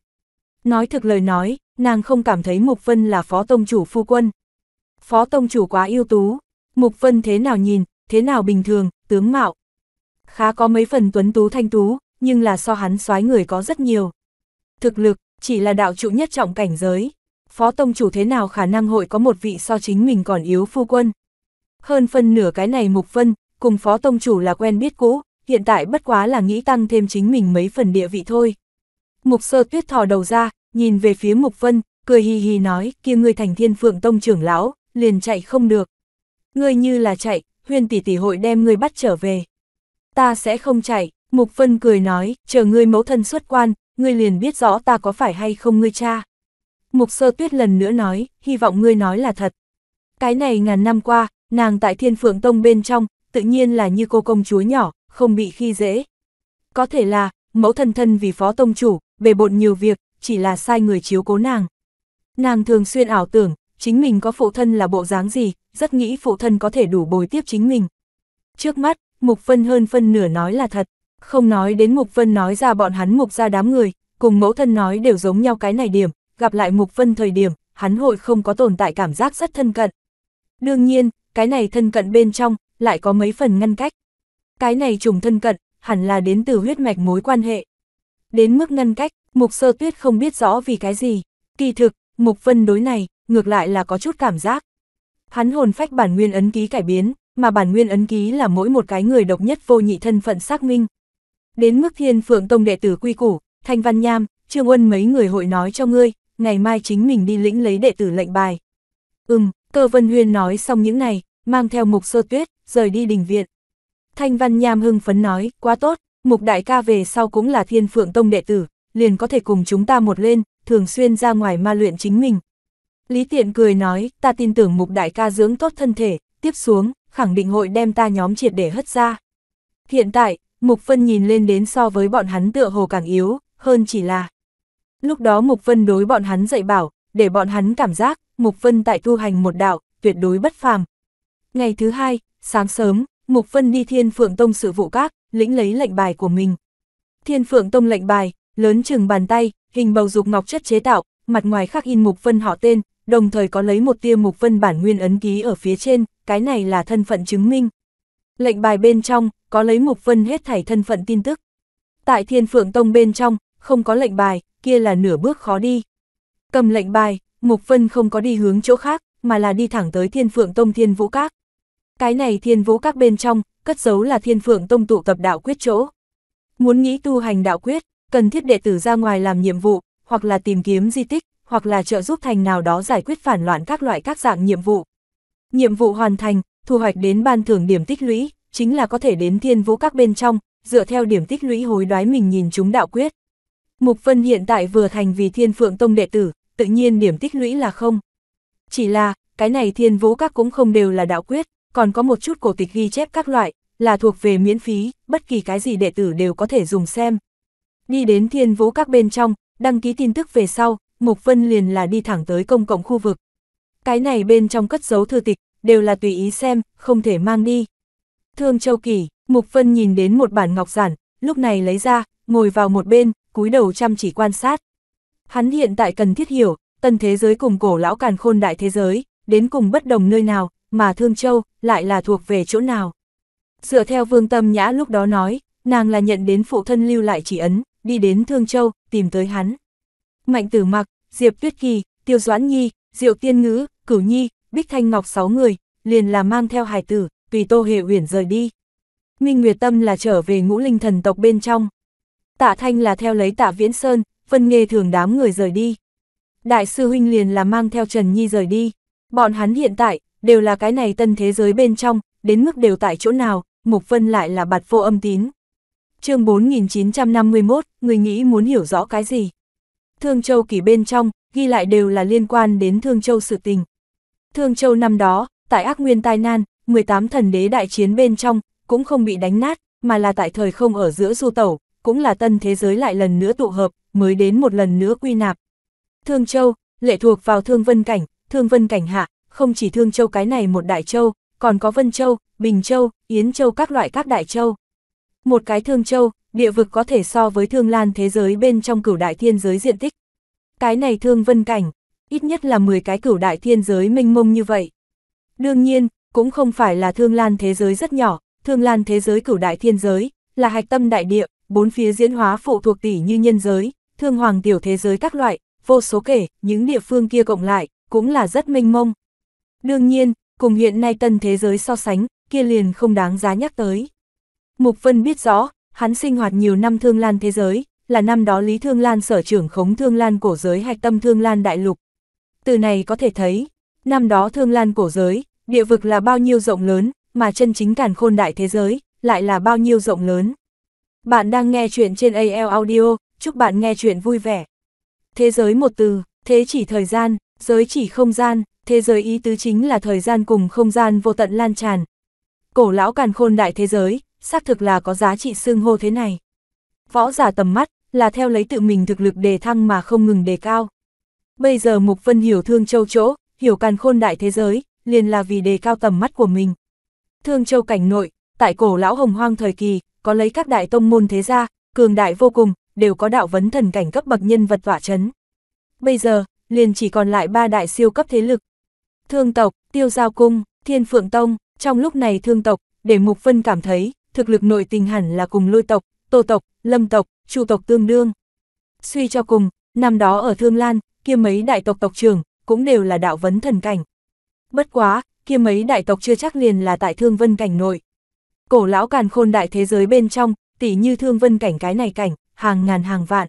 Nói thực lời nói, nàng không cảm thấy Mục Vân là phó tông chủ phu quân. Phó tông chủ quá ưu tú, Mục Vân thế nào nhìn, thế nào bình thường, tướng mạo. Khá có mấy phần tuấn tú thanh tú, nhưng là so hắn soái người có rất nhiều. Thực lực, chỉ là đạo trụ nhất trọng cảnh giới. Phó tông chủ thế nào khả năng hội có một vị so chính mình còn yếu phu quân. Hơn phân nửa cái này Mục Vân, cùng phó tông chủ là quen biết cũ, hiện tại bất quá là nghĩ tăng thêm chính mình mấy phần địa vị thôi. Mục sơ tuyết thò đầu ra, nhìn về phía Mục Vân, cười hì hì nói, kia ngươi thành thiên phượng tông trưởng lão, liền chạy không được. Ngươi như là chạy, Huyền tỷ tỷ hội đem ngươi bắt trở về. Ta sẽ không chạy, Mục Vân cười nói, chờ ngươi mẫu thân xuất quan, ngươi liền biết rõ ta có phải hay không ngươi cha. Mục sơ tuyết lần nữa nói, hy vọng ngươi nói là thật. Cái này ngàn năm qua, nàng tại thiên phượng tông bên trong, tự nhiên là như cô công chúa nhỏ, không bị khi dễ. Có thể là, mẫu thân thân vì phó tông chủ, bề bộn nhiều việc, chỉ là sai người chiếu cố nàng. Nàng thường xuyên ảo tưởng, chính mình có phụ thân là bộ dáng gì, rất nghĩ phụ thân có thể đủ bồi tiếp chính mình. Trước mắt, Mục Vân hơn phân nửa nói là thật, không nói đến Mục Vân nói ra bọn hắn Mục ra đám người, cùng mẫu thân nói đều giống nhau cái này điểm, gặp lại Mục Vân thời điểm, hắn hội không có tồn tại cảm giác rất thân cận. Đương nhiên, cái này thân cận bên trong, lại có mấy phần ngăn cách. Cái này trùng thân cận, hẳn là đến từ huyết mạch mối quan hệ đến mức ngăn cách, Mục Sơ Tuyết không biết rõ vì cái gì. Kỳ thực, Mục Vân đối này, ngược lại là có chút cảm giác. Hắn hồn phách bản nguyên ấn ký cải biến, mà bản nguyên ấn ký là mỗi một cái người độc nhất vô nhị thân phận xác minh. Đến mức thiên phượng tông đệ tử quy củ, Thanh Văn Nham, Trương Uân mấy người hội nói cho ngươi, ngày mai chính mình đi lĩnh lấy đệ tử lệnh bài. Ừm, cơ vân huyên nói xong những này, mang theo mục sơ tuyết, rời đi đình viện. Thanh Văn Nham hưng phấn nói, quá tốt, Mục đại ca về sau cũng là thiên phượng tông đệ tử, liền có thể cùng chúng ta một lên, thường xuyên ra ngoài ma luyện chính mình. Lý Tiện cười nói, ta tin tưởng mục đại ca dưỡng tốt thân thể, tiếp xuống, khẳng định hội đem ta nhóm triệt để hất ra. Hiện tại, Mục Vân nhìn lên đến so với bọn hắn tựa hồ càng yếu, hơn chỉ là. Lúc đó Mục Vân đối bọn hắn dạy bảo, để bọn hắn cảm giác, Mục Vân tại tu hành một đạo, tuyệt đối bất phàm. Ngày thứ hai, sáng sớm, Mục Vân đi Thiên Phượng Tông sự vụ các, lĩnh lấy lệnh bài của mình. Thiên Phượng Tông lệnh bài, lớn chừng bàn tay, hình bầu dục ngọc chất chế tạo, mặt ngoài khắc in Mục Vân họ tên, đồng thời có lấy một tia Mục Vân bản nguyên ấn ký ở phía trên, cái này là thân phận chứng minh. Lệnh bài bên trong, có lấy Mục Vân hết thảy thân phận tin tức. Tại Thiên Phượng Tông bên trong, không có lệnh bài, kia là nửa bước khó đi. Cầm lệnh bài, Mục Vân không có đi hướng chỗ khác, mà là đi thẳng tới Thiên Phượng Tông Thiên Vũ Các. Cái này thiên vũ các bên trong, cất giấu là thiên phượng tông tụ tập đạo quyết chỗ. Muốn nghĩ tu hành đạo quyết, cần thiết đệ tử ra ngoài làm nhiệm vụ, hoặc là tìm kiếm di tích, hoặc là trợ giúp thành nào đó giải quyết phản loạn các loại các dạng nhiệm vụ. Nhiệm vụ hoàn thành, thu hoạch đến ban thưởng điểm tích lũy, chính là có thể đến thiên vũ các bên trong, dựa theo điểm tích lũy hối đoái mình nhìn chúng đạo quyết. Mục Vân hiện tại vừa thành vì thiên phượng tông đệ tử, tự nhiên điểm tích lũy là không. Chỉ là, cái này thiên vũ các cũng không đều là đạo quyết, còn có một chút cổ tịch ghi chép các loại, là thuộc về miễn phí, bất kỳ cái gì đệ tử đều có thể dùng xem. Đi đến thiên vũ các bên trong, đăng ký tin tức về sau, Mục Vân liền là đi thẳng tới công cộng khu vực. Cái này bên trong cất giấu thư tịch, đều là tùy ý xem, không thể mang đi. Thương Châu Kỳ, Mục Vân nhìn đến một bản ngọc giản, lúc này lấy ra, ngồi vào một bên, cúi đầu chăm chỉ quan sát. Hắn hiện tại cần thiết hiểu, tân thế giới cùng cổ lão càn khôn đại thế giới, đến cùng bất đồng nơi nào, mà Thương Châu lại là thuộc về chỗ nào. Dựa theo Vương Tâm Nhã lúc đó nói, nàng là nhận đến phụ thân lưu lại chỉ ấn, đi đến Thương Châu, tìm tới hắn. Mạnh Tử Mặc, Diệp Tuyết Kỳ, Tiêu Doãn Nhi, Diệu Tiên Ngữ, Cửu Nhi, Bích Thanh Ngọc sáu người, liền là mang theo hải tử, tùy Tô Hệ Uyển rời đi. Minh Nguyệt Tâm là trở về ngũ linh thần tộc bên trong. Tạ Thanh là theo lấy Tạ Viễn Sơn, phân nghề thường đám người rời đi. Đại sư Huynh liền là mang theo Trần Nhi rời đi. Bọn hắn hiện tại, đều là cái này tân thế giới bên trong, đến mức đều tại chỗ nào, Mục Vân lại là bạt vô âm tín. chương 4951, người nghĩ muốn hiểu rõ cái gì? Thương Châu kỷ bên trong, ghi lại đều là liên quan đến Thương Châu sự tình. Thương Châu năm đó, tại ác nguyên tai nan, 18 thần đế đại chiến bên trong, cũng không bị đánh nát, mà là tại thời không ở giữa du tẩu, cũng là tân thế giới lại lần nữa tụ hợp, mới đến một lần nữa quy nạp. Thương Châu, lệ thuộc vào Thương Vân Cảnh, Thương Vân Cảnh hạ, không chỉ Thương Châu cái này một đại châu, còn có Vân Châu, Bình Châu, Yến Châu các loại các đại châu. Một cái Thương Châu, địa vực có thể so với Thương Lan thế giới bên trong cửu đại thiên giới diện tích. Cái này Thương Vân Cảnh, ít nhất là 10 cái cửu đại thiên giới mênh mông như vậy. Đương nhiên, cũng không phải là Thương Lan thế giới rất nhỏ, Thương Lan thế giới cửu đại thiên giới, là hạch tâm đại địa, bốn phía diễn hóa phụ thuộc tỷ như nhân giới, thương hoàng tiểu thế giới các loại, vô số kể, những địa phương kia cộng lại, cũng là rất mênh mông. Đương nhiên, cùng hiện nay tân thế giới so sánh, kia liền không đáng giá nhắc tới. Mục Vân biết rõ, hắn sinh hoạt nhiều năm thương lan thế giới, là năm đó Lý Thương Lan sở trưởng khống thương lan cổ giới hạch tâm thương lan đại lục. Từ này có thể thấy, năm đó thương lan cổ giới, địa vực là bao nhiêu rộng lớn, mà chân chính càn khôn đại thế giới, lại là bao nhiêu rộng lớn. Bạn đang nghe chuyện trên AL Audio, chúc bạn nghe chuyện vui vẻ. Thế giới một từ, thế chỉ thời gian, giới chỉ không gian, thế giới ý tứ chính là thời gian cùng không gian vô tận lan tràn. Cổ lão càn khôn đại thế giới, xác thực là có giá trị xương hô thế này. Võ giả tầm mắt, là theo lấy tự mình thực lực đề thăng mà không ngừng đề cao. Bây giờ Mục Vân hiểu Thương Châu chỗ, hiểu càn khôn đại thế giới, liền là vì đề cao tầm mắt của mình. Thương Châu cảnh nội, tại cổ lão hồng hoang thời kỳ, có lấy các đại tông môn thế gia, cường đại vô cùng, đều có đạo vấn thần cảnh cấp bậc nhân vật tỏa chấn. Bây giờ, liền chỉ còn lại ba đại siêu cấp thế lực, Thương tộc, Tiêu Giao Cung, Thiên Phượng Tông, trong lúc này thương tộc, để Mục Vân cảm thấy, thực lực nội tình hẳn là cùng lôi tộc, tô tộc, lâm tộc, chu tộc tương đương. Suy cho cùng, năm đó ở Thương Lan, kia mấy đại tộc tộc trưởng cũng đều là đạo vấn thần cảnh. Bất quá, kia mấy đại tộc chưa chắc liền là tại Thương Vân cảnh nội. Cổ lão càn khôn đại thế giới bên trong, tỉ như Thương Vân cảnh cái này cảnh, hàng ngàn hàng vạn.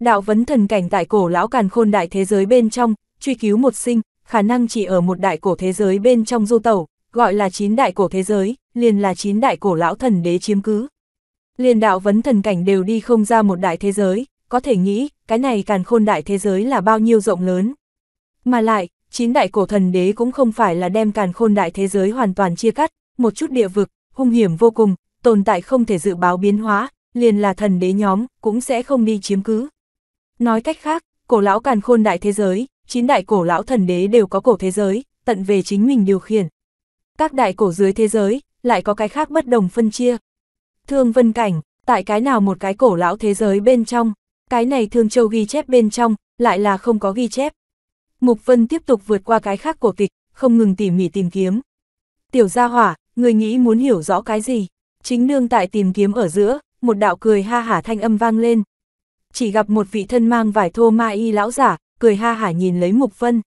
Đạo vấn thần cảnh tại cổ lão càn khôn đại thế giới bên trong, truy cứu một sinh, khả năng chỉ ở một đại cổ thế giới bên trong du tẩu, gọi là chín đại cổ thế giới, liền là chín đại cổ lão thần đế chiếm cứ. Liền đạo vấn thần cảnh đều đi không ra một đại thế giới, có thể nghĩ, cái này càn khôn đại thế giới là bao nhiêu rộng lớn. Mà lại, chín đại cổ thần đế cũng không phải là đem càn khôn đại thế giới hoàn toàn chia cắt, một chút địa vực, hung hiểm vô cùng, tồn tại không thể dự báo biến hóa, liền là thần đế nhóm, cũng sẽ không đi chiếm cứ. Nói cách khác, cổ lão càn khôn đại thế giới, chín đại cổ lão thần đế đều có cổ thế giới, tận về chính mình điều khiển. Các đại cổ dưới thế giới, lại có cái khác bất đồng phân chia. Thương vân cảnh, tại cái nào một cái cổ lão thế giới bên trong, cái này thương châu ghi chép bên trong, lại là không có ghi chép. Mục Vân tiếp tục vượt qua cái khác cổ tịch, không ngừng tỉ mỉ tìm kiếm. Tiểu gia hỏa, người nghĩ muốn hiểu rõ cái gì? Chính nương tại tìm kiếm ở giữa, một đạo cười ha hả thanh âm vang lên. Chỉ gặp một vị thân mang vải thô ma y lão giả, cười ha hả nhìn lấy Mục Vân.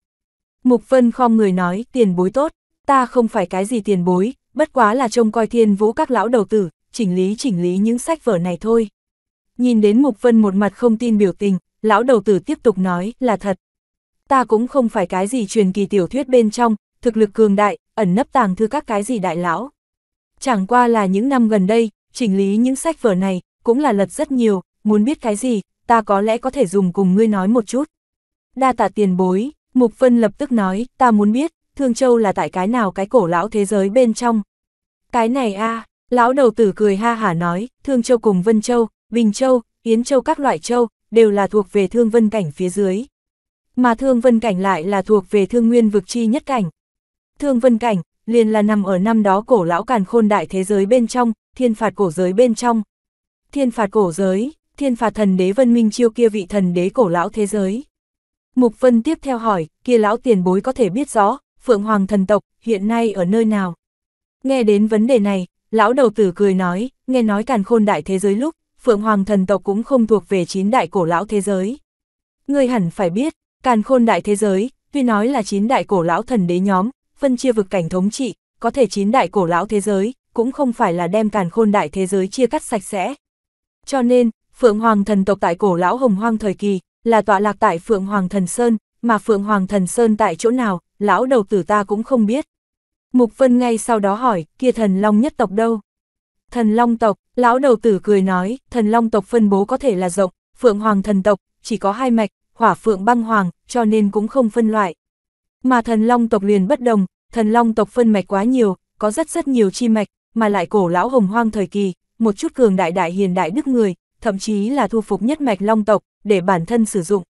Mục Vân khom người nói, tiền bối tốt, ta không phải cái gì tiền bối, bất quá là trông coi thiên vũ các lão đầu tử, chỉnh lý chỉnh lý những sách vở này thôi. Nhìn đến Mục Vân một mặt không tin biểu tình, lão đầu tử tiếp tục nói, là thật. Ta cũng không phải cái gì truyền kỳ tiểu thuyết bên trong, thực lực cường đại, ẩn nấp tàng thư các cái gì đại lão. Chẳng qua là những năm gần đây, chỉnh lý những sách vở này, cũng là lật rất nhiều, muốn biết cái gì, ta có lẽ có thể dùng cùng ngươi nói một chút đa tạ tiền bối, Mục Vân lập tức nói, ta muốn biết, Thương Châu là tại cái nào cái cổ lão thế giới bên trong. Cái này a lão đầu tử cười ha hả nói, Thương Châu cùng Vân Châu, Bình Châu, Yến Châu các loại châu, đều là thuộc về thương vân cảnh phía dưới. Mà thương vân cảnh lại là thuộc về thương nguyên vực chi nhất cảnh. Thương vân cảnh, liền là nằm ở năm đó cổ lão càn khôn đại thế giới bên trong, thiên phạt cổ giới bên trong. Thiên phạt cổ giới, thiên phạt thần đế vân minh chiêu kia vị thần đế cổ lão thế giới. Mục Vân tiếp theo hỏi, kia lão tiền bối có thể biết rõ, Phượng Hoàng thần tộc, hiện nay ở nơi nào? Nghe đến vấn đề này, lão đầu tử cười nói, nghe nói càn khôn đại thế giới lúc, Phượng Hoàng thần tộc cũng không thuộc về chín đại cổ lão thế giới. Người hẳn phải biết, càn khôn đại thế giới, tuy nói là chín đại cổ lão thần đế nhóm, phân chia vực cảnh thống trị, có thể chín đại cổ lão thế giới, cũng không phải là đem càn khôn đại thế giới chia cắt sạch sẽ. Cho nên, Phượng Hoàng thần tộc tại cổ lão hồng hoang thời kỳ, là tọa lạc tại Phượng Hoàng Thần Sơn, mà Phượng Hoàng Thần Sơn tại chỗ nào, lão đầu tử ta cũng không biết. Mục Vân ngay sau đó hỏi, kia thần long nhất tộc đâu? Thần long tộc, lão đầu tử cười nói, thần long tộc phân bố có thể là rộng, Phượng Hoàng thần tộc, chỉ có hai mạch, hỏa Phượng băng hoàng, cho nên cũng không phân loại. Mà thần long tộc liền bất đồng, thần long tộc phân mạch quá nhiều, có rất rất nhiều chi mạch, mà lại cổ lão hồng hoang thời kỳ, một chút cường đại đại hiền đại đức người, thậm chí là thu phục nhất mạch long tộc, để bản thân sử dụng.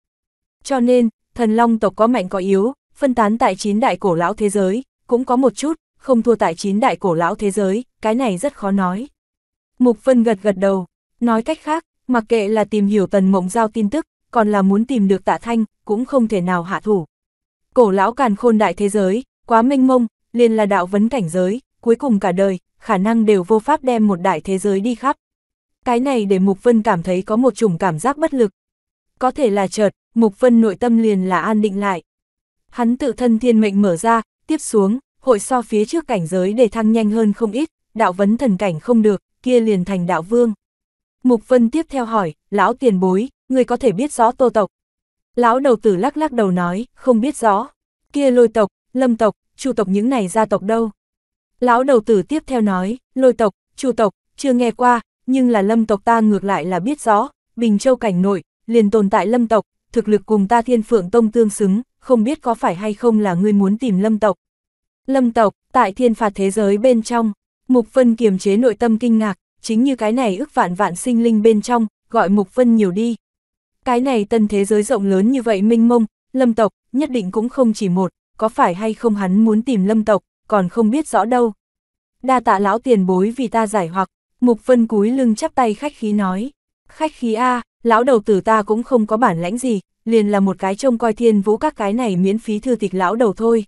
Cho nên, thần long tộc có mạnh có yếu, phân tán tại chín đại cổ lão thế giới, cũng có một chút, không thua tại chín đại cổ lão thế giới, cái này rất khó nói. Mục Vân gật gật đầu, nói cách khác, mặc kệ là tìm hiểu tần mộng giao tin tức, còn là muốn tìm được tạ thanh, cũng không thể nào hạ thủ. Cổ lão càn khôn đại thế giới, quá mênh mông, liền là đạo vấn cảnh giới, cuối cùng cả đời, khả năng đều vô pháp đem một đại thế giới đi khắp. Cái này để Mục Vân cảm thấy có một chủng cảm giác bất lực, có thể là chợt, Mục Vân nội tâm liền là an định lại. Hắn tự thân thiên mệnh mở ra, tiếp xuống, hội so phía trước cảnh giới để thăng nhanh hơn không ít, đạo vấn thần cảnh không được, kia liền thành đạo vương. Mục Vân tiếp theo hỏi, lão tiền bối, người có thể biết rõ tô tộc. Lão đầu tử lắc lắc đầu nói, không biết rõ. Kia lôi tộc, lâm tộc, chu tộc những này gia tộc đâu. Lão đầu tử tiếp theo nói, lôi tộc, chu tộc, chưa nghe qua, nhưng là lâm tộc ta ngược lại là biết rõ, Bình Châu cảnh nội, liền tồn tại lâm tộc, thực lực cùng ta thiên phượng tông tương xứng, không biết có phải hay không là ngươi muốn tìm lâm tộc. Lâm tộc, tại thiên phạt thế giới bên trong, Mục Vân kiềm chế nội tâm kinh ngạc, chính như cái này ức vạn vạn sinh linh bên trong, gọi Mục Vân nhiều đi. Cái này tân thế giới rộng lớn như vậy minh mông, lâm tộc, nhất định cũng không chỉ một, có phải hay không hắn muốn tìm lâm tộc, còn không biết rõ đâu. Đa tạ lão tiền bối vì ta giải hoặc, Mục Vân cúi lưng chắp tay khách khí nói, khách khí A, lão đầu tử ta cũng không có bản lãnh gì, liền là một cái trông coi thiên vũ các cái này miễn phí thư tịch lão đầu thôi.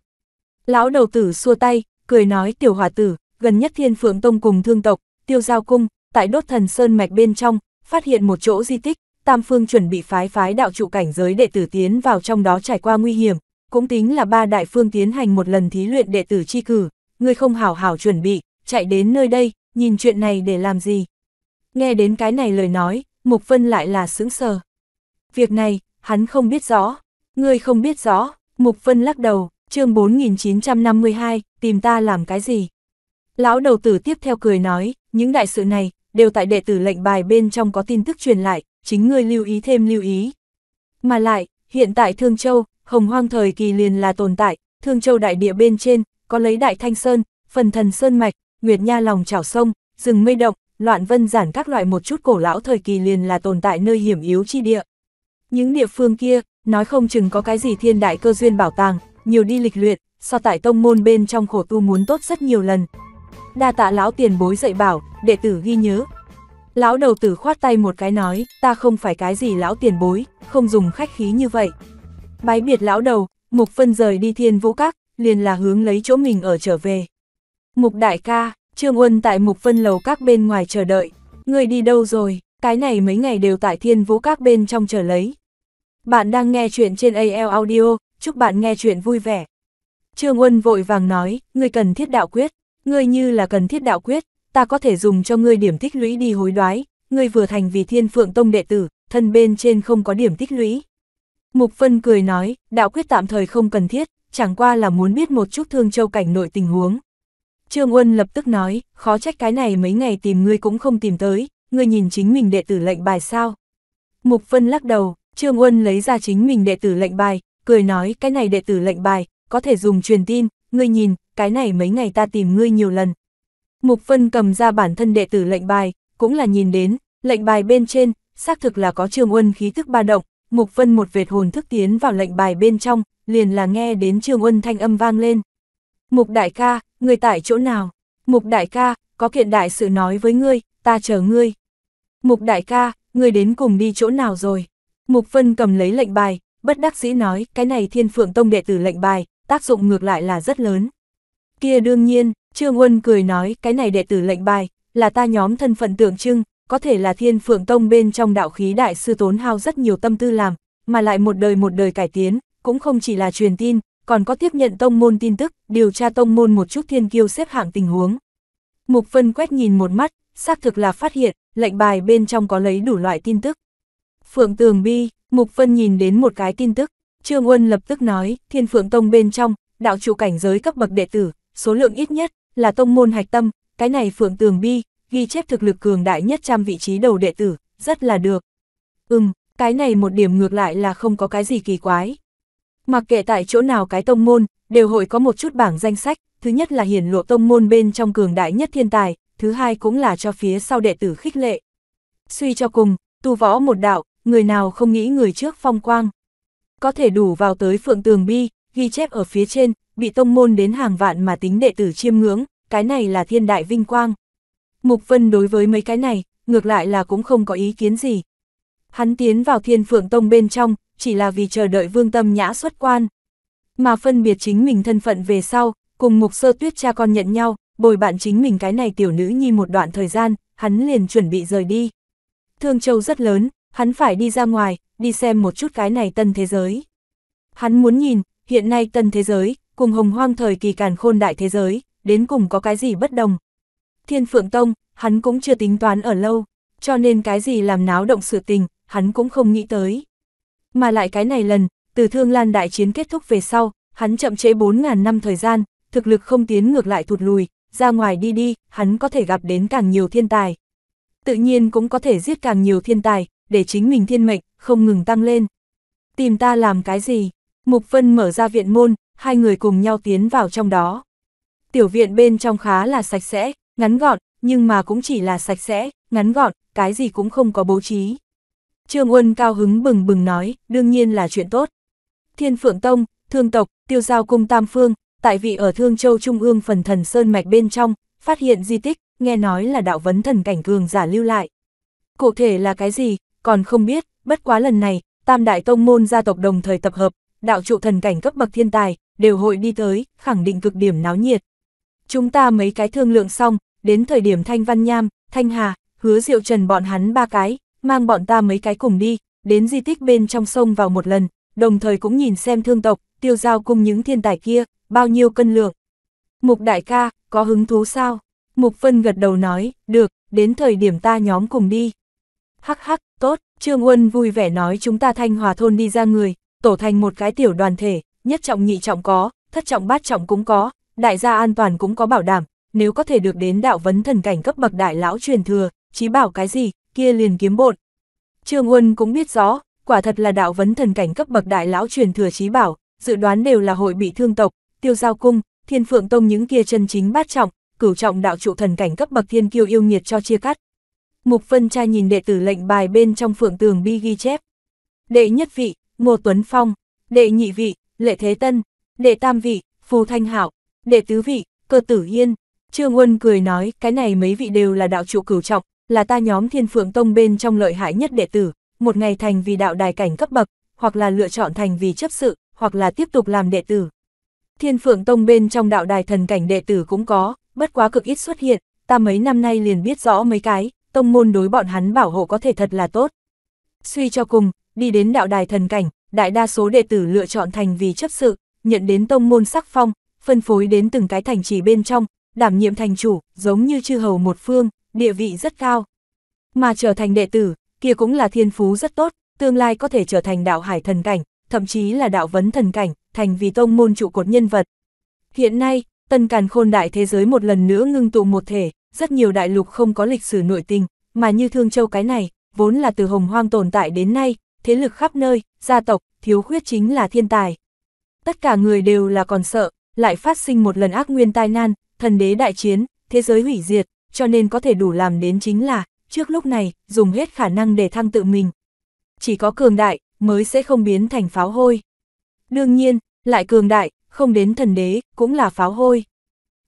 Lão đầu tử xua tay, cười nói tiểu hòa tử, gần nhất thiên phượng tông cùng thương tộc, tiêu giao cung, tại đốt thần sơn mạch bên trong, phát hiện một chỗ di tích, tam phương chuẩn bị phái phái đạo trụ cảnh giới đệ tử tiến vào trong đó trải qua nguy hiểm, cũng tính là ba đại phương tiến hành một lần thí luyện đệ tử chi cử, người không hảo hảo chuẩn bị, chạy đến nơi đây, nhìn chuyện này để làm gì. Nghe đến cái này lời nói, Mục Vân lại là sướng sờ. Việc này, hắn không biết rõ, ngươi không biết rõ, Mục Vân lắc đầu, chương 4952, tìm ta làm cái gì? Lão đầu tử tiếp theo cười nói, những đại sự này, đều tại đệ tử lệnh bài bên trong có tin tức truyền lại, chính ngươi lưu ý thêm lưu ý. Mà lại, hiện tại Thương Châu, hồng hoang thời kỳ liền là tồn tại, Thương Châu đại địa bên trên, có lấy Đại Thanh Sơn, phần thần Sơn Mạch, Nguyệt Nha lòng chảo sông, rừng mây động, loạn vân giản các loại một chút cổ lão thời kỳ liền là tồn tại nơi hiểm yếu chi địa. Những địa phương kia, nói không chừng có cái gì thiên đại cơ duyên bảo tàng, nhiều đi lịch luyện, so tại tông môn bên trong khổ tu muốn tốt rất nhiều lần. Đa tạ lão tiền bối dạy bảo, đệ tử ghi nhớ. Lão đầu tử khoát tay một cái nói, ta không phải cái gì lão tiền bối, không dùng khách khí như vậy. Bái biệt lão đầu, Mục Phân rời đi thiên vũ các, liền là hướng lấy chỗ mình ở trở về. Mục đại ca, Trương Uân tại Mục Vân Lầu các bên ngoài chờ đợi, người đi đâu rồi, cái này mấy ngày đều tại thiên vũ các bên trong chờ lấy. Bạn đang nghe chuyện trên AL Audio, chúc bạn nghe chuyện vui vẻ. Trương Uân vội vàng nói, người cần thiết đạo quyết, Người như là cần thiết đạo quyết, ta có thể dùng cho người điểm tích lũy đi hối đoái, Người vừa thành vì thiên phượng tông đệ tử, thân bên trên không có điểm tích lũy. Mục Vân cười nói, đạo quyết tạm thời không cần thiết, chẳng qua là muốn biết một chút thương châu cảnh nội tình huống, Trương Uân lập tức nói, khó trách cái này mấy ngày tìm ngươi cũng không tìm tới, ngươi nhìn chính mình đệ tử lệnh bài sao. Mục Vân lắc đầu, Trương Uân lấy ra chính mình đệ tử lệnh bài, cười nói cái này đệ tử lệnh bài, có thể dùng truyền tin, ngươi nhìn, cái này mấy ngày ta tìm ngươi nhiều lần. Mục Vân cầm ra bản thân đệ tử lệnh bài, cũng là nhìn đến, lệnh bài bên trên, xác thực là có Trương Uân khí thức ba động, Mục Vân một vệt hồn thức tiến vào lệnh bài bên trong, liền là nghe đến Trương Uân thanh âm vang lên. Mục đại ca, người tại chỗ nào? Mục đại ca, có kiện đại sự nói với ngươi, ta chờ ngươi. Mục đại ca, ngươi đến cùng đi chỗ nào rồi? Mục Vân cầm lấy lệnh bài, bất đắc dĩ nói, cái này thiên phượng tông đệ tử lệnh bài, tác dụng ngược lại là rất lớn. Kia đương nhiên, Trương Uân cười nói, cái này đệ tử lệnh bài, là ta nhóm thân phận tượng trưng, có thể là thiên phượng tông bên trong đạo khí đại sư tốn hao rất nhiều tâm tư làm, mà lại một đời một đời cải tiến, cũng không chỉ là truyền tin, còn có tiếp nhận tông môn tin tức, điều tra tông môn một chút thiên kiêu xếp hạng tình huống. Mục Phân quét nhìn một mắt, xác thực là phát hiện, lệnh bài bên trong có lấy đủ loại tin tức. Phượng Tường Bi, Mục Phân nhìn đến một cái tin tức, Trương Uân lập tức nói, Thiên Phượng Tông bên trong, đạo trụ cảnh giới cấp bậc đệ tử, số lượng ít nhất, là tông môn hạch tâm, cái này Phượng Tường Bi, ghi chép thực lực cường đại nhất trăm vị trí đầu đệ tử, rất là được. Ừm, cái này một điểm ngược lại là không có cái gì kỳ quái. Mặc kệ tại chỗ nào cái tông môn, đều hội có một chút bảng danh sách, thứ nhất là hiển lộ tông môn bên trong cường đại nhất thiên tài, thứ hai cũng là cho phía sau đệ tử khích lệ. Suy cho cùng, tu võ một đạo, người nào không nghĩ người trước phong quang. Có thể đủ vào tới phượng tường bi, ghi chép ở phía trên, bị tông môn đến hàng vạn mà tính đệ tử chiêm ngưỡng, cái này là thiên đại vinh quang. Mục Vân đối với mấy cái này, ngược lại là cũng không có ý kiến gì. Hắn tiến vào thiên phượng tông bên trong, chỉ là vì chờ đợi vương tâm nhã xuất quan. Mà phân biệt chính mình thân phận về sau, cùng mục sơ tuyết cha con nhận nhau, bồi bạn chính mình cái này tiểu nữ nhi một đoạn thời gian, hắn liền chuẩn bị rời đi. Thương Châu rất lớn, hắn phải đi ra ngoài, đi xem một chút cái này tân thế giới. Hắn muốn nhìn, hiện nay tân thế giới, cùng hồng hoang thời kỳ càn khôn đại thế giới, đến cùng có cái gì bất đồng. Thiên Phượng Tông, hắn cũng chưa tính toán ở lâu, cho nên cái gì làm náo động sự tình, hắn cũng không nghĩ tới. Mà lại cái này lần, từ Thương Lan đại chiến kết thúc về sau, hắn chậm chế 4.000 năm thời gian, thực lực không tiến ngược lại thụt lùi, ra ngoài đi đi, hắn có thể gặp đến càng nhiều thiên tài. Tự nhiên cũng có thể giết càng nhiều thiên tài, để chính mình thiên mệnh, không ngừng tăng lên. Tìm ta làm cái gì? Mục Vân mở ra viện môn, hai người cùng nhau tiến vào trong đó. Tiểu viện bên trong khá là sạch sẽ, ngắn gọn, nhưng mà cũng chỉ là sạch sẽ, ngắn gọn, cái gì cũng không có bố trí. Trương Uân cao hứng bừng bừng nói, đương nhiên là chuyện tốt. Thiên Phượng Tông, Thương Tộc, Tiêu Giao Cung Tam Phương, tại vị ở Thương Châu Trung ương phần thần Sơn Mạch bên trong, phát hiện di tích, nghe nói là đạo vấn thần cảnh cường giả lưu lại. Cụ thể là cái gì, còn không biết, bất quá lần này, Tam Đại Tông Môn gia tộc đồng thời tập hợp, đạo trụ thần cảnh cấp bậc thiên tài, đều hội đi tới, khẳng định cực điểm náo nhiệt. Chúng ta mấy cái thương lượng xong, đến thời điểm Thanh Văn Nham, Thanh Hà, hứa Diệu Trần bọn hắn ba cái, mang bọn ta mấy cái cùng đi, đến di tích bên trong sông vào một lần, đồng thời cũng nhìn xem thương tộc, tiêu giao cùng những thiên tài kia, bao nhiêu cân lượng. Mục đại ca, có hứng thú sao? Mục Vân gật đầu nói, được, đến thời điểm ta nhóm cùng đi. Hắc hắc, tốt, Trương Quân vui vẻ nói chúng ta thanh hòa thôn đi ra người, tổ thành một cái tiểu đoàn thể, nhất trọng nhị trọng có, thất trọng bát trọng cũng có, đại gia an toàn cũng có bảo đảm, nếu có thể được đến đạo vấn thần cảnh cấp bậc đại lão truyền thừa, chí bảo cái gì, kia liền kiếm bộn. Trương Uân cũng biết rõ, quả thật là đạo vấn thần cảnh cấp bậc đại lão truyền thừa trí bảo, dự đoán đều là hội bị thương tộc, tiêu giao cung, thiên phượng tông những kia chân chính bát trọng, cửu trọng đạo trụ thần cảnh cấp bậc thiên kiêu yêu nghiệt cho chia cắt. Mục phân trai nhìn đệ tử lệnh bài bên trong phượng tường bi ghi chép. Đệ nhất vị, Ngô Tuấn Phong, đệ nhị vị, Lệ Thế Tân, đệ tam vị, Phù Thanh Hảo, đệ tứ vị, Cơ Tử yên, Trương Uân cười nói, cái này mấy vị đều là đạo trụ cửu trọng, là ta nhóm thiên phượng tông bên trong lợi hại nhất đệ tử, một ngày thành vì đạo đài cảnh cấp bậc, hoặc là lựa chọn thành vì chấp sự, hoặc là tiếp tục làm đệ tử. Thiên phượng tông bên trong đạo đài thần cảnh đệ tử cũng có, bất quá cực ít xuất hiện, ta mấy năm nay liền biết rõ mấy cái, tông môn đối bọn hắn bảo hộ có thể thật là tốt. Suy cho cùng, đi đến đạo đài thần cảnh, đại đa số đệ tử lựa chọn thành vì chấp sự, nhận đến tông môn sắc phong, phân phối đến từng cái thành trì bên trong, đảm nhiệm thành chủ, giống như chư hầu một phương, địa vị rất cao. Mà trở thành đệ tử, kia cũng là thiên phú rất tốt, tương lai có thể trở thành đạo hải thần cảnh, thậm chí là đạo vấn thần cảnh, thành vì tông môn trụ cột nhân vật. Hiện nay, tân càn khôn đại thế giới một lần nữa ngưng tụ một thể, rất nhiều đại lục không có lịch sử nội tình, mà như Thương Châu cái này, vốn là từ hồng hoang tồn tại đến nay, thế lực khắp nơi, gia tộc, thiếu khuyết chính là thiên tài. Tất cả người đều là còn sợ, lại phát sinh một lần ác nguyên tai nan, thần đế đại chiến, thế giới hủy diệt, cho nên có thể đủ làm đến chính là, trước lúc này, dùng hết khả năng để thăng tự mình. Chỉ có cường đại, mới sẽ không biến thành pháo hôi. Đương nhiên, lại cường đại, không đến thần đế, cũng là pháo hôi.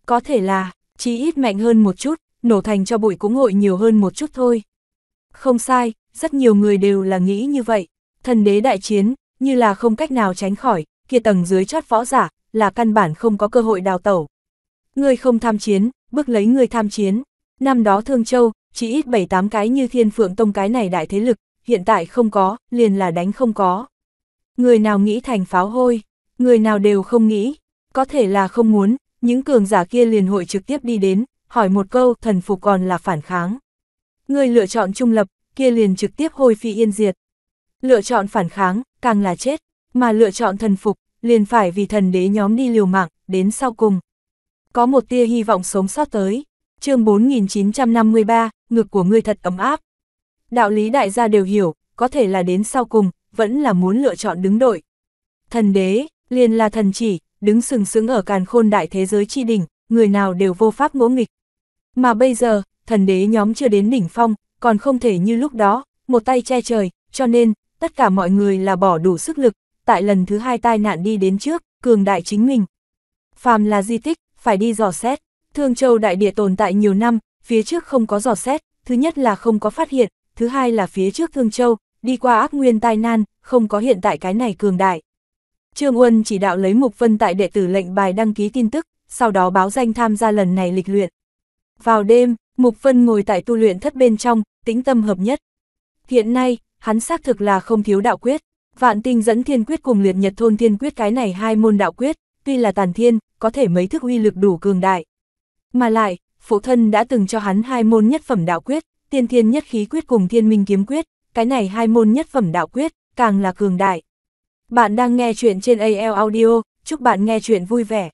Có thể là, chỉ ít mạnh hơn một chút, nổ thành cho bụi cũng hội nhiều hơn một chút thôi. Không sai, rất nhiều người đều là nghĩ như vậy. Thần đế đại chiến, như là không cách nào tránh khỏi, kia tầng dưới chót võ giả, là căn bản không có cơ hội đào tẩu. Người không tham chiến, bước lấy người tham chiến. Năm đó Thương Châu, chỉ ít 7-8 cái như thiên phượng tông cái này đại thế lực, hiện tại không có, liền là đánh không có. Người nào nghĩ thành pháo hôi, người nào đều không nghĩ, có thể là không muốn, những cường giả kia liền hội trực tiếp đi đến, hỏi một câu thần phục còn là phản kháng. Người lựa chọn trung lập, kia liền trực tiếp hôi phi yên diệt. Lựa chọn phản kháng, càng là chết, mà lựa chọn thần phục, liền phải vì thần đế nhóm đi liều mạng, đến sau cùng. Có một tia hy vọng sống sót tới chương 4953, ngực của ngươi thật ấm áp. Đạo lý đại gia đều hiểu, có thể là đến sau cùng, vẫn là muốn lựa chọn đứng đội. Thần đế, liền là thần chỉ, đứng sừng sững ở càn khôn đại thế giới chi đỉnh, người nào đều vô pháp ngỗ nghịch. Mà bây giờ, thần đế nhóm chưa đến đỉnh phong, còn không thể như lúc đó, một tay che trời, cho nên, tất cả mọi người là bỏ đủ sức lực, tại lần thứ hai tai nạn đi đến trước, cường đại chính mình. Phàm là di tích, phải đi dò xét. Thương Châu đại địa tồn tại nhiều năm, phía trước không có dò xét, thứ nhất là không có phát hiện, thứ hai là phía trước Thương Châu, đi qua ác nguyên tai nan, không có hiện tại cái này cường đại. Trương Uân chỉ đạo lấy Mục Vân tại đệ tử lệnh bài đăng ký tin tức, sau đó báo danh tham gia lần này lịch luyện. Vào đêm, Mục Vân ngồi tại tu luyện thất bên trong, tĩnh tâm hợp nhất. Hiện nay, hắn xác thực là không thiếu đạo quyết, vạn tinh dẫn thiên quyết cùng liệt nhật thôn thiên quyết cái này hai môn đạo quyết, tuy là tàn thiên, có thể mấy thức uy lực đủ cường đại. Mà lại, phụ thân đã từng cho hắn hai môn nhất phẩm đạo quyết, tiên thiên nhất khí quyết cùng thiên minh kiếm quyết, cái này hai môn nhất phẩm đạo quyết, càng là cường đại. Bạn đang nghe chuyện trên AL Audio, chúc bạn nghe chuyện vui vẻ.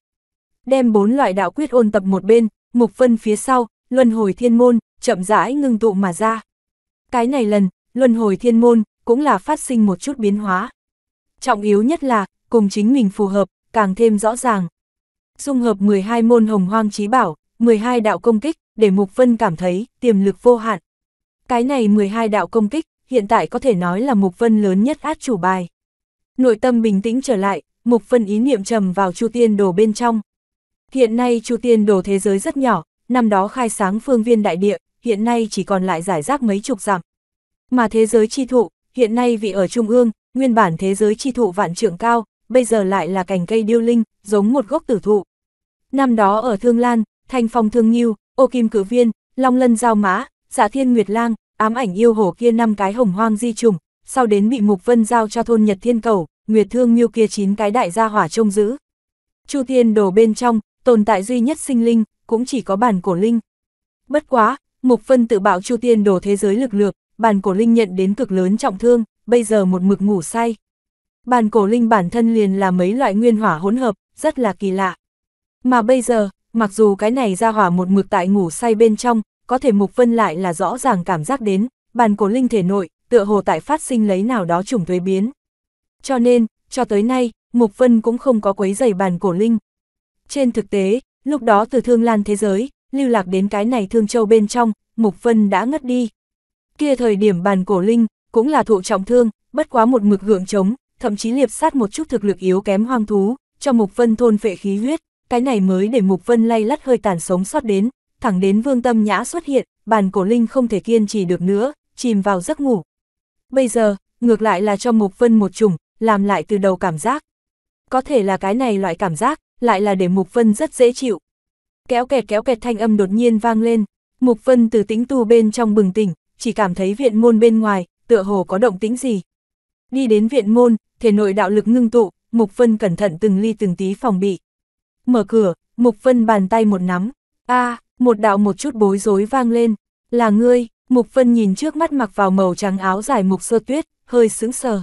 Đem bốn loại đạo quyết ôn tập một bên, mục phân phía sau, luân hồi thiên môn, chậm rãi ngưng tụ mà ra. Cái này lần, luân hồi thiên môn, cũng là phát sinh một chút biến hóa. Trọng yếu nhất là, cùng chính mình phù hợp, càng thêm rõ ràng. Dung hợp 12 môn hồng hoang trí bảo, 12 đạo công kích, để Mục Vân cảm thấy tiềm lực vô hạn. Cái này 12 đạo công kích, hiện tại có thể nói là Mục Vân lớn nhất át chủ bài. Nội tâm bình tĩnh trở lại, Mục Vân ý niệm trầm vào Chu Tiên Đồ bên trong. Hiện nay Chu Tiên Đồ thế giới rất nhỏ, năm đó khai sáng phương viên đại địa, hiện nay chỉ còn lại giải rác mấy chục dặm. Mà thế giới chi thụ, hiện nay vị ở trung ương, nguyên bản thế giới chi thụ vạn trượng cao, bây giờ lại là cành cây điêu linh, giống một gốc tử thụ. Năm đó ở Thương Lan, Thanh Phong Thương Nhiêu, Ô Kim Cử Viên, Long Lân Giao Mã, Giả dạ Thiên Nguyệt Lang, ám ảnh yêu hổ kia năm cái hồng hoang di trùng, sau đến bị Mục Vân giao cho thôn Nhật Thiên Cầu, Nguyệt Thương Miêu kia chín cái đại gia hỏa trông giữ. Chu Tiên Đồ bên trong, tồn tại duy nhất sinh linh, cũng chỉ có bản cổ linh. Bất quá, Mục Vân tự bảo Chu Tiên Đồ thế giới lực lược, bản cổ linh nhận đến cực lớn trọng thương, bây giờ một mực ngủ say. Bản cổ linh bản thân liền là mấy loại nguyên hỏa hỗn hợp, rất là kỳ lạ. Mà bây giờ, Mặc dù cái này ra hỏa một mực tại ngủ say bên trong, có thể Mục Vân lại là rõ ràng cảm giác đến, bàn cổ linh thể nội, tựa hồ tại phát sinh lấy nào đó trùng thuế biến. Cho nên, cho tới nay, Mục Vân cũng không có quấy giày bàn cổ linh. Trên thực tế, lúc đó từ thương lan thế giới, lưu lạc đến cái này thương châu bên trong, Mục Vân đã ngất đi. Kia thời điểm bàn cổ linh, cũng là thụ trọng thương, bất quá một mực gượng chống, thậm chí liệp sát một chút thực lực yếu kém hoang thú, cho Mục Vân thôn phệ khí huyết, cái này mới để Mục Vân lay lắt hơi tàn sống sót đến, thẳng đến Vương Tâm Nhã xuất hiện, bàn cổ linh không thể kiên trì được nữa, chìm vào giấc ngủ. Bây giờ, ngược lại là cho Mục Vân một trùng, làm lại từ đầu cảm giác. Có thể là cái này loại cảm giác, lại là để Mục Vân rất dễ chịu. Kéo kẹt kéo kẹt thanh âm đột nhiên vang lên, Mục Vân từ tĩnh tu bên trong bừng tỉnh, chỉ cảm thấy viện môn bên ngoài, tựa hồ có động tĩnh gì. Đi đến viện môn, thể nội đạo lực ngưng tụ, Mục Vân cẩn thận từng ly từng tí phòng bị mở cửa, Mục Vân bàn tay một nắm, a một đạo một chút bối rối vang lên, là ngươi, Mục Vân nhìn trước mắt mặc vào màu trắng áo dài Mục Sơ Tuyết, hơi sững sờ.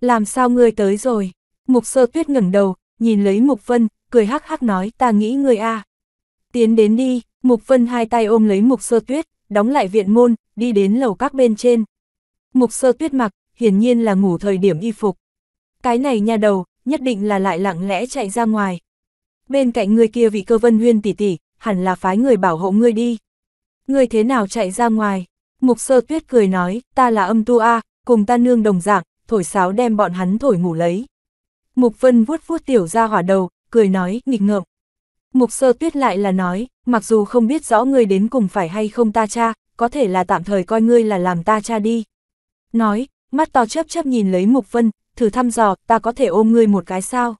Làm sao ngươi tới rồi? Mục Sơ Tuyết ngẩng đầu, nhìn lấy Mục Vân, cười hắc hắc nói ta nghĩ ngươi a Tiến đến đi, Mục Vân hai tay ôm lấy Mục Sơ Tuyết, đóng lại viện môn, đi đến lầu các bên trên. Mục Sơ Tuyết mặc, hiển nhiên là ngủ thời điểm y phục. Cái này nhà đầu, nhất định là lại lặng lẽ chạy ra ngoài, bên cạnh người kia vị cơ vân huyên tỷ tỷ, hẳn là phái người bảo hộ ngươi đi. Ngươi thế nào chạy ra ngoài? Mục sơ tuyết cười nói, ta là âm tu A, cùng ta nương đồng dạng, thổi sáo đem bọn hắn thổi ngủ lấy. Mục vân vuốt vuốt tiểu ra hỏa đầu, cười nói, nghịch ngợm. Mục sơ tuyết lại là nói, mặc dù không biết rõ ngươi đến cùng phải hay không ta cha, có thể là tạm thời coi ngươi là làm ta cha đi. Nói, mắt to chớp chớp nhìn lấy mục vân, thử thăm dò, ta có thể ôm ngươi một cái sao?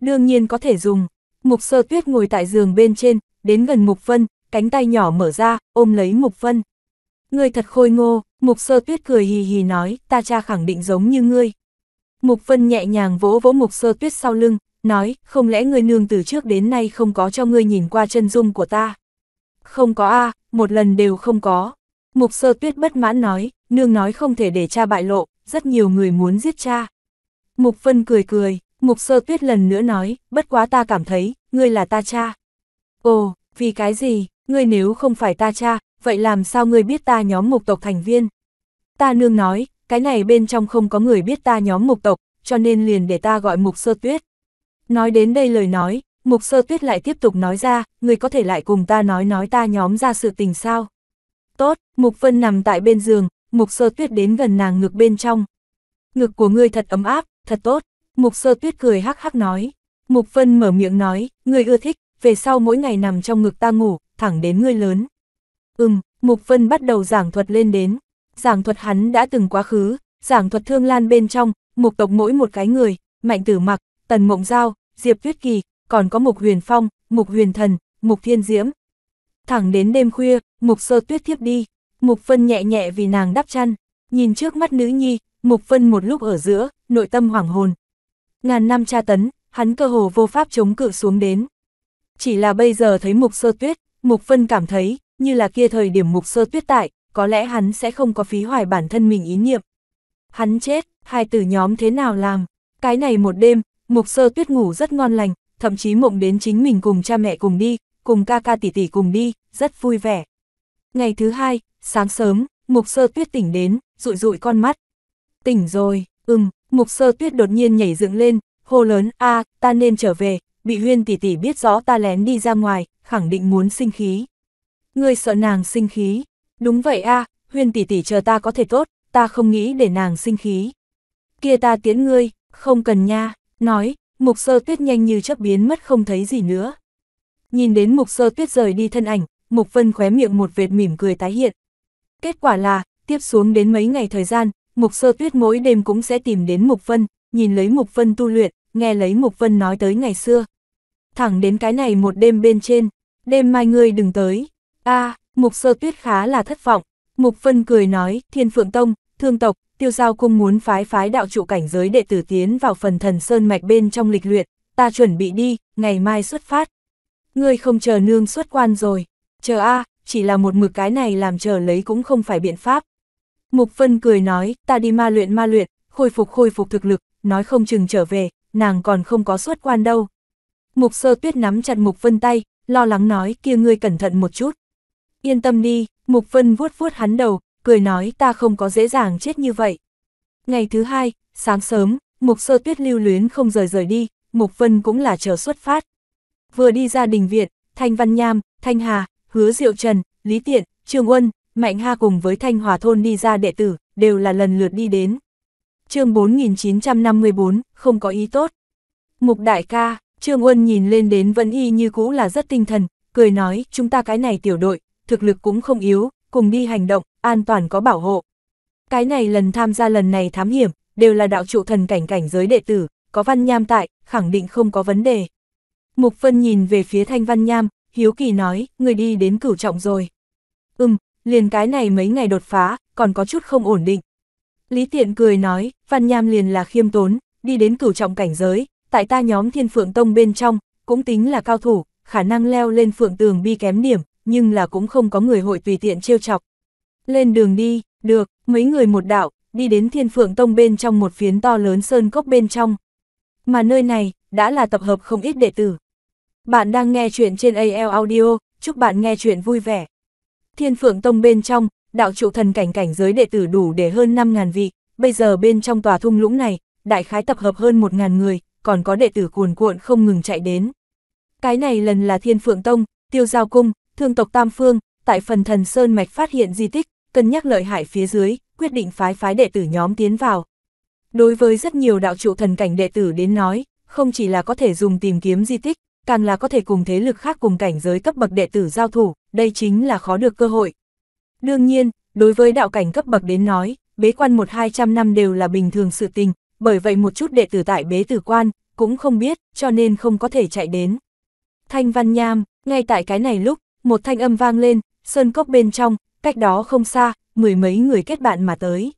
Đương nhiên có thể dùng, Mục sơ tuyết ngồi tại giường bên trên, đến gần Mục Vân, cánh tay nhỏ mở ra, ôm lấy Mục Vân. Ngươi thật khôi ngô, Mục sơ tuyết cười hì hì nói, ta cha khẳng định giống như ngươi. Mục Vân nhẹ nhàng vỗ vỗ Mục sơ tuyết sau lưng, nói, không lẽ ngươi nương từ trước đến nay không có cho ngươi nhìn qua chân dung của ta. Không có a một lần đều không có. Mục sơ tuyết bất mãn nói, nương nói không thể để cha bại lộ, rất nhiều người muốn giết cha. Mục Vân cười cười, Mục sơ tuyết lần nữa nói, bất quá ta cảm thấy, ngươi là ta cha. Ồ, vì cái gì, ngươi nếu không phải ta cha, vậy làm sao ngươi biết ta nhóm mục tộc thành viên? Ta nương nói, cái này bên trong không có người biết ta nhóm mục tộc, cho nên liền để ta gọi mục sơ tuyết. Nói đến đây lời nói, mục sơ tuyết lại tiếp tục nói ra, ngươi có thể lại cùng ta nói nói ta nhóm ra sự tình sao? Tốt, mục vân nằm tại bên giường, mục sơ tuyết đến gần nàng ngực bên trong. Ngực của ngươi thật ấm áp, thật tốt. Mục sơ tuyết cười hắc hắc nói. Mục vân mở miệng nói, ngươi ưa thích, về sau mỗi ngày nằm trong ngực ta ngủ, thẳng đến ngươi lớn. Ừm, Mục vân bắt đầu giảng thuật lên đến. Giảng thuật hắn đã từng quá khứ, giảng thuật thương lan bên trong, mục tộc mỗi một cái người, mạnh tử mặc, tần mộng giao, diệp tuyết kỳ, còn có mục huyền phong, mục huyền thần, mục thiên diễm. Thẳng đến đêm khuya, mục sơ tuyết thiếp đi, mục Vân nhẹ nhẹ vì nàng đắp chăn, nhìn trước mắt nữ nhi, mục Vân một lúc ở giữa, nội tâm hoảng hồn, Ngàn năm tra tấn, hắn cơ hồ vô pháp chống cự xuống đến. Chỉ là bây giờ thấy mục sơ tuyết, mục phân cảm thấy, như là kia thời điểm mục sơ tuyết tại, có lẽ hắn sẽ không có phí hoài bản thân mình ý niệm. Hắn chết, hai tử nhóm thế nào làm? Cái này một đêm, mục sơ tuyết ngủ rất ngon lành, thậm chí mộng đến chính mình cùng cha mẹ cùng đi, cùng ca ca tỷ tỷ cùng đi, rất vui vẻ. Ngày thứ hai, sáng sớm, mục sơ tuyết tỉnh đến, rụi rụi con mắt. Tỉnh rồi, ừm, Mục sơ tuyết đột nhiên nhảy dựng lên, hô lớn, a ta nên trở về, bị huyên tỷ tỷ biết rõ ta lén đi ra ngoài, khẳng định muốn sinh khí. Ngươi sợ nàng sinh khí. Đúng vậy a huyên tỷ tỷ chờ ta có thể tốt, ta không nghĩ để nàng sinh khí. Kia ta tiến ngươi, không cần nha, nói, mục sơ tuyết nhanh như chấp biến mất không thấy gì nữa. Nhìn đến mục sơ tuyết rời đi thân ảnh, mục vân khóe miệng một vệt mỉm cười tái hiện. Kết quả là, tiếp xuống đến mấy ngày thời gian, Mục sơ tuyết mỗi đêm cũng sẽ tìm đến Mục Vân, nhìn lấy Mục Vân tu luyện, nghe lấy Mục Vân nói tới ngày xưa. Thẳng đến cái này một đêm bên trên, đêm mai ngươi đừng tới. a à, Mục sơ tuyết khá là thất vọng. Mục Vân cười nói, Thiên Phượng Tông, Thương Tộc, Tiêu Giao Cung muốn phái phái đạo trụ cảnh giới đệ tử tiến vào phần thần sơn mạch bên trong lịch luyện, ta chuẩn bị đi, ngày mai xuất phát. Ngươi không chờ nương xuất quan rồi, chờ a à, chỉ là một mực cái này làm chờ lấy cũng không phải biện pháp, Mục Vân cười nói, ta đi ma luyện ma luyện, khôi phục khôi phục thực lực, nói không chừng trở về, nàng còn không có xuất quan đâu. Mục sơ tuyết nắm chặt Mục Vân tay, lo lắng nói kia ngươi cẩn thận một chút. Yên tâm đi, Mục Vân vuốt vuốt hắn đầu, cười nói ta không có dễ dàng chết như vậy. Ngày thứ hai, sáng sớm, Mục sơ tuyết lưu luyến không rời rời đi, Mục Vân cũng là chờ xuất phát. Vừa đi ra đình viện, Thanh Văn Nham, Thanh Hà, Hứa Diệu Trần, Lý Tiện, Trương Uân, Mạnh Ha cùng với Thanh Hòa Thôn đi ra đệ tử, đều là lần lượt đi đến. chương 4954, không có ý tốt. Mục đại ca, Trương Uân nhìn lên đến vẫn y như cũ là rất tinh thần, cười nói, chúng ta cái này tiểu đội, thực lực cũng không yếu, cùng đi hành động, an toàn có bảo hộ. Cái này lần tham gia lần này thám hiểm, đều là đạo trụ thần cảnh cảnh giới đệ tử, có văn nham tại, khẳng định không có vấn đề. Mục Vân nhìn về phía thanh văn nham, hiếu kỳ nói, người đi đến cửu trọng rồi. Ừm, liền cái này mấy ngày đột phá, còn có chút không ổn định. Lý Tiện cười nói, Văn Nham liền là khiêm tốn, đi đến cửu trọng cảnh giới, tại ta nhóm thiên phượng tông bên trong, cũng tính là cao thủ, khả năng leo lên phượng tường bi kém điểm, nhưng là cũng không có người hội tùy tiện trêu chọc. Lên đường đi, được, mấy người một đạo, đi đến thiên phượng tông bên trong một phiến to lớn sơn cốc bên trong. Mà nơi này, đã là tập hợp không ít đệ tử. Bạn đang nghe chuyện trên AL Audio, chúc bạn nghe chuyện vui vẻ. Thiên Phượng Tông bên trong, đạo trụ thần cảnh cảnh giới đệ tử đủ để hơn 5.000 vị, bây giờ bên trong tòa thung lũng này, đại khái tập hợp hơn 1.000 người, còn có đệ tử cuồn cuộn không ngừng chạy đến. Cái này lần là Thiên Phượng Tông, Tiêu Giao Cung, Thương tộc Tam Phương, tại phần thần Sơn Mạch phát hiện di tích, cân nhắc lợi hại phía dưới, quyết định phái phái đệ tử nhóm tiến vào. Đối với rất nhiều đạo trụ thần cảnh đệ tử đến nói, không chỉ là có thể dùng tìm kiếm di tích, càng là có thể cùng thế lực khác cùng cảnh giới cấp bậc đệ tử giao thủ, đây chính là khó được cơ hội. Đương nhiên, đối với đạo cảnh cấp bậc đến nói, bế quan một hai trăm năm đều là bình thường sự tình, bởi vậy một chút đệ tử tại bế tử quan, cũng không biết, cho nên không có thể chạy đến. Thanh Văn Nham, ngay tại cái này lúc, một thanh âm vang lên, sơn cốc bên trong, cách đó không xa, mười mấy người kết bạn mà tới.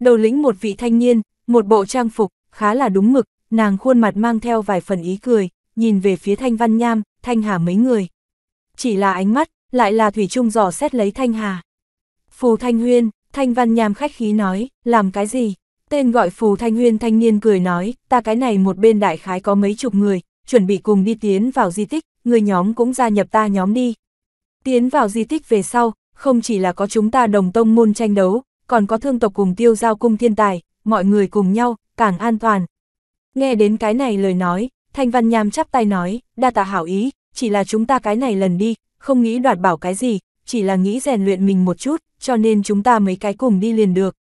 Đầu lĩnh một vị thanh niên, một bộ trang phục, khá là đúng mực, nàng khuôn mặt mang theo vài phần ý cười, nhìn về phía Thanh Văn Nham, Thanh Hà mấy người. Chỉ là ánh mắt, lại là Thủy Trung dò xét lấy Thanh Hà. Phù Thanh Huyên, Thanh Văn Nham khách khí nói, làm cái gì? Tên gọi Phù Thanh Huyên thanh niên cười nói, ta cái này một bên đại khái có mấy chục người, chuẩn bị cùng đi tiến vào di tích, người nhóm cũng gia nhập ta nhóm đi. Tiến vào di tích về sau, không chỉ là có chúng ta đồng tông môn tranh đấu, còn có thương tộc cùng tiêu giao cung thiên tài, mọi người cùng nhau, càng an toàn. Nghe đến cái này lời nói, Thanh Văn Nham chắp tay nói, đa tạ hảo ý, chỉ là chúng ta cái này lần đi, không nghĩ đoạt bảo cái gì, chỉ là nghĩ rèn luyện mình một chút, cho nên chúng ta mấy cái cùng đi liền được.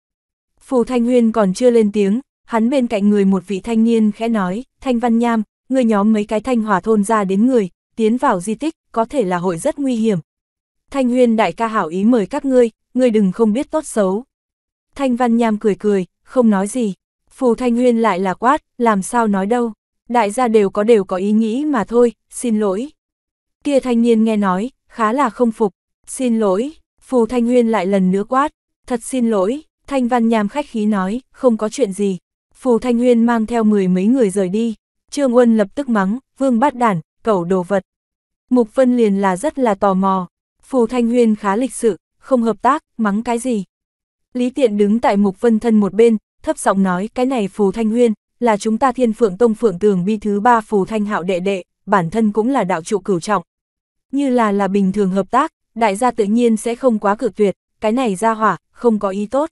Phù Thanh Huyên còn chưa lên tiếng, hắn bên cạnh người một vị thanh niên khẽ nói, Thanh Văn Nham, người nhóm mấy cái thanh hỏa thôn ra đến người, tiến vào di tích, có thể là hội rất nguy hiểm. Thanh Huyên đại ca hảo ý mời các ngươi, ngươi đừng không biết tốt xấu. Thanh Văn Nham cười cười, không nói gì. Phù Thanh Huyên lại là quát, làm sao nói đâu đại gia đều có đều có ý nghĩ mà thôi, xin lỗi. Kia thanh niên nghe nói, khá là không phục, xin lỗi, Phù Thanh Huyên lại lần nữa quát, thật xin lỗi, Thanh Văn Nham khách khí nói, không có chuyện gì. Phù Thanh Huyên mang theo mười mấy người rời đi, Trương quân lập tức mắng, vương bát đản, cẩu đồ vật. Mục Vân liền là rất là tò mò, Phù Thanh Huyên khá lịch sự, không hợp tác, mắng cái gì. Lý Tiện đứng tại Mục Vân thân một bên, thấp giọng nói cái này Phù Thanh Huyên, là chúng ta thiên phượng tông phượng tường bi thứ ba phù thanh hạo đệ đệ, bản thân cũng là đạo trụ cửu trọng. Như là là bình thường hợp tác, đại gia tự nhiên sẽ không quá cực tuyệt, cái này ra hỏa, không có ý tốt.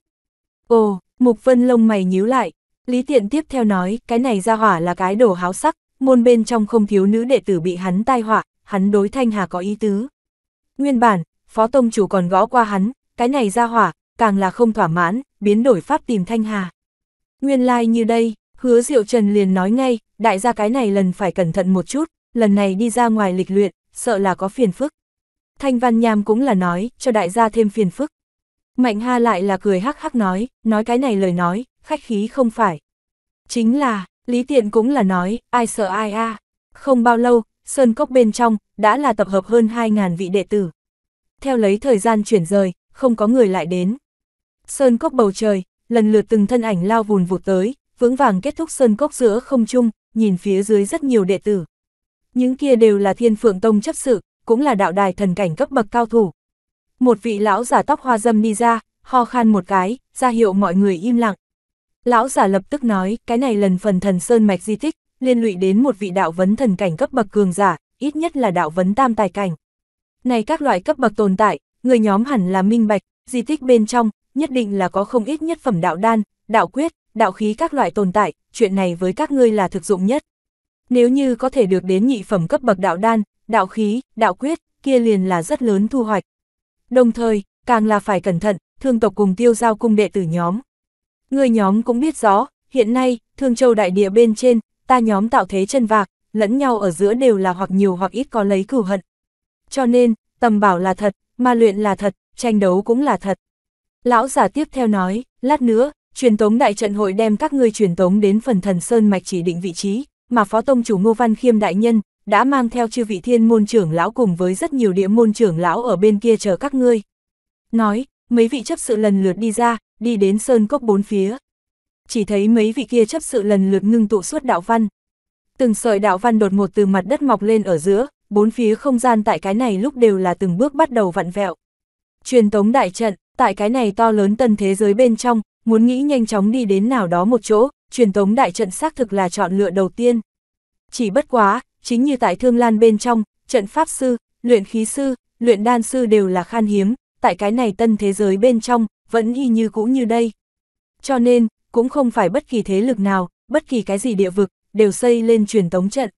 Ồ, Mục Vân lông mày nhíu lại, Lý Tiện tiếp theo nói, cái này ra hỏa là cái đồ háo sắc, môn bên trong không thiếu nữ đệ tử bị hắn tai họa, hắn đối thanh hà có ý tứ. Nguyên bản, phó tông chủ còn gõ qua hắn, cái này ra hỏa, càng là không thỏa mãn, biến đổi pháp tìm thanh hà. Nguyên lai like như đây, Hứa Diệu Trần liền nói ngay, đại gia cái này lần phải cẩn thận một chút, lần này đi ra ngoài lịch luyện, sợ là có phiền phức. Thanh Văn Nham cũng là nói, cho đại gia thêm phiền phức. Mạnh Ha lại là cười hắc hắc nói, nói cái này lời nói, khách khí không phải. Chính là, Lý Tiện cũng là nói, ai sợ ai a Không bao lâu, Sơn Cốc bên trong, đã là tập hợp hơn 2.000 vị đệ tử. Theo lấy thời gian chuyển rời, không có người lại đến. Sơn Cốc bầu trời, lần lượt từng thân ảnh lao vùn vụt tới, vững vàng kết thúc sơn cốc giữa không trung, nhìn phía dưới rất nhiều đệ tử. Những kia đều là thiên phượng tông chấp sự, cũng là đạo đài thần cảnh cấp bậc cao thủ. Một vị lão giả tóc hoa dâm đi ra, ho khan một cái, ra hiệu mọi người im lặng. Lão giả lập tức nói, cái này lần phần thần sơn mạch di tích, liên lụy đến một vị đạo vấn thần cảnh cấp bậc cường giả, ít nhất là đạo vấn tam tài cảnh. Này các loại cấp bậc tồn tại, người nhóm hẳn là minh bạch, di tích bên trong, nhất định là có không ít nhất phẩm đạo đan, đạo quyết, đạo khí các loại tồn tại, chuyện này với các ngươi là thực dụng nhất. Nếu như có thể được đến nhị phẩm cấp bậc đạo đan, đạo khí, đạo quyết, kia liền là rất lớn thu hoạch. Đồng thời, càng là phải cẩn thận, thương tộc cùng tiêu giao cung đệ tử nhóm. Người nhóm cũng biết rõ, hiện nay, thương châu đại địa bên trên, ta nhóm tạo thế chân vạc, lẫn nhau ở giữa đều là hoặc nhiều hoặc ít có lấy cửu hận. Cho nên, tầm bảo là thật, ma luyện là thật, tranh đấu cũng là thật. Lão giả tiếp theo nói, lát nữa, truyền tống đại trận hội đem các ngươi truyền tống đến phần thần sơn mạch chỉ định vị trí, mà phó tông chủ Ngô Văn Khiêm đại nhân đã mang theo chư vị thiên môn trưởng lão cùng với rất nhiều địa môn trưởng lão ở bên kia chờ các ngươi. Nói, mấy vị chấp sự lần lượt đi ra, đi đến sơn cốc bốn phía. Chỉ thấy mấy vị kia chấp sự lần lượt ngưng tụ suốt đạo văn. Từng sợi đạo văn đột ngột từ mặt đất mọc lên ở giữa, bốn phía không gian tại cái này lúc đều là từng bước bắt đầu vặn vẹo. Truyền tống đại trận, tại cái này to lớn tân thế giới bên trong, muốn nghĩ nhanh chóng đi đến nào đó một chỗ, truyền tống đại trận xác thực là chọn lựa đầu tiên. Chỉ bất quá, chính như tại Thương Lan bên trong, trận pháp sư, luyện khí sư, luyện đan sư đều là khan hiếm, tại cái này tân thế giới bên trong, vẫn y như cũ như đây. Cho nên, cũng không phải bất kỳ thế lực nào, bất kỳ cái gì địa vực, đều xây lên truyền tống trận.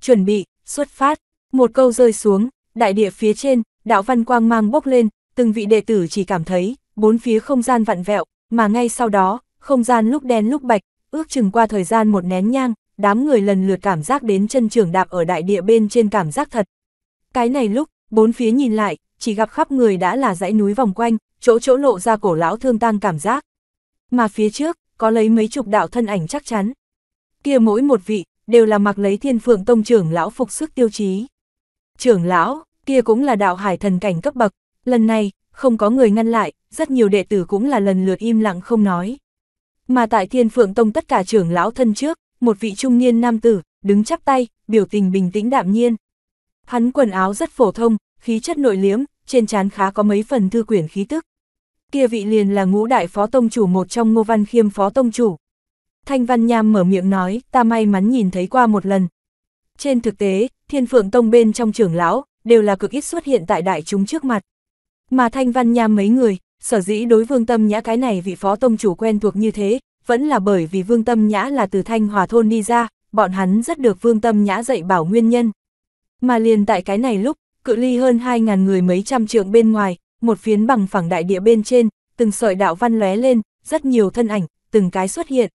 Chuẩn bị, xuất phát, một câu rơi xuống, đại địa phía trên, đạo văn quang mang bốc lên, từng vị đệ tử chỉ cảm thấy, bốn phía không gian vặn vẹo, mà ngay sau đó, không gian lúc đen lúc bạch, ước chừng qua thời gian một nén nhang, đám người lần lượt cảm giác đến chân trường đạp ở đại địa bên trên cảm giác thật. Cái này lúc, bốn phía nhìn lại, chỉ gặp khắp người đã là dãy núi vòng quanh, chỗ chỗ lộ ra cổ lão thương tang cảm giác. Mà phía trước, có lấy mấy chục đạo thân ảnh chắc chắn. Kia mỗi một vị, đều là mặc lấy thiên phượng tông trưởng lão phục sức tiêu chí. Trưởng lão, kia cũng là đạo hải thần cảnh cấp bậc, lần này, không có người ngăn lại, rất nhiều đệ tử cũng là lần lượt im lặng không nói. Mà tại Thiên Phượng Tông tất cả trưởng lão thân trước, một vị trung niên nam tử, đứng chắp tay, biểu tình bình tĩnh đạm nhiên. Hắn quần áo rất phổ thông, khí chất nội liếm, trên trán khá có mấy phần thư quyển khí tức. Kia vị liền là ngũ đại phó tông chủ một trong ngô văn khiêm phó tông chủ. Thanh Văn Nham mở miệng nói, ta may mắn nhìn thấy qua một lần. Trên thực tế, Thiên Phượng Tông bên trong trưởng lão, đều là cực ít xuất hiện tại đại chúng trước mặt. Mà Thanh Văn Nham mấy người, sở dĩ đối Vương Tâm Nhã cái này vị phó tông chủ quen thuộc như thế, vẫn là bởi vì Vương Tâm Nhã là từ Thanh Hòa Thôn đi ra, bọn hắn rất được Vương Tâm Nhã dạy bảo nguyên nhân. Mà liền tại cái này lúc, cự ly hơn 2.000 người mấy trăm trượng bên ngoài, một phiến bằng phẳng đại địa bên trên, từng sợi đạo văn lóe lên, rất nhiều thân ảnh, từng cái xuất hiện.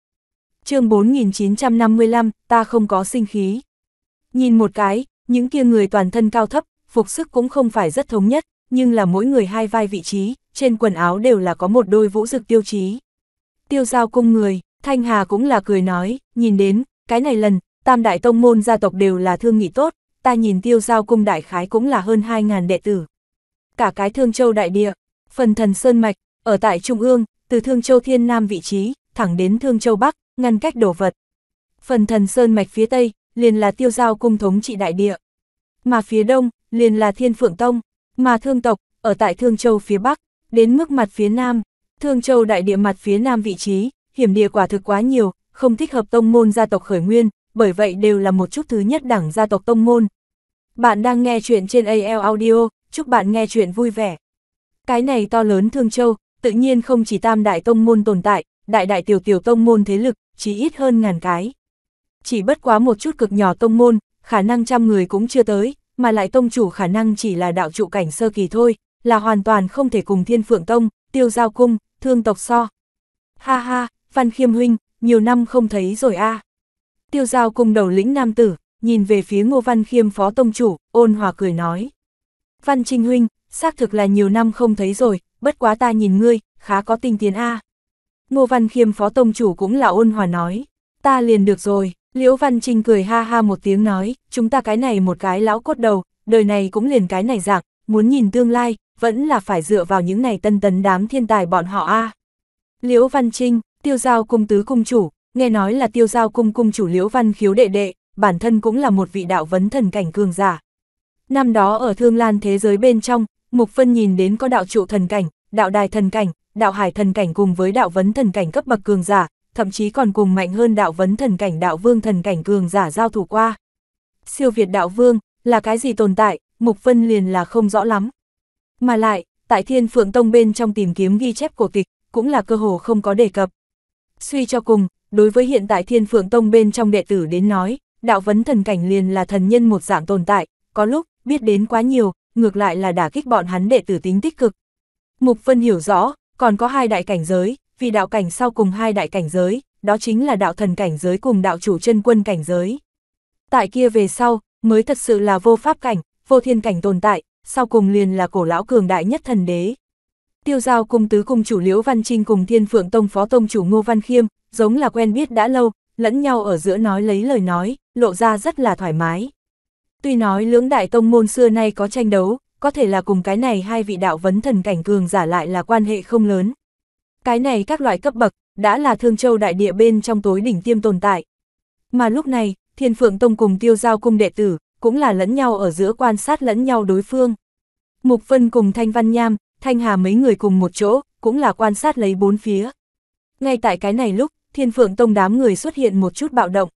chương 4955, ta không có sinh khí. Nhìn một cái, những kia người toàn thân cao thấp, phục sức cũng không phải rất thống nhất, nhưng là mỗi người hai vai vị trí, trên quần áo đều là có một đôi vũ dực tiêu chí. Tiêu giao cung người, Thanh Hà cũng là cười nói, nhìn đến, cái này lần, tam đại tông môn gia tộc đều là thương nghị tốt, ta nhìn tiêu giao cung đại khái cũng là hơn 2.000 đệ tử. Cả cái thương châu đại địa, phần thần Sơn Mạch, ở tại Trung ương, từ thương châu thiên nam vị trí, thẳng đến thương châu Bắc, ngăn cách đổ vật. Phần thần Sơn Mạch phía Tây, liền là tiêu giao cung thống trị đại địa. Mà phía Đông, liền là thiên phượng tông. Mà thương tộc, ở tại Thương Châu phía Bắc, đến mức mặt phía Nam, Thương Châu đại địa mặt phía Nam vị trí, hiểm địa quả thực quá nhiều, không thích hợp tông môn gia tộc khởi nguyên, bởi vậy đều là một chút thứ nhất đẳng gia tộc tông môn. Bạn đang nghe chuyện trên AL Audio, chúc bạn nghe chuyện vui vẻ. Cái này to lớn Thương Châu, tự nhiên không chỉ tam đại tông môn tồn tại, đại đại tiểu tiểu tông môn thế lực, chỉ ít hơn ngàn cái. Chỉ bất quá một chút cực nhỏ tông môn, khả năng trăm người cũng chưa tới, mà lại tông chủ khả năng chỉ là đạo trụ cảnh sơ kỳ thôi, là hoàn toàn không thể cùng thiên phượng tông, tiêu giao cung, thương tộc so. Ha ha, Văn Khiêm Huynh, nhiều năm không thấy rồi a Tiêu giao cung đầu lĩnh nam tử, nhìn về phía ngô Văn Khiêm phó tông chủ, ôn hòa cười nói. Văn Trinh Huynh, xác thực là nhiều năm không thấy rồi, bất quá ta nhìn ngươi, khá có tinh tiến a Ngô Văn Khiêm phó tông chủ cũng là ôn hòa nói, ta liền được rồi. Liễu Văn Trinh cười ha ha một tiếng nói, chúng ta cái này một cái lão cốt đầu, đời này cũng liền cái này dạng, muốn nhìn tương lai, vẫn là phải dựa vào những này tân tấn đám thiên tài bọn họ a. Liễu Văn Trinh, tiêu giao cung tứ cung chủ, nghe nói là tiêu giao cung cung chủ Liễu Văn khiếu đệ đệ, bản thân cũng là một vị đạo vấn thần cảnh cường giả. Năm đó ở thương lan thế giới bên trong, Mục Phân nhìn đến có đạo trụ thần cảnh, đạo đài thần cảnh, đạo hải thần cảnh cùng với đạo vấn thần cảnh cấp bậc cường giả, thậm chí còn cùng mạnh hơn đạo vấn thần cảnh đạo vương thần cảnh cường giả giao thủ qua. Siêu Việt đạo vương, là cái gì tồn tại, Mục Vân liền là không rõ lắm. Mà lại, tại Thiên Phượng Tông bên trong tìm kiếm ghi chép cổ tịch, cũng là cơ hồ không có đề cập. Suy cho cùng, đối với hiện tại Thiên Phượng Tông bên trong đệ tử đến nói, đạo vấn thần cảnh liền là thần nhân một dạng tồn tại, có lúc, biết đến quá nhiều, ngược lại là đả kích bọn hắn đệ tử tính tích cực. Mục Vân hiểu rõ, còn có hai đại cảnh giới, vì đạo cảnh sau cùng hai đại cảnh giới, đó chính là đạo thần cảnh giới cùng đạo chủ chân quân cảnh giới. Tại kia về sau, mới thật sự là vô pháp cảnh, vô thiên cảnh tồn tại, sau cùng liền là cổ lão cường đại nhất thần đế. Tiêu giao cùng tứ cung chủ Liễu Văn Trinh cùng thiên phượng tông phó tông chủ Ngô Văn Khiêm, giống là quen biết đã lâu, lẫn nhau ở giữa nói lấy lời nói, lộ ra rất là thoải mái. Tuy nói lưỡng đại tông môn xưa nay có tranh đấu, có thể là cùng cái này hai vị đạo vấn thần cảnh cường giả lại là quan hệ không lớn. Cái này các loại cấp bậc, đã là Thương Châu đại địa bên trong tối đỉnh tiêm tồn tại. Mà lúc này, Thiên Phượng Tông cùng tiêu giao cung đệ tử, cũng là lẫn nhau ở giữa quan sát lẫn nhau đối phương. Mục Vân cùng Thanh Văn Nham, Thanh Hà mấy người cùng một chỗ, cũng là quan sát lấy bốn phía. Ngay tại cái này lúc, Thiên Phượng Tông đám người xuất hiện một chút bạo động.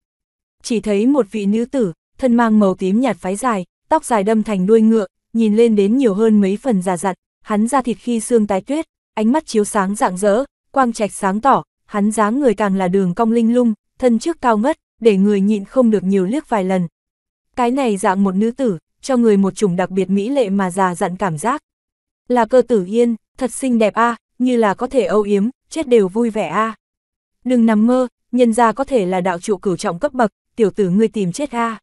Chỉ thấy một vị nữ tử, thân mang màu tím nhạt phái dài, tóc dài đâm thành đuôi ngựa, nhìn lên đến nhiều hơn mấy phần già dặn, hắn ra thịt khi xương tái tuyết, ánh mắt chiếu sáng rạng rỡ, quang trạch sáng tỏ, hắn dáng người càng là đường cong linh lung, thân trước cao ngất, để người nhịn không được nhiều liếc vài lần. Cái này dạng một nữ tử, cho người một chủng đặc biệt mỹ lệ mà già dặn cảm giác. Là cơ tử yên, thật xinh đẹp a, như là có thể âu yếm, chết đều vui vẻ a. Đừng nằm mơ, nhân gia có thể là đạo trụ cửu trọng cấp bậc, tiểu tử ngươi tìm chết a.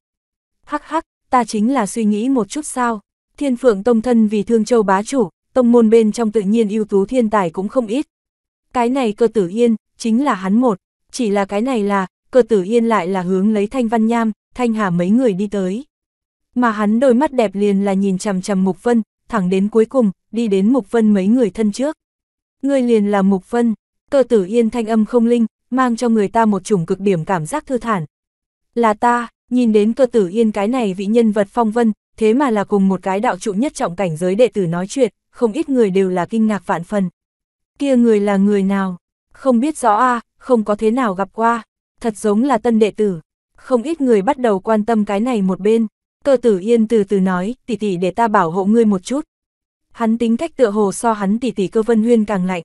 Hắc hắc, ta chính là suy nghĩ một chút sao. Thiên Phượng Tông thân vì Thương Châu bá chủ, tông môn bên trong tự nhiên ưu tú thiên tài cũng không ít. Cái này cơ tử yên, chính là hắn một, chỉ là cái này là, cơ tử yên lại là hướng lấy thanh văn nham, thanh hà mấy người đi tới. Mà hắn đôi mắt đẹp liền là nhìn chằm chằm Mục Vân, thẳng đến cuối cùng, đi đến Mục Vân mấy người thân trước. Người liền là Mục Vân, cơ tử yên thanh âm không linh, mang cho người ta một chủng cực điểm cảm giác thư thản. Là ta, nhìn đến cơ tử yên cái này vị nhân vật phong vân, thế mà là cùng một cái đạo trụ nhất trọng cảnh giới đệ tử nói chuyện, không ít người đều là kinh ngạc vạn phần. Kia người là người nào? Không biết rõ a à, không có thế nào gặp qua, thật giống là tân đệ tử. Không ít người bắt đầu quan tâm cái này một bên, cơ tử yên từ từ nói, tỷ tỷ để ta bảo hộ ngươi một chút. Hắn tính cách tựa hồ so hắn tỷ tỷ cơ vân huyên càng lạnh.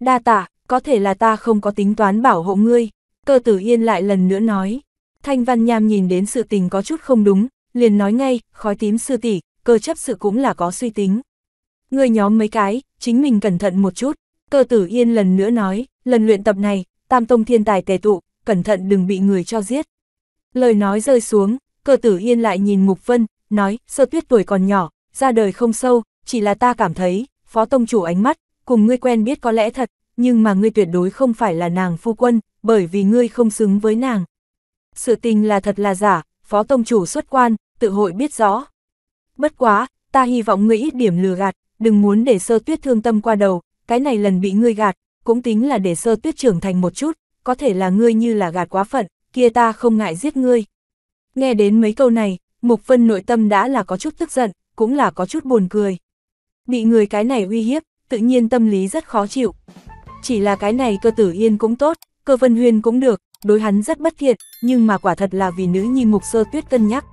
Đa tạ, có thể là ta không có tính toán bảo hộ ngươi, cơ tử yên lại lần nữa nói. Thanh văn nham nhìn đến sự tình có chút không đúng, liền nói ngay, khói tím sư tỷ, cơ chấp sự cũng là có suy tính. Người nhóm mấy cái, chính mình cẩn thận một chút. Cơ tử yên lần nữa nói, lần luyện tập này, tam tông thiên tài tề tụ, cẩn thận đừng bị người cho giết. Lời nói rơi xuống, cơ tử yên lại nhìn Mục Vân, nói, sơ tuyết tuổi còn nhỏ, ra đời không sâu, chỉ là ta cảm thấy, phó tông chủ ánh mắt, cùng ngươi quen biết có lẽ thật, nhưng mà ngươi tuyệt đối không phải là nàng phu quân, bởi vì ngươi không xứng với nàng. Sự tình là thật là giả, phó tông chủ xuất quan, tự hội biết rõ. Bất quá, ta hy vọng ngươi ít điểm lừa gạt, đừng muốn để sơ tuyết thương tâm qua đầu, cái này lần bị ngươi gạt, cũng tính là để sơ tuyết trưởng thành một chút, có thể là ngươi như là gạt quá phận, kia ta không ngại giết ngươi. Nghe đến mấy câu này, Mục Vân nội tâm đã là có chút tức giận, cũng là có chút buồn cười. Bị người cái này uy hiếp, tự nhiên tâm lý rất khó chịu. Chỉ là cái này cơ tử yên cũng tốt, cơ vân huyên cũng được, đối hắn rất bất thiện, nhưng mà quả thật là vì nữ nhi mục sơ tuyết cân nhắc.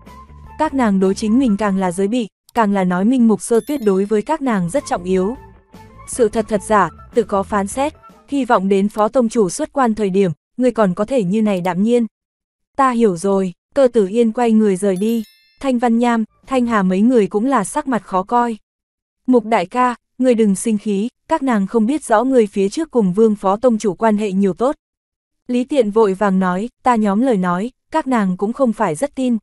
Các nàng đối chính mình càng là giới bị, càng là nói minh mục sơ tuyết đối với các nàng rất trọng yếu. Sự thật thật giả, tự có phán xét, hy vọng đến phó tông chủ xuất quan thời điểm, người còn có thể như này đạm nhiên. Ta hiểu rồi, cơ tử yên quay người rời đi, thanh văn nham, thanh hà mấy người cũng là sắc mặt khó coi. Mục đại ca, người đừng sinh khí, các nàng không biết rõ người phía trước cùng vương phó tông chủ quan hệ nhiều tốt. Lý tiện vội vàng nói, ta nhóm lời nói, các nàng cũng không phải rất tin.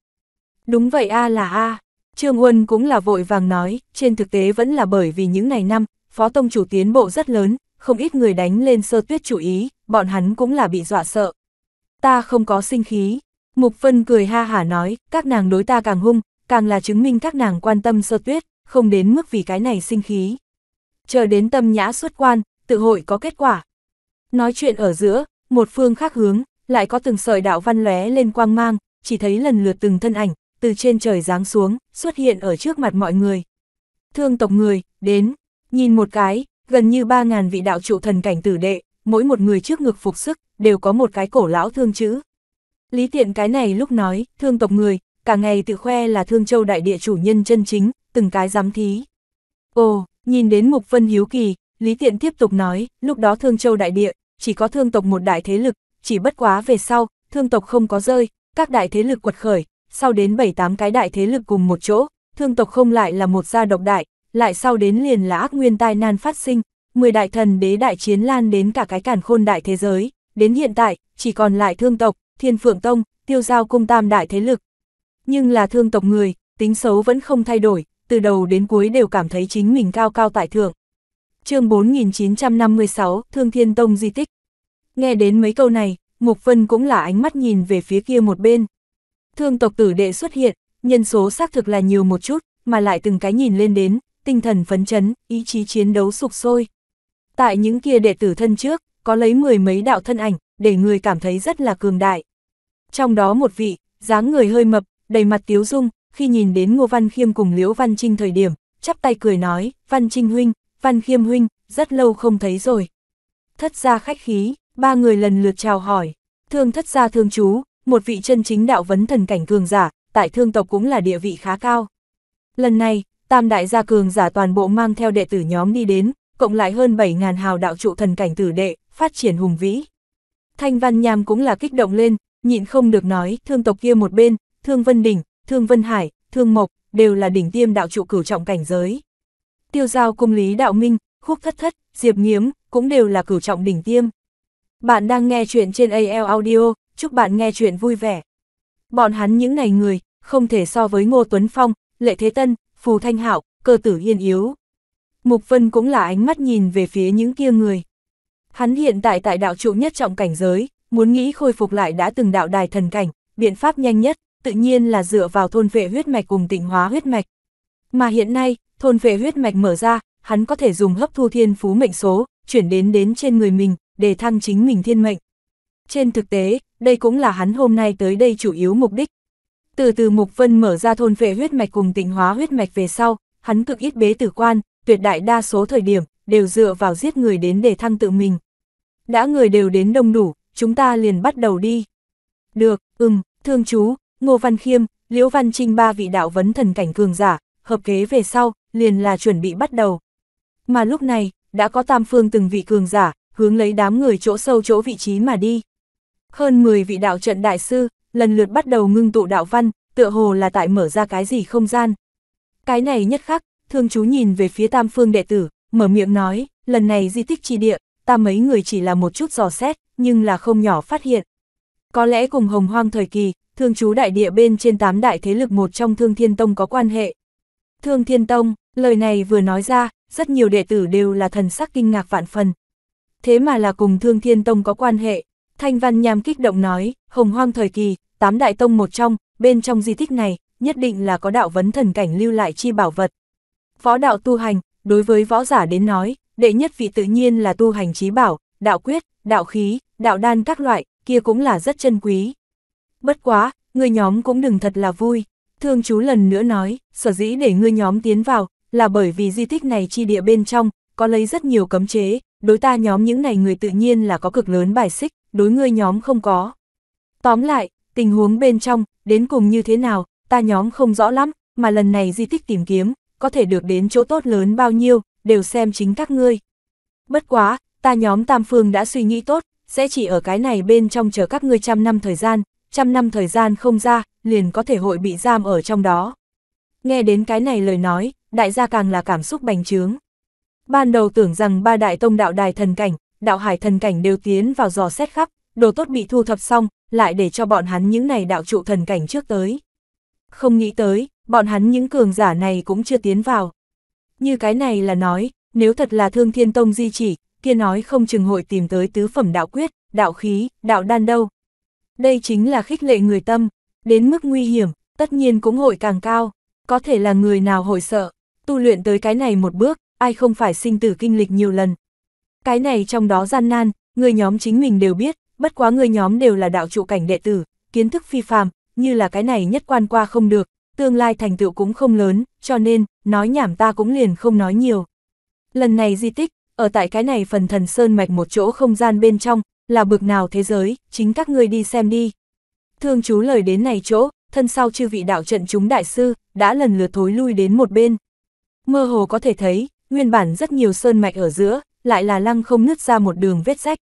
Đúng vậy a là a Trương Uân cũng là vội vàng nói, trên thực tế vẫn là bởi vì những ngày năm, Phó Tông Chủ tiến bộ rất lớn, không ít người đánh lên sơ tuyết chủ ý, bọn hắn cũng là bị dọa sợ. Ta không có sinh khí. Mục Phân cười ha hả nói, các nàng đối ta càng hung, càng là chứng minh các nàng quan tâm sơ tuyết, không đến mức vì cái này sinh khí. Chờ đến tâm nhã xuất quan, tự hội có kết quả. Nói chuyện ở giữa, một phương khác hướng, lại có từng sợi đạo văn lóe lên quang mang, chỉ thấy lần lượt từng thân ảnh, từ trên trời giáng xuống, xuất hiện ở trước mặt mọi người. Thương tộc người, đến, nhìn một cái, gần như 3.000 vị đạo trụ thần cảnh tử đệ, mỗi một người trước ngực phục sức, đều có một cái cổ lão thương chữ. Lý tiện cái này lúc nói, thương tộc người, cả ngày tự khoe là thương châu đại địa chủ nhân chân chính, từng cái giám thí. Ồ, nhìn đến Mục Vân Hiếu Kỳ, Lý Tiện tiếp tục nói, lúc đó Thương Châu đại địa, chỉ có thương tộc một đại thế lực, chỉ bất quá về sau, thương tộc không có rơi, các đại thế lực quật khởi, sau đến 7-8 cái đại thế lực cùng một chỗ, thương tộc không lại là một gia độc đại, lại sau đến liền là ác nguyên tai nan phát sinh, 10 đại thần đế đại chiến lan đến cả cái cản khôn đại thế giới, đến hiện tại, chỉ còn lại thương tộc, thiên phượng tông, tiêu giao cung tam đại thế lực. Nhưng là thương tộc người, tính xấu vẫn không thay đổi, từ đầu đến cuối đều cảm thấy chính mình cao cao tại thượng. chương 4956, Thương Thiên Tông di tích. Nghe đến mấy câu này, Mục Vân cũng là ánh mắt nhìn về phía kia một bên, Thương tộc tử đệ xuất hiện, nhân số xác thực là nhiều một chút, mà lại từng cái nhìn lên đến, tinh thần phấn chấn, ý chí chiến đấu sục sôi. Tại những kia đệ tử thân trước, có lấy mười mấy đạo thân ảnh, để người cảm thấy rất là cường đại. Trong đó một vị, dáng người hơi mập, đầy mặt tiếu dung, khi nhìn đến Ngô Văn Khiêm cùng Liễu Văn Trinh thời điểm, chắp tay cười nói, Văn Trinh huynh, Văn Khiêm huynh, rất lâu không thấy rồi. Thất gia khách khí, ba người lần lượt chào hỏi, thương thất gia thương chú, một vị chân chính đạo vấn thần cảnh cường giả, tại thương tộc cũng là địa vị khá cao. Lần này, tam đại gia cường giả toàn bộ mang theo đệ tử nhóm đi đến, cộng lại hơn 7.000 hào đạo trụ thần cảnh tử đệ, phát triển hùng vĩ. Thanh Văn Nham cũng là kích động lên, nhịn không được nói, thương tộc kia một bên, thương Vân Đỉnh, thương Vân Hải, thương Mộc, đều là đỉnh tiêm đạo trụ cửu trọng cảnh giới. Tiêu giao cung lý đạo minh, khúc thất thất, diệp nghiếm, cũng đều là cửu trọng đỉnh tiêm. Bạn đang nghe chuyện trên AL Audio, chúc bạn nghe chuyện vui vẻ. Bọn hắn những này người, không thể so với Ngô Tuấn Phong, Lệ Thế Tân, Phù Thanh Hạo, cơ tử yên yếu. Mục Vân cũng là ánh mắt nhìn về phía những kia người. Hắn hiện tại tại đạo trụ nhất trọng cảnh giới, muốn nghĩ khôi phục lại đã từng đạo đài thần cảnh, biện pháp nhanh nhất, tự nhiên là dựa vào thôn vệ huyết mạch cùng tịnh hóa huyết mạch. Mà hiện nay, thôn vệ huyết mạch mở ra, hắn có thể dùng hấp thu thiên phú mệnh số, chuyển đến đến trên người mình, đề thăng chính mình thiên mệnh. Trên thực tế, đây cũng là hắn hôm nay tới đây chủ yếu mục đích. Từ từ Mục Vân mở ra thôn vệ huyết mạch cùng tịnh hóa huyết mạch về sau, hắn cực ít bế tử quan, tuyệt đại đa số thời điểm, đều dựa vào giết người đến để thăng tự mình. Đã người đều đến đông đủ, chúng ta liền bắt đầu đi. Được, ừm, thương chú, Ngô Văn Khiêm, Liễu Văn Trinh ba vị đạo vấn thần cảnh cường giả, hợp kế về sau, liền là chuẩn bị bắt đầu. Mà lúc này, đã có tam phương từng vị cường giả, hướng lấy đám người chỗ sâu chỗ vị trí mà đi. Hơn 10 vị đạo trận đại sư, lần lượt bắt đầu ngưng tụ đạo văn, tựa hồ là tại mở ra cái gì không gian. Cái này nhất khắc, thương chú nhìn về phía tam phương đệ tử, mở miệng nói, lần này di tích tri địa, ta mấy người chỉ là một chút dò xét, nhưng là không nhỏ phát hiện. Có lẽ cùng hồng hoang thời kỳ, thương chú đại địa bên trên tám đại thế lực một trong thương thiên tông có quan hệ. Thương thiên tông, lời này vừa nói ra, rất nhiều đệ tử đều là thần sắc kinh ngạc vạn phần, thế mà là cùng Thương Thiên Tông có quan hệ. Thanh Văn Nham kích động nói, hồng hoang thời kỳ, tám đại tông một trong, bên trong di tích này, nhất định là có đạo vấn thần cảnh lưu lại chi bảo vật. Võ đạo tu hành, đối với võ giả đến nói, đệ nhất vị tự nhiên là tu hành trí bảo, đạo quyết, đạo khí, đạo đan các loại, kia cũng là rất chân quý. Bất quá, người nhóm cũng đừng thật là vui. Thương chú lần nữa nói, sở dĩ để ngươi nhóm tiến vào, là bởi vì di tích này chi địa bên trong, có lấy rất nhiều cấm chế, đối ta nhóm những này người tự nhiên là có cực lớn bài xích, đối ngươi nhóm không có. Tóm lại, tình huống bên trong, đến cùng như thế nào, ta nhóm không rõ lắm, mà lần này di tích tìm kiếm, có thể được đến chỗ tốt lớn bao nhiêu, đều xem chính các ngươi. Bất quá, ta nhóm Tam Phương đã suy nghĩ tốt, sẽ chỉ ở cái này bên trong chờ các ngươi trăm năm thời gian, trăm năm thời gian không ra, liền có thể hội bị giam ở trong đó. Nghe đến cái này lời nói, đại gia càng là cảm xúc bành trướng. Ban đầu tưởng rằng ba đại tông đạo đài thần cảnh, đạo hải thần cảnh đều tiến vào dò xét khắp, đồ tốt bị thu thập xong, lại để cho bọn hắn những này đạo trụ thần cảnh trước tới. Không nghĩ tới, bọn hắn những cường giả này cũng chưa tiến vào. Như cái này là nói, nếu thật là thương thiên tông di chỉ, kia nói không chừng hội tìm tới tứ phẩm đạo quyết, đạo khí, đạo đan đâu. Đây chính là khích lệ người tâm, đến mức nguy hiểm, tất nhiên cũng hội càng cao, có thể là người nào hội sợ, tu luyện tới cái này một bước, ai không phải sinh tử kinh lịch nhiều lần. Cái này trong đó gian nan, người nhóm chính mình đều biết, bất quá người nhóm đều là đạo trụ cảnh đệ tử, kiến thức phi phàm, như là cái này nhất quan qua không được, tương lai thành tựu cũng không lớn, cho nên, nói nhảm ta cũng liền không nói nhiều. Lần này di tích, ở tại cái này phần thần sơn mạch một chỗ không gian bên trong, là bực nào thế giới, chính các ngươi đi xem đi. Thương chú lời đến này chỗ, thân sau chư vị đạo trận chúng đại sư, đã lần lượt thối lui đến một bên. Mơ hồ có thể thấy, nguyên bản rất nhiều sơn mạch ở giữa, lại là lăng không nứt ra một đường vết rách.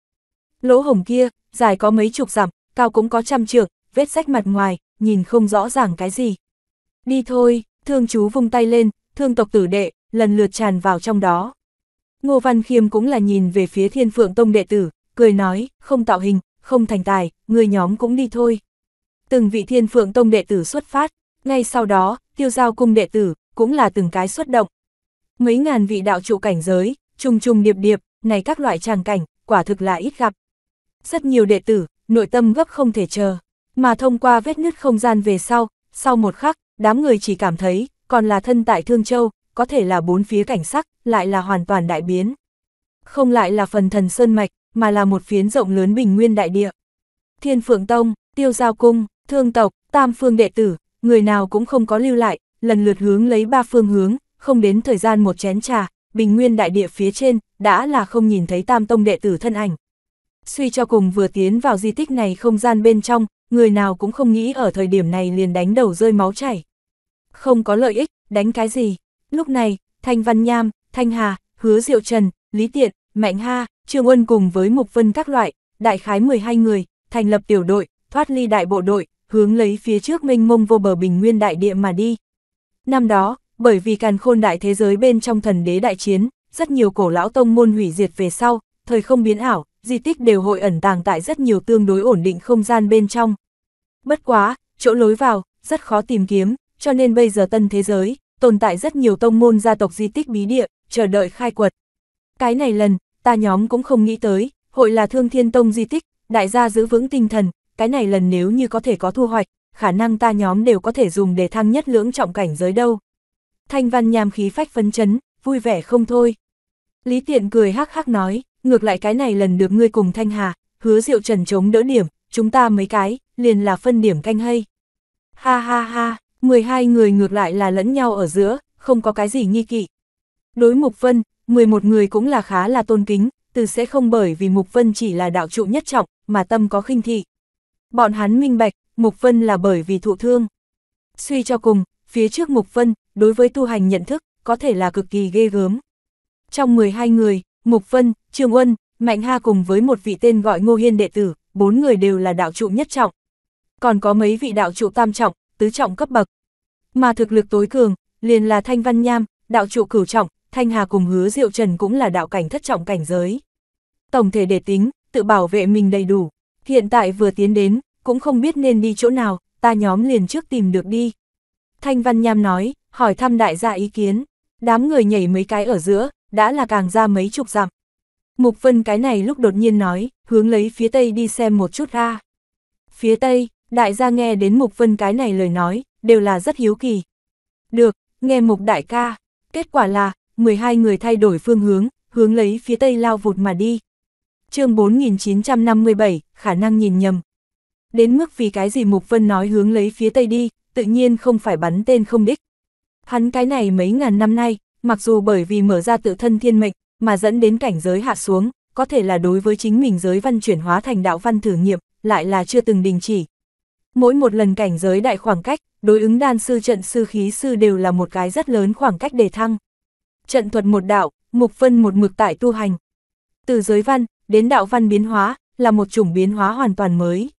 Lỗ hồng kia, dài có mấy chục dặm, cao cũng có trăm trượng, vết rách mặt ngoài, nhìn không rõ ràng cái gì. Đi thôi, thương chú vung tay lên, thương tộc tử đệ, lần lượt tràn vào trong đó. Ngô Văn Khiêm cũng là nhìn về phía thiên phượng tông đệ tử, cười nói, không tạo hình, không thành tài, người nhóm cũng đi thôi. Từng vị thiên phượng tông đệ tử xuất phát, ngay sau đó, tiêu giao cung đệ tử, cũng là từng cái xuất động. Mấy ngàn vị đạo trụ cảnh giới, trùng trùng điệp điệp, này các loại tràng cảnh, quả thực là ít gặp. Rất nhiều đệ tử, nội tâm gấp không thể chờ, mà thông qua vết nứt không gian về sau, sau một khắc, đám người chỉ cảm thấy, còn là thân tại Thương Châu, có thể là bốn phía cảnh sắc, lại là hoàn toàn đại biến. Không lại là phần thần sơn mạch, mà là một phiến rộng lớn bình nguyên đại địa. Thiên Phượng Tông, Tiêu Giao Cung, Thương Tộc, Tam Phương Đệ Tử, người nào cũng không có lưu lại, lần lượt hướng lấy ba phương hướng, không đến thời gian một chén trà, bình nguyên đại địa phía trên, đã là không nhìn thấy tam tông đệ tử thân ảnh. Suy cho cùng vừa tiến vào di tích này không gian bên trong, người nào cũng không nghĩ ở thời điểm này liền đánh đầu rơi máu chảy. Không có lợi ích, đánh cái gì. Lúc này, Thanh Văn Nham, Thanh Hà, Hứa Diệu Trần, Lý Tiện, Mạnh Ha, Trương Uân cùng với Mục Vân các loại, đại khái 12 người, thành lập tiểu đội, thoát ly đại bộ đội, hướng lấy phía trước mênh mông vô bờ bình nguyên đại địa mà đi. Năm đó, bởi vì càn khôn đại thế giới bên trong thần đế đại chiến, rất nhiều cổ lão tông môn hủy diệt về sau, thời không biến ảo, di tích đều hội ẩn tàng tại rất nhiều tương đối ổn định không gian bên trong. Bất quá, chỗ lối vào, rất khó tìm kiếm, cho nên bây giờ tân thế giới, tồn tại rất nhiều tông môn gia tộc di tích bí địa, chờ đợi khai quật. Cái này lần, ta nhóm cũng không nghĩ tới, hội là thương thiên tông di tích, đại gia giữ vững tinh thần, cái này lần nếu như có thể có thu hoạch, khả năng ta nhóm đều có thể dùng để thăng nhất lưỡng trọng cảnh giới đâu. Thanh Văn Nham khí phách phấn chấn, vui vẻ không thôi. Lý Tiện cười hắc hắc nói, ngược lại cái này lần được ngươi cùng Thanh Hà, hứa rượu trần chống đỡ điểm, chúng ta mấy cái, liền là phân điểm canh hay. Ha ha ha, 12 người ngược lại là lẫn nhau ở giữa, không có cái gì nghi kỵ. Đối Mục Vân, 11 người cũng là khá là tôn kính, từ sẽ không bởi vì Mục Vân chỉ là đạo trụ nhất trọng, mà tâm có khinh thị. Bọn hắn minh bạch, Mục Vân là bởi vì thụ thương. Suy cho cùng, phía trước Mục Vân, đối với tu hành nhận thức, có thể là cực kỳ ghê gớm. Trong 12 người, Mục Vân, Trương Uân, Mạnh Ha cùng với một vị tên gọi Ngô Hiên đệ tử, bốn người đều là đạo trụ nhất trọng. Còn có mấy vị đạo trụ tam trọng, tứ trọng cấp bậc. Mà thực lực tối cường, liền là Thanh Văn Nham, đạo trụ cửu trọng, Thanh Hà cùng Hứa Diệu Trần cũng là đạo cảnh thất trọng cảnh giới. Tổng thể để tính, tự bảo vệ mình đầy đủ. Hiện tại vừa tiến đến, cũng không biết nên đi chỗ nào, ta nhóm liền trước tìm được đi. Thanh Văn Nham nói, hỏi thăm đại gia ý kiến, đám người nhảy mấy cái ở giữa, đã là càng ra mấy chục dặm. Mục Vân cái này lúc đột nhiên nói, hướng lấy phía tây đi xem một chút ra. Phía tây, đại gia nghe đến Mục Vân cái này lời nói, đều là rất hiếu kỳ. Được, nghe Mục đại ca, kết quả là, 12 người thay đổi phương hướng, hướng lấy phía tây lao vụt mà đi. chương 4957, khả năng nhìn nhầm. Đến mức vì cái gì Mục Vân nói hướng lấy phía tây đi, tự nhiên không phải bắn tên không đích, Hắn cái này mấy ngàn năm nay, mặc dù bởi vì mở ra tự thân thiên mệnh, mà dẫn đến cảnh giới hạ xuống, có thể là đối với chính mình giới văn chuyển hóa thành đạo văn thử nghiệm, lại là chưa từng đình chỉ. Mỗi một lần cảnh giới đại khoảng cách, đối ứng đan sư trận sư khí sư đều là một cái rất lớn khoảng cách đề thăng. Trận thuật một đạo, mục phân một mực tại tu hành. Từ giới văn, đến đạo văn biến hóa, là một chủng biến hóa hoàn toàn mới.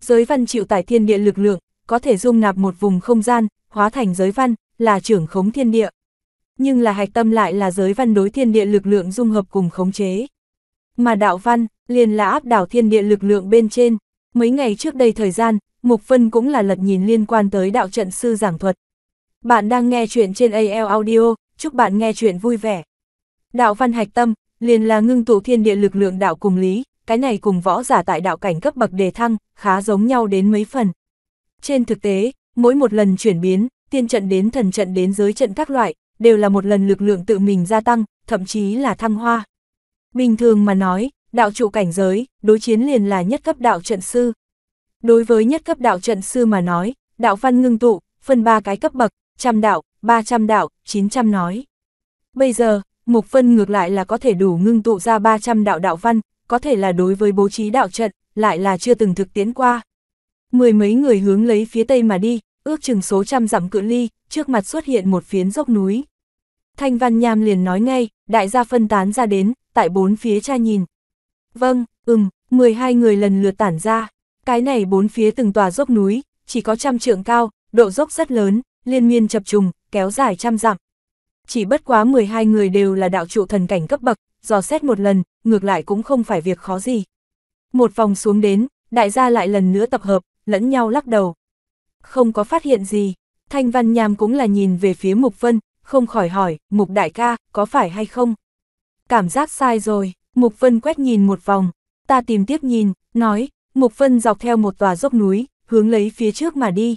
Giới văn chịu tải thiên địa lực lượng, có thể dung nạp một vùng không gian, hóa thành giới văn, là trưởng khống thiên địa. Nhưng là hạch tâm lại là giới văn đối thiên địa lực lượng dung hợp cùng khống chế. Mà đạo văn, liền là áp đảo thiên địa lực lượng bên trên. Mấy ngày trước đây thời gian, Mục Phân cũng là lật nhìn liên quan tới đạo trận sư giảng thuật. Bạn đang nghe chuyện trên AL Audio, chúc bạn nghe chuyện vui vẻ. Đạo văn hạch tâm, liền là ngưng tụ thiên địa lực lượng đạo cùng lý, cái này cùng võ giả tại đạo cảnh cấp bậc đề thăng, khá giống nhau đến mấy phần. Trên thực tế, mỗi một lần chuyển biến, tiên trận đến thần trận đến giới trận các loại, đều là một lần lực lượng tự mình gia tăng, thậm chí là thăng hoa. Bình thường mà nói, đạo trụ cảnh giới, đối chiến liền là nhất cấp đạo trận sư. Đối với nhất cấp đạo trận sư mà nói, đạo văn ngưng tụ, phân ba cái cấp bậc, trăm đạo, ba trăm đạo, chín trăm nói. Bây giờ, Mục phân ngược lại là có thể đủ ngưng tụ ra 300 đạo đạo văn, có thể là đối với bố trí đạo trận, lại là chưa từng thực tiến qua. Mười mấy người hướng lấy phía tây mà đi, ước chừng số trăm dặm cự ly, trước mặt xuất hiện một phiến dốc núi. Thanh Văn Nham liền nói ngay, đại gia phân tán ra đến, tại bốn phía cha nhìn. Vâng, ừm, 12 người lần lượt tản ra, cái này bốn phía từng tòa dốc núi, chỉ có trăm trượng cao, độ dốc rất lớn, liên miên chập trùng, kéo dài trăm dặm. Chỉ bất quá 12 người đều là đạo trụ thần cảnh cấp bậc, dò xét một lần, ngược lại cũng không phải việc khó gì. Một vòng xuống đến, đại gia lại lần nữa tập hợp, lẫn nhau lắc đầu không có phát hiện gì. Thanh Văn Nham cũng là nhìn về phía Mục Vân, không khỏi hỏi, Mục Đại ca, có phải hay không? Cảm giác sai rồi, Mục Vân quét nhìn một vòng, ta tìm tiếp nhìn, nói, Mục Vân dọc theo một tòa dốc núi, hướng lấy phía trước mà đi.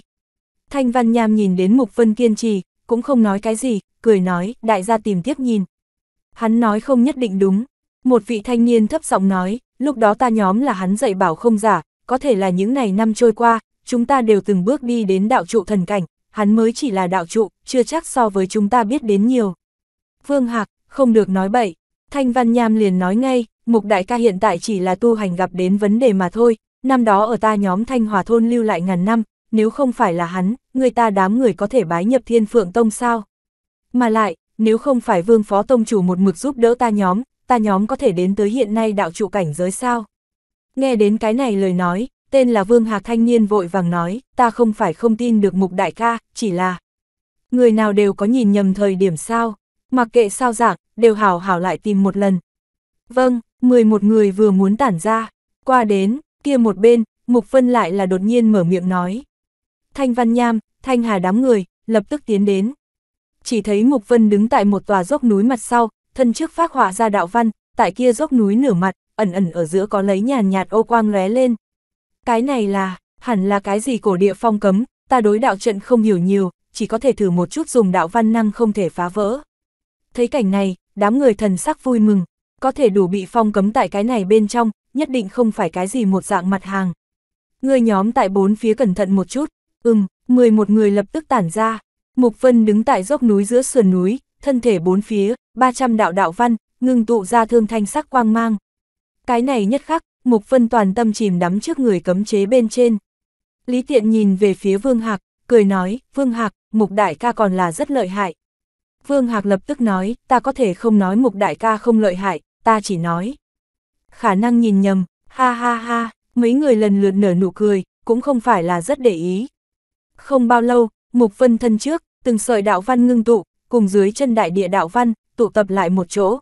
Thanh Văn Nham nhìn đến Mục Vân kiên trì, cũng không nói cái gì, cười nói, đại gia tìm tiếp nhìn. Hắn nói không nhất định đúng. Một vị thanh niên thấp giọng nói, lúc đó ta nhóm là hắn dạy bảo không giả, có thể là những ngày năm trôi qua, chúng ta đều từng bước đi đến đạo trụ thần cảnh, hắn mới chỉ là đạo trụ, chưa chắc so với chúng ta biết đến nhiều. Vương Hạc, không được nói bậy, Thanh Văn Nham liền nói ngay, Mục Đại ca hiện tại chỉ là tu hành gặp đến vấn đề mà thôi, năm đó ở ta nhóm Thanh Hòa Thôn lưu lại ngàn năm, nếu không phải là hắn, người ta đám người có thể bái nhập thiên phượng tông sao. Mà lại, nếu không phải vương phó tông chủ một mực giúp đỡ ta nhóm, ta nhóm có thể đến tới hiện nay đạo trụ cảnh giới sao. Nghe đến cái này lời nói, tên là Vương Hạc thanh niên vội vàng nói, ta không phải không tin được mục đại ca, chỉ là... Người nào đều có nhìn nhầm thời điểm sao, mặc kệ sao giảng, đều hảo hảo lại tìm một lần. Vâng, 11 người vừa muốn tản ra, qua đến, kia một bên, Mục Phân lại là đột nhiên mở miệng nói. Thanh Văn Nham, Thanh Hà đám người, lập tức tiến đến. Chỉ thấy Mục Vân đứng tại một tòa dốc núi mặt sau, thân trước phát họa ra đạo văn, tại kia dốc núi nửa mặt, ẩn ẩn ở giữa có lấy nhàn nhạt ô quang lóe lên, cái này là, hẳn là cái gì cổ địa phong cấm, ta đối đạo trận không hiểu nhiều, chỉ có thể thử một chút dùng đạo văn năng không thể phá vỡ. Thấy cảnh này, đám người thần sắc vui mừng, có thể đủ bị phong cấm tại cái này bên trong, nhất định không phải cái gì một dạng mặt hàng. Người nhóm tại bốn phía cẩn thận một chút, ừm, 11 người lập tức tản ra. Mục Vân đứng tại dốc núi giữa sườn núi, thân thể bốn phía, 300 đạo đạo văn, ngưng tụ ra thương thanh sắc quang mang. Cái này nhất khắc, Mục Vân toàn tâm chìm đắm trước người cấm chế bên trên. Lý Tiện nhìn về phía Vương Hạc, cười nói, Vương Hạc, Mục Đại ca còn là rất lợi hại. Vương Hạc lập tức nói, ta có thể không nói Mục Đại ca không lợi hại, ta chỉ nói. Khả năng nhìn nhầm, ha ha ha, mấy người lần lượt nở nụ cười, cũng không phải là rất để ý. Không bao lâu, Mục Vân thân trước, từng sợi đạo văn ngưng tụ, cùng dưới chân đại địa đạo văn, tụ tập lại một chỗ.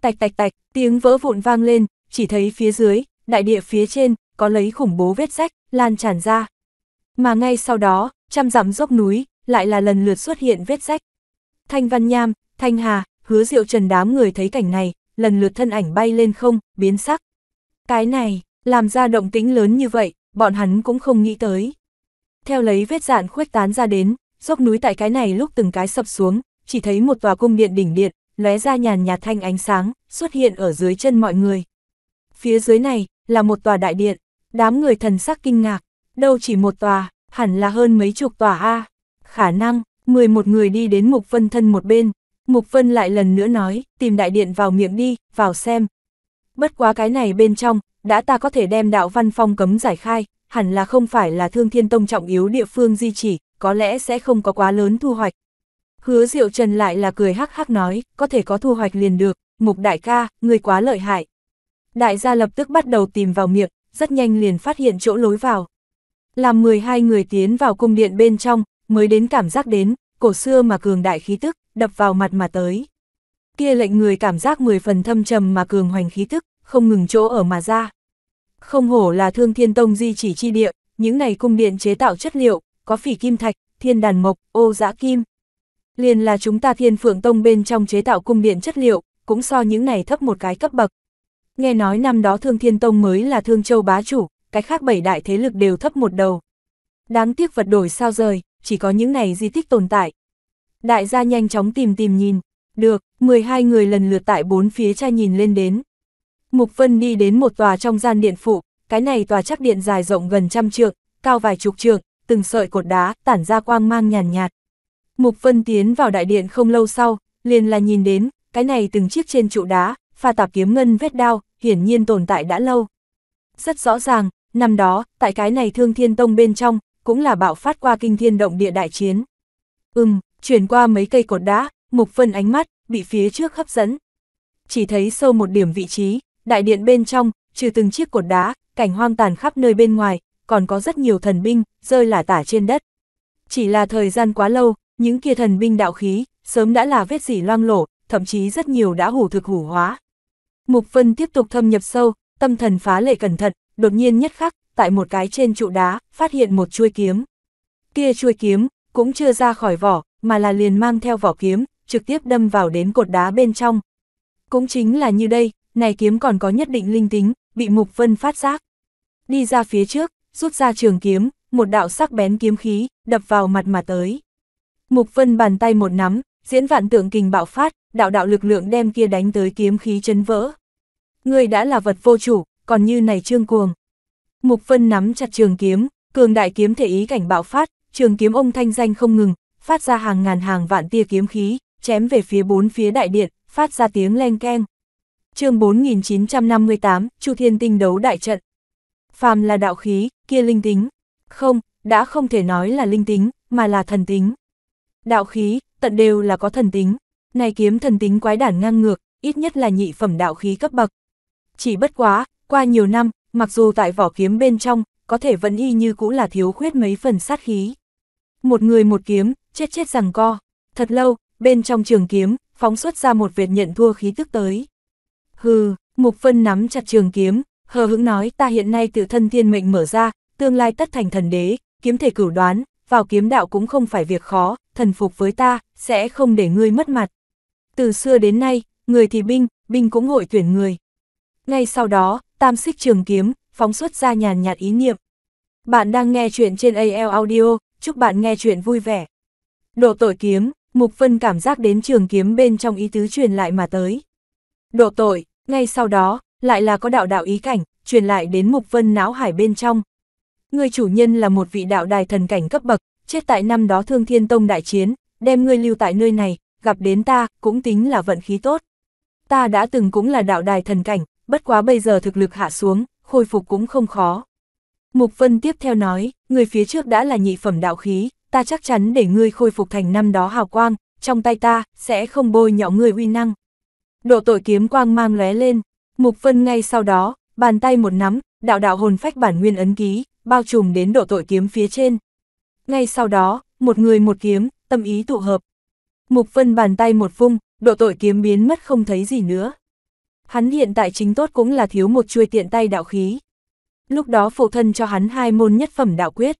Tạch tạch tạch, tiếng vỡ vụn vang lên, chỉ thấy phía dưới, đại địa phía trên, có lấy khủng bố vết rách, lan tràn ra. Mà ngay sau đó, trăm dặm dốc núi, lại là lần lượt xuất hiện vết rách. Thanh Văn Nham, Thanh Hà, hứa diệu trần đám người thấy cảnh này, lần lượt thân ảnh bay lên không, biến sắc. Cái này, làm ra động tĩnh lớn như vậy, bọn hắn cũng không nghĩ tới. Theo lấy vết dạn khuếch tán ra đến, dốc núi tại cái này lúc từng cái sập xuống, chỉ thấy một tòa cung điện đỉnh điện, lóe ra nhàn nhạt thanh ánh sáng, xuất hiện ở dưới chân mọi người. Phía dưới này, là một tòa đại điện, đám người thần sắc kinh ngạc, đâu chỉ một tòa, hẳn là hơn mấy chục tòa A. Khả năng, 11 người đi đến Mục Vân thân một bên, Mục Vân lại lần nữa nói, tìm đại điện vào miệng đi, vào xem. Bất quá cái này bên trong, đã ta có thể đem đạo văn phong cấm giải khai, hẳn là không phải là thương thiên tông trọng yếu địa phương di chỉ, có lẽ sẽ không có quá lớn thu hoạch. Hứa Diệu Trần lại là cười hắc hắc nói, có thể có thu hoạch liền được, Mục Đại ca, người quá lợi hại. Đại gia lập tức bắt đầu tìm vào miệng, rất nhanh liền phát hiện chỗ lối vào. Làm 12 người tiến vào cung điện bên trong, mới đến cảm giác đến, cổ xưa mà cường đại khí tức, đập vào mặt mà tới. Kia lệnh người cảm giác 10 phần thâm trầm mà cường hoành khí tức, không ngừng chỗ ở mà ra. Không hổ là thương thiên tông di chỉ chi địa, những này cung điện chế tạo chất liệu, có phỉ kim thạch, thiên đàn mộc, ô dã kim. Liền là chúng ta thiên phượng tông bên trong chế tạo cung điện chất liệu, cũng so những này thấp một cái cấp bậc. Nghe nói năm đó Thương Thiên Tông mới là Thương Châu bá chủ, cái khác bảy đại thế lực đều thấp một đầu. Đáng tiếc vật đổi sao rời, chỉ có những này di tích tồn tại. Đại gia nhanh chóng tìm tìm nhìn, được, 12 người lần lượt tại bốn phía trai nhìn lên đến. Mục Vân đi đến một tòa trong gian điện phụ, cái này tòa chắc điện dài rộng gần trăm trượng, cao vài chục trượng, từng sợi cột đá tản ra quang mang nhàn nhạt, nhạt. Mục Vân tiến vào đại điện không lâu sau, liền là nhìn đến, cái này từng chiếc trên trụ đá, pha tạp kiếm ngân vết đao, hiển nhiên tồn tại đã lâu. Rất rõ ràng, năm đó, tại cái này thương thiên tông bên trong, cũng là bạo phát qua kinh thiên động địa đại chiến. Ừm, chuyển qua mấy cây cột đá, mục phân ánh mắt, bị phía trước hấp dẫn. Chỉ thấy sâu một điểm vị trí, đại điện bên trong, trừ từng chiếc cột đá, cảnh hoang tàn khắp nơi bên ngoài, còn có rất nhiều thần binh, rơi lả tả trên đất. Chỉ là thời gian quá lâu, những kia thần binh đạo khí, sớm đã là vết dỉ loang lổ, thậm chí rất nhiều đã hủ thực hủ hóa. Mục Vân tiếp tục thâm nhập sâu, tâm thần phá lệ cẩn thận, đột nhiên nhất khắc, tại một cái trên trụ đá, phát hiện một chuôi kiếm. Kia chuôi kiếm, cũng chưa ra khỏi vỏ, mà là liền mang theo vỏ kiếm, trực tiếp đâm vào đến cột đá bên trong. Cũng chính là như đây, này kiếm còn có nhất định linh tính, bị Mục Vân phát giác. Đi ra phía trước, rút ra trường kiếm, một đạo sắc bén kiếm khí, đập vào mặt mà tới. Mục Vân bàn tay một nắm, Diễn vạn tượng kình bạo phát, đạo đạo lực lượng đem kia đánh tới kiếm khí chấn vỡ. Người đã là vật vô chủ, còn như này trương cuồng. Mục Vân nắm chặt trường kiếm, cường đại kiếm thể ý cảnh bạo phát, trường kiếm ông thanh danh không ngừng, phát ra hàng ngàn hàng vạn tia kiếm khí, chém về phía bốn phía đại điện, phát ra tiếng leng keng. chương 4958, Chu Thiên Tinh đấu đại trận. Phàm là đạo khí, kia linh tính. Không, đã không thể nói là linh tính, mà là thần tính. Đạo khí, tận đều là có thần tính. Này kiếm thần tính quái đản ngang ngược, ít nhất là nhị phẩm đạo khí cấp bậc. Chỉ bất quá, qua nhiều năm, mặc dù tại vỏ kiếm bên trong, có thể vẫn y như cũ là thiếu khuyết mấy phần sát khí. Một người một kiếm, chết chết rằng co. Thật lâu, bên trong trường kiếm, phóng xuất ra một vệt nhận thua khí tức tới. Hừ, Mục Phân nắm chặt trường kiếm, hờ hững nói ta hiện nay tự thân thiên mệnh mở ra, tương lai tất thành thần đế, kiếm thể cửu đoán, vào kiếm đạo cũng không phải việc khó, thần phục với ta, sẽ không để ngươi mất mặt. Từ xưa đến nay, người thì binh, binh cũng hội tuyển người. Ngay sau đó, tam xích trường kiếm, phóng xuất ra nhàn nhạt ý niệm. Bạn đang nghe chuyện trên AL Audio, chúc bạn nghe chuyện vui vẻ. Độ tội kiếm, Mục Vân cảm giác đến trường kiếm bên trong ý tứ truyền lại mà tới. Độ tội, ngay sau đó, lại là có đạo đạo ý cảnh, truyền lại đến Mục Vân não hải bên trong. Người chủ nhân là một vị đạo đài thần cảnh cấp bậc, chết tại năm đó thương thiên tông đại chiến, đem ngươi lưu tại nơi này, gặp đến ta, cũng tính là vận khí tốt. Ta đã từng cũng là đạo đài thần cảnh, bất quá bây giờ thực lực hạ xuống, khôi phục cũng không khó. Mục Vân tiếp theo nói, người phía trước đã là nhị phẩm đạo khí, ta chắc chắn để ngươi khôi phục thành năm đó hào quang, trong tay ta, sẽ không bôi nhọ ngươi uy năng. Độ tội kiếm quang mang lóe lên, Mục Vân ngay sau đó, bàn tay một nắm, đạo đạo hồn phách bản nguyên ấn ký, bao trùm đến độ tội kiếm phía trên, ngay sau đó, một người một kiếm, tâm ý tụ hợp. Mục Vân bàn tay một vung, độ tội kiếm biến mất không thấy gì nữa. Hắn hiện tại chính tốt cũng là thiếu một chuôi tiện tay đạo khí. Lúc đó phụ thân cho hắn hai môn nhất phẩm đạo quyết.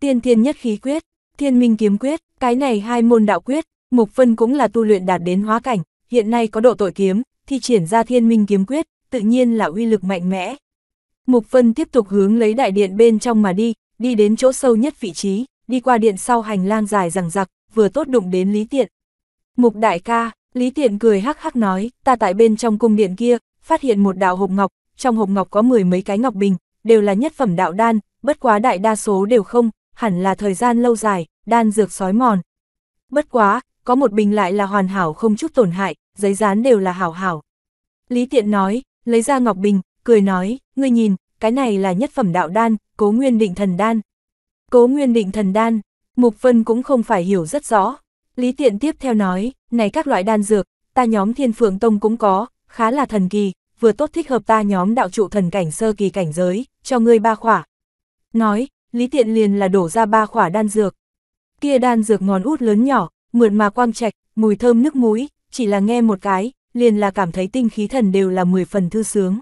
Tiên thiên nhất khí quyết, thiên minh kiếm quyết, cái này hai môn đạo quyết, Mục Vân cũng là tu luyện đạt đến hóa cảnh, hiện nay có độ tội kiếm, thì triển ra thiên minh kiếm quyết, tự nhiên là uy lực mạnh mẽ. Mục Vân tiếp tục hướng lấy đại điện bên trong mà đi, đi đến chỗ sâu nhất vị trí, đi qua điện sau hành lang dài rằng giặc, vừa tốt đụng đến Lý Tiện. Mục đại ca, Lý Tiện cười hắc hắc nói, ta tại bên trong cung điện kia, phát hiện một đạo hộp ngọc, trong hộp ngọc có mười mấy cái ngọc bình, đều là nhất phẩm đạo đan, bất quá đại đa số đều không, hẳn là thời gian lâu dài, đan dược sói mòn. Bất quá, có một bình lại là hoàn hảo không chút tổn hại, giấy dán đều là hảo hảo. Lý Tiện nói, lấy ra ngọc bình, cười nói, ngươi nhìn, cái này là nhất phẩm đạo đan, cố nguyên định thần đan. Cố nguyên định thần đan, Mục Vân cũng không phải hiểu rất rõ. Lý Tiện tiếp theo nói, này các loại đan dược, ta nhóm thiên phượng tông cũng có, khá là thần kỳ, vừa tốt thích hợp ta nhóm đạo trụ thần cảnh sơ kỳ cảnh giới, cho ngươi ba khỏa. Nói, Lý Tiện liền là đổ ra ba khỏa đan dược. Kia đan dược ngón út lớn nhỏ, mượn mà quang trạch, mùi thơm nước mũi, chỉ là nghe một cái, liền là cảm thấy tinh khí thần đều là 10 phần thư sướng.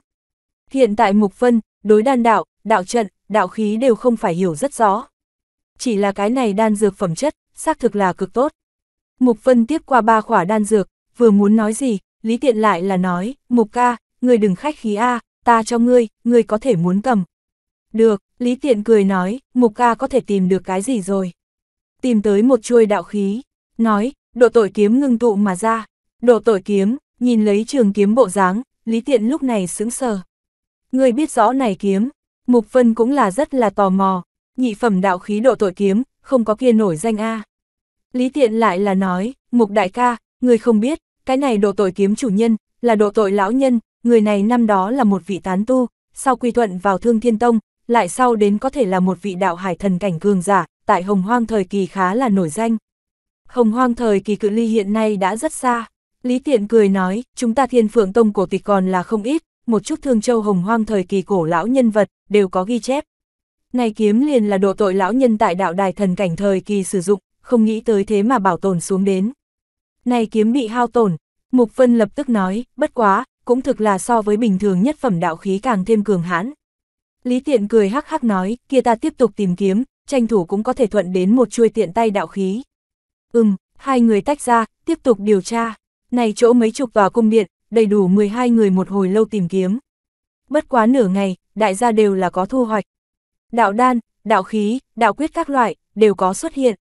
Hiện tại Mục Vân, đối đan đạo, đạo trận, đạo khí đều không phải hiểu rất rõ chỉ là cái này đan dược phẩm chất, xác thực là cực tốt. Mục Vân tiếp qua ba khỏa đan dược, vừa muốn nói gì, Lý Tiện lại là nói, Mục ca, người đừng khách khí A, ta cho ngươi, ngươi có thể muốn cầm. Được, Lý Tiện cười nói, Mục ca có thể tìm được cái gì rồi. Tìm tới một chuôi đạo khí, nói, độ tội kiếm ngưng tụ mà ra, độ tội kiếm, nhìn lấy trường kiếm bộ dáng, Lý Tiện lúc này sững sờ. Ngươi biết rõ này kiếm, Mục Vân cũng là rất là tò mò, nhị phẩm đạo khí độ tội kiếm, không có kia nổi danh A. Lý Tiện lại là nói, mục đại ca, người không biết, cái này độ tội kiếm chủ nhân, là độ tội lão nhân, người này năm đó là một vị tán tu, sau quy thuận vào thương thiên tông, lại sau đến có thể là một vị đạo hải thần cảnh cường giả, tại hồng hoang thời kỳ khá là nổi danh. Hồng hoang thời kỳ cự ly hiện nay đã rất xa. Lý Tiện cười nói, chúng ta thiên phượng tông cổ tịch còn là không ít, một chút thương châu hồng hoang thời kỳ cổ lão nhân vật, đều có ghi chép. Này kiếm liền là độ tội lão nhân tại đạo đài thần cảnh thời kỳ sử dụng, không nghĩ tới thế mà bảo tồn xuống đến. Này kiếm bị hao tổn, Mục vân lập tức nói, bất quá, cũng thực là so với bình thường nhất phẩm đạo khí càng thêm cường hãn. Lý Tiện cười hắc hắc nói, kia ta tiếp tục tìm kiếm, tranh thủ cũng có thể thuận đến một chuôi tiện tay đạo khí. Ừm, hai người tách ra, tiếp tục điều tra. Này chỗ mấy chục tòa cung điện, đầy đủ 12 người một hồi lâu tìm kiếm. Bất quá nửa ngày, đại gia đều là có thu hoạch đạo đan, đạo khí, đạo quyết các loại, đều có xuất hiện.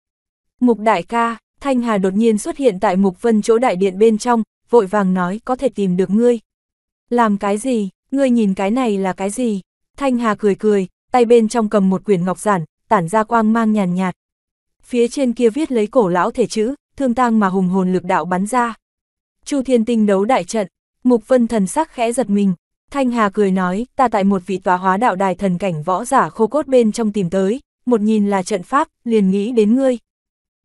Mục đại ca, Thanh Hà đột nhiên xuất hiện tại Mục Vân chỗ đại điện bên trong, vội vàng nói có thể tìm được ngươi. Làm cái gì, ngươi nhìn cái này là cái gì? Thanh Hà cười cười, tay bên trong cầm một quyển ngọc giản, tản ra quang mang nhàn nhạt. Phía trên kia viết lấy cổ lão thể chữ, thương tang mà hùng hồn lực đạo bắn ra. Chu Thiên Tinh đấu đại trận, Mục Vân thần sắc khẽ giật mình, Thanh Hà cười nói, ta tại một vị tòa hóa đạo đài thần cảnh võ giả khô cốt bên trong tìm tới, một nhìn là trận pháp, liền nghĩ đến ngươi.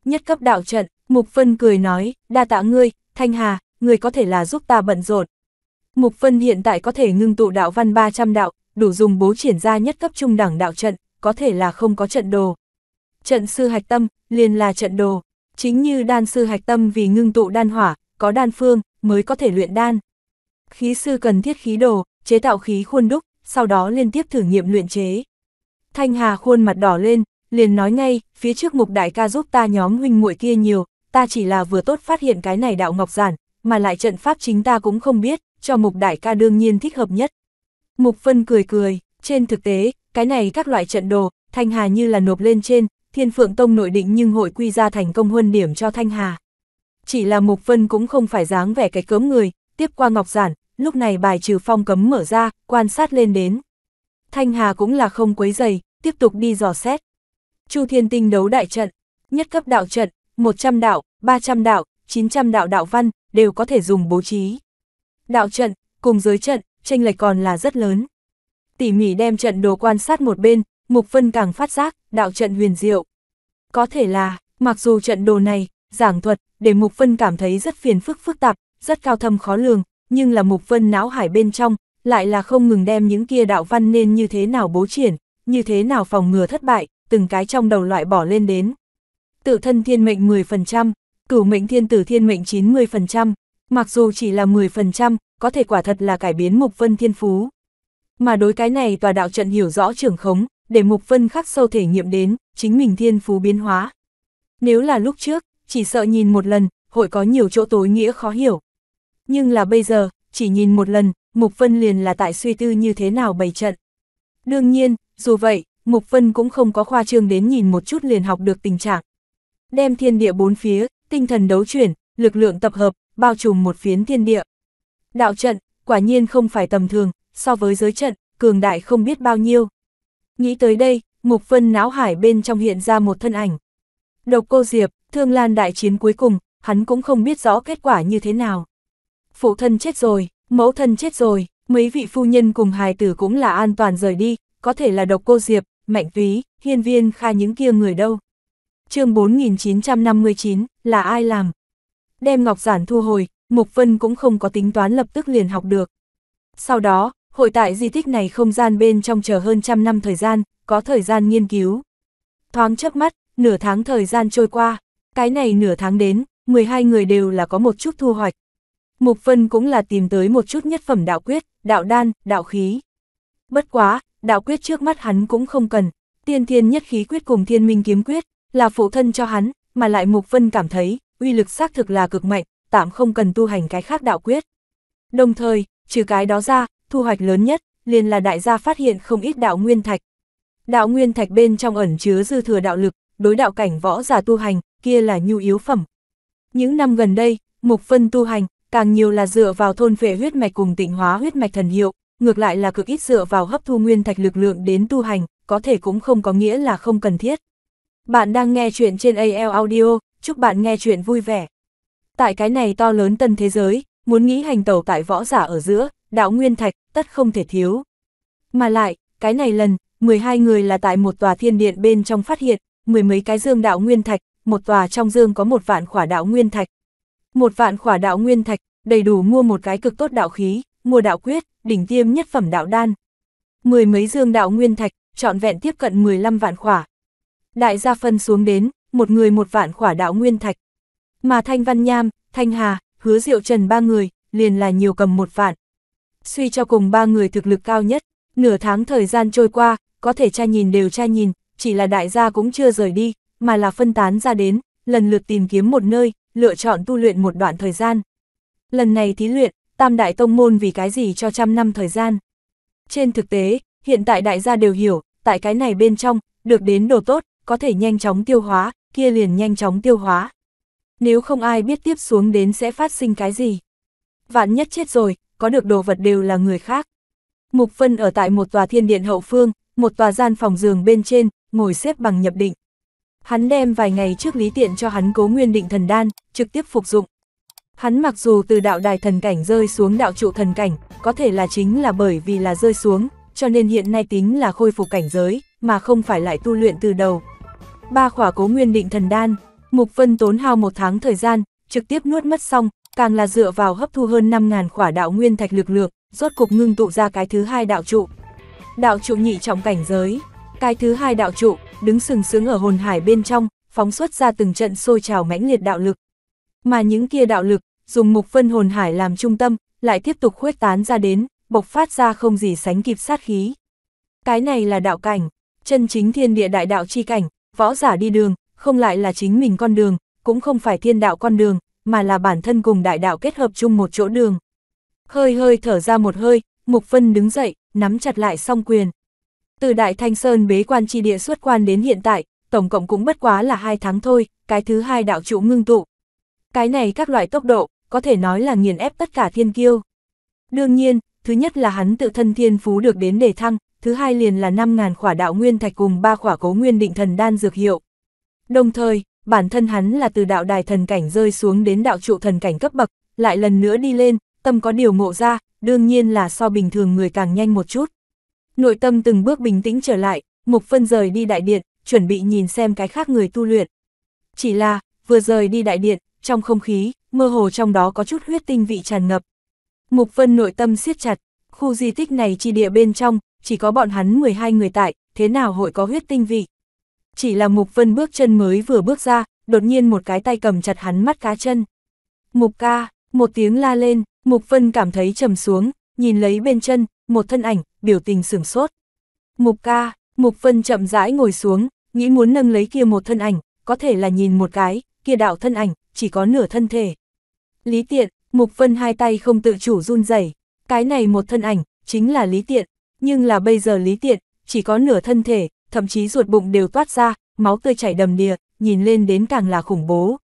Nhất cấp đạo trận, Mục Phân cười nói, đa tạ ngươi, Thanh Hà, ngươi có thể là giúp ta bận rộn. Mục Phân hiện tại có thể ngưng tụ đạo văn 300 đạo, đủ dùng bố triển ra nhất cấp trung đẳng đạo trận, có thể là không có trận đồ. Trận sư hạch tâm, liền là trận đồ, chính như đan sư hạch tâm vì ngưng tụ đan hỏa, có đan phương, mới có thể luyện đan. Khí sư cần thiết khí đồ, chế tạo khí khuôn đúc, sau đó liên tiếp thử nghiệm luyện chế. Thanh Hà khuôn mặt đỏ lên, liền nói ngay, phía trước mục đại ca giúp ta nhóm huynh muội kia nhiều, ta chỉ là vừa tốt phát hiện cái này đạo ngọc giản, mà lại trận pháp chính ta cũng không biết, cho mục đại ca đương nhiên thích hợp nhất. Mục Vân cười cười, trên thực tế, cái này các loại trận đồ, Thanh Hà như là nộp lên trên, Thiên Phượng Tông nội định nhưng hội quy ra thành công huân điểm cho Thanh Hà. Chỉ là Mục Vân cũng không phải dáng vẻ cái cớm người, tiếp qua Ngọc Giản, lúc này bài trừ phong cấm mở ra, quan sát lên đến. Thanh Hà cũng là không quấy dày, tiếp tục đi dò xét. Chu Thiên Tinh đấu đại trận, nhất cấp đạo trận, 100 đạo, 300 đạo, 900 đạo đạo văn, đều có thể dùng bố trí. Đạo trận, cùng giới trận, tranh lệch còn là rất lớn. Tỉ mỉ đem trận đồ quan sát một bên, Mục Vân càng phát giác, đạo trận huyền diệu. Có thể là, mặc dù trận đồ này, giảng thuật, để Mục Vân cảm thấy rất phiền phức phức tạp, rất cao thâm khó lường, nhưng là mục vân não hải bên trong, lại là không ngừng đem những kia đạo văn nên như thế nào bố triển, như thế nào phòng ngừa thất bại, từng cái trong đầu loại bỏ lên đến. Tự thân thiên mệnh 10%, cửu mệnh thiên tử thiên mệnh 90%, mặc dù chỉ là 10%, có thể quả thật là cải biến mục vân thiên phú. Mà đối cái này tòa đạo trận hiểu rõ trưởng khống, để mục vân khắc sâu thể nghiệm đến, chính mình thiên phú biến hóa. Nếu là lúc trước, chỉ sợ nhìn một lần, hội có nhiều chỗ tối nghĩa khó hiểu. Nhưng là bây giờ, chỉ nhìn một lần, Mục Vân liền là tại suy tư như thế nào bày trận. Đương nhiên, dù vậy, Mục Vân cũng không có khoa trương đến nhìn một chút liền học được tình trạng. Đem thiên địa bốn phía, tinh thần đấu chuyển, lực lượng tập hợp, bao trùm một phiến thiên địa. Đạo trận, quả nhiên không phải tầm thường, so với giới trận, cường đại không biết bao nhiêu. Nghĩ tới đây, Mục Vân náo hải bên trong hiện ra một thân ảnh. Độc cô Diệp, Thương Lan đại chiến cuối cùng, hắn cũng không biết rõ kết quả như thế nào phụ thân chết rồi, mẫu thân chết rồi, mấy vị phu nhân cùng hài tử cũng là an toàn rời đi, có thể là độc cô Diệp, mạnh túy, hiên viên kha những kia người đâu. chương 4959, là ai làm? Đem ngọc giản thu hồi, Mục Vân cũng không có tính toán lập tức liền học được. Sau đó, hội tại di tích này không gian bên trong chờ hơn trăm năm thời gian, có thời gian nghiên cứu. Thoáng chớp mắt, nửa tháng thời gian trôi qua, cái này nửa tháng đến, 12 người đều là có một chút thu hoạch, Mục Vân cũng là tìm tới một chút nhất phẩm đạo quyết, đạo đan, đạo khí. Bất quá, đạo quyết trước mắt hắn cũng không cần, tiên thiên nhất khí quyết cùng thiên minh kiếm quyết, là phụ thân cho hắn, mà lại Mục Vân cảm thấy, uy lực xác thực là cực mạnh, tạm không cần tu hành cái khác đạo quyết. Đồng thời, trừ cái đó ra, thu hoạch lớn nhất, liền là đại gia phát hiện không ít đạo nguyên thạch. Đạo nguyên thạch bên trong ẩn chứa dư thừa đạo lực, đối đạo cảnh võ giả tu hành, kia là nhu yếu phẩm. Những năm gần đây, Mục Vân tu hành, càng nhiều là dựa vào thôn phệ huyết mạch cùng tịnh hóa huyết mạch thần hiệu, ngược lại là cực ít dựa vào hấp thu nguyên thạch lực lượng đến tu hành, có thể cũng không có nghĩa là không cần thiết. Bạn đang nghe chuyện trên AL Audio, chúc bạn nghe chuyện vui vẻ. Tại cái này to lớn tân thế giới, muốn nghĩ hành tẩu tại võ giả ở giữa, đạo nguyên thạch, tất không thể thiếu. Mà lại, cái này lần, 12 người là tại một tòa thiên điện bên trong phát hiện, mười mấy cái dương đạo nguyên thạch, một tòa trong dương có một vạn khỏa đạo nguyên thạch, một vạn khỏa đạo nguyên thạch, đầy đủ mua một cái cực tốt đạo khí, mua đạo quyết, đỉnh tiêm nhất phẩm đạo đan. Mười mấy dương đạo nguyên thạch, trọn vẹn tiếp cận 15 vạn khỏa. Đại gia phân xuống đến, một người một vạn khỏa đạo nguyên thạch. Mà Thanh Văn Nham, Thanh Hà, Hứa Diệu Trần ba người, liền là nhiều cầm một vạn. Suy cho cùng ba người thực lực cao nhất, nửa tháng thời gian trôi qua, có thể tra nhìn đều tra nhìn, chỉ là đại gia cũng chưa rời đi, mà là phân tán ra đến, lần lượt tìm kiếm một nơi, lựa chọn tu luyện một đoạn thời gian. Lần này thí luyện, tam đại tông môn vì cái gì cho trăm năm thời gian. Trên thực tế, hiện tại đại gia đều hiểu, tại cái này bên trong, được đến đồ tốt, có thể nhanh chóng tiêu hóa, kia liền nhanh chóng tiêu hóa. Nếu không ai biết tiếp xuống đến sẽ phát sinh cái gì. Vạn nhất chết rồi, có được đồ vật đều là người khác. Mục Vân ở tại một tòa thiên điện hậu phương, một tòa gian phòng giường bên trên, ngồi xếp bằng nhập định. Hắn đem vài ngày trước lý tiện cho hắn cố nguyên định thần đan, trực tiếp phục dụng. Hắn mặc dù từ đạo đài thần cảnh rơi xuống đạo trụ thần cảnh, có thể là chính là bởi vì là rơi xuống, cho nên hiện nay tính là khôi phục cảnh giới, mà không phải lại tu luyện từ đầu. Ba khỏa cố nguyên định thần đan, Mục Vân tốn hao một tháng thời gian, trực tiếp nuốt mất xong, càng là dựa vào hấp thu hơn 5.000 khỏa đạo nguyên thạch lực lược, rốt cục ngưng tụ ra cái thứ hai đạo trụ. Đạo trụ nhị trọng cảnh giới, cái thứ hai đạo trụ, đứng sừng sững ở hồn hải bên trong, phóng xuất ra từng trận sôi trào mãnh liệt đạo lực. Mà những kia đạo lực, dùng mục vân hồn hải làm trung tâm, lại tiếp tục khuếch tán ra đến, bộc phát ra không gì sánh kịp sát khí. Cái này là đạo cảnh, chân chính thiên địa đại đạo chi cảnh, võ giả đi đường, không lại là chính mình con đường, cũng không phải thiên đạo con đường, mà là bản thân cùng đại đạo kết hợp chung một chỗ đường. Hơi hơi thở ra một hơi, Mục Vân đứng dậy, nắm chặt lại song quyền. Từ Đại Thanh Sơn bế quan chi địa xuất quan đến hiện tại, tổng cộng cũng bất quá là hai tháng thôi, cái thứ hai đạo trụ ngưng tụ. Cái này các loại tốc độ, có thể nói là nghiền ép tất cả thiên kiêu. Đương nhiên, thứ nhất là hắn tự thân thiên phú được đến đề thăng, thứ hai liền là 5.000 khỏa đạo nguyên thạch cùng 3 khỏa cố nguyên định thần đan dược hiệu. Đồng thời, bản thân hắn là từ đạo đài thần cảnh rơi xuống đến đạo trụ thần cảnh cấp bậc, lại lần nữa đi lên, tâm có điều ngộ ra, đương nhiên là so bình thường người càng nhanh một chút. Nội tâm từng bước bình tĩnh trở lại, Mục Phân rời đi đại điện, chuẩn bị nhìn xem cái khác người tu luyện. Chỉ là, vừa rời đi đại điện, trong không khí, mơ hồ trong đó có chút huyết tinh vị tràn ngập. Mục phân nội tâm siết chặt, khu di tích này chi địa bên trong, chỉ có bọn hắn 12 người tại, thế nào hội có huyết tinh vị. Chỉ là Mục phân bước chân mới vừa bước ra, đột nhiên một cái tay cầm chặt hắn mắt cá chân. Mục ca, một tiếng la lên, Mục phân cảm thấy trầm xuống, nhìn lấy bên chân, một thân ảnh, biểu tình sửng sốt. Mục ca, Mục Vân chậm rãi ngồi xuống, nghĩ muốn nâng lấy kia một thân ảnh, có thể là nhìn một cái, kia đạo thân ảnh, chỉ có nửa thân thể. Lý Tiện, Mục Vân hai tay không tự chủ run rẩy cái này một thân ảnh, chính là Lý Tiện, nhưng là bây giờ Lý Tiện, chỉ có nửa thân thể, thậm chí ruột bụng đều toát ra, máu tươi chảy đầm đìa, nhìn lên đến càng là khủng bố.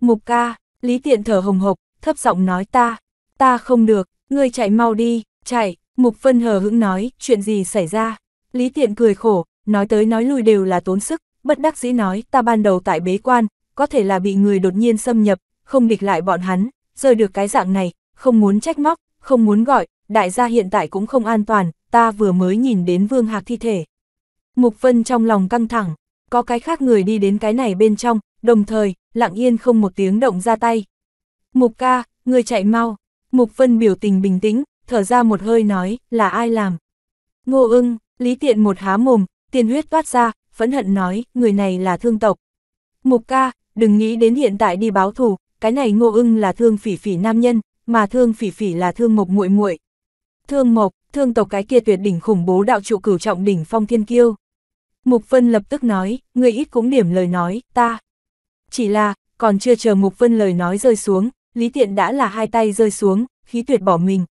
Mục ca, Lý Tiện thở hồng hộc, thấp giọng nói ta, ta không được, ngươi chạy mau đi, chạy, Mục Vân hờ hững nói, chuyện gì xảy ra? Lý Tiện cười khổ, nói tới nói lui đều là tốn sức, bất đắc dĩ nói, ta ban đầu tại bế quan, có thể là bị người đột nhiên xâm nhập, không địch lại bọn hắn, rơi được cái dạng này, không muốn trách móc, không muốn gọi, đại gia hiện tại cũng không an toàn, ta vừa mới nhìn đến Vương Hạc thi thể. Mục Vân trong lòng căng thẳng, có cái khác người đi đến cái này bên trong, đồng thời, lặng yên không một tiếng động ra tay. Mục ca, người chạy mau, Mục Vân biểu tình bình tĩnh, thở ra một hơi nói, là ai làm? Ngô ưng, Lý Tiện một há mồm, tiền huyết toát ra, phẫn hận nói, người này là thương tộc. Mục ca, đừng nghĩ đến hiện tại đi báo thù, cái này ngô ưng là thương phỉ phỉ nam nhân, mà thương phỉ phỉ là thương mộc muội muội. Thương mộc, thương tộc cái kia tuyệt đỉnh khủng bố đạo trụ cửu trọng đỉnh phong thiên kiêu. Mục Vân lập tức nói, người ít cũng điểm lời nói, ta. Chỉ là, còn chưa chờ Mục Vân lời nói rơi xuống, Lý Tiện đã là hai tay rơi xuống, khí tuyệt bỏ mình,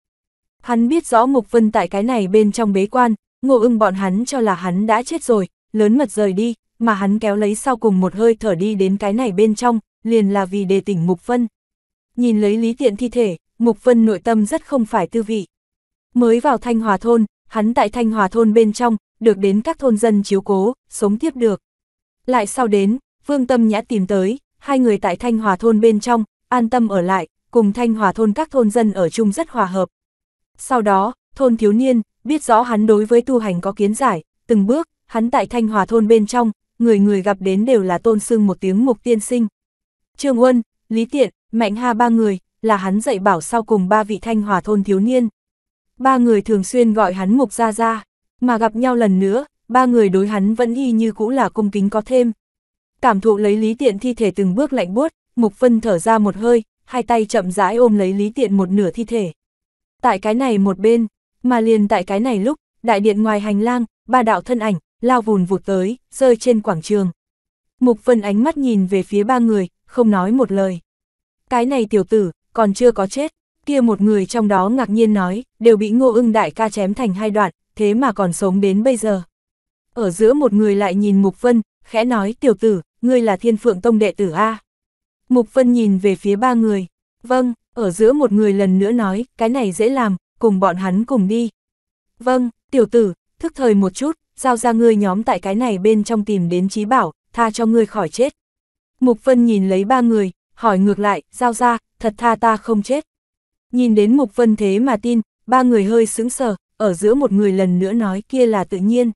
Hắn biết rõ Mục Vân tại cái này bên trong bế quan, ngô ưng bọn hắn cho là hắn đã chết rồi, lớn mật rời đi, mà hắn kéo lấy sau cùng một hơi thở đi đến cái này bên trong, liền là vì đề tỉnh Mục Vân. Nhìn lấy lý tiện thi thể, Mục Vân nội tâm rất không phải tư vị. Mới vào Thanh Hòa Thôn, hắn tại Thanh Hòa Thôn bên trong, được đến các thôn dân chiếu cố, sống tiếp được. Lại sau đến, Vương Tâm Nhã tìm tới, hai người tại Thanh Hòa Thôn bên trong, an tâm ở lại, cùng Thanh Hòa Thôn các thôn dân ở chung rất hòa hợp, sau đó, thôn thiếu niên, biết rõ hắn đối với tu hành có kiến giải, từng bước, hắn tại thanh hòa thôn bên trong, người người gặp đến đều là tôn sưng một tiếng mục tiên sinh. Trương Uân, Lý Tiện, Mạnh Hà ba người, là hắn dạy bảo sau cùng ba vị thanh hòa thôn thiếu niên. Ba người thường xuyên gọi hắn mục ra ra, mà gặp nhau lần nữa, ba người đối hắn vẫn y như cũ là cung kính có thêm. Cảm thụ lấy Lý Tiện thi thể từng bước lạnh buốt, Mục phân thở ra một hơi, hai tay chậm rãi ôm lấy Lý Tiện một nửa thi thể tại cái này một bên, mà liền tại cái này lúc, đại điện ngoài hành lang, ba đạo thân ảnh, lao vùn vụt tới, rơi trên quảng trường. Mục Vân ánh mắt nhìn về phía ba người, không nói một lời. Cái này tiểu tử, còn chưa có chết, kia một người trong đó ngạc nhiên nói, đều bị ngô ưng đại ca chém thành hai đoạn, thế mà còn sống đến bây giờ. Ở giữa một người lại nhìn Mục Vân, khẽ nói tiểu tử, ngươi là thiên phượng tông đệ tử A. Mục Vân nhìn về phía ba người, vâng, ở giữa một người lần nữa nói, cái này dễ làm, cùng bọn hắn cùng đi. Vâng, tiểu tử, thức thời một chút, giao ra ngươi nhóm tại cái này bên trong tìm đến trí bảo, tha cho ngươi khỏi chết. Mục Vân nhìn lấy ba người, hỏi ngược lại, giao ra, thật tha ta không chết. Nhìn đến Mục Vân thế mà tin, ba người hơi sững sờ, ở giữa một người lần nữa nói kia là tự nhiên.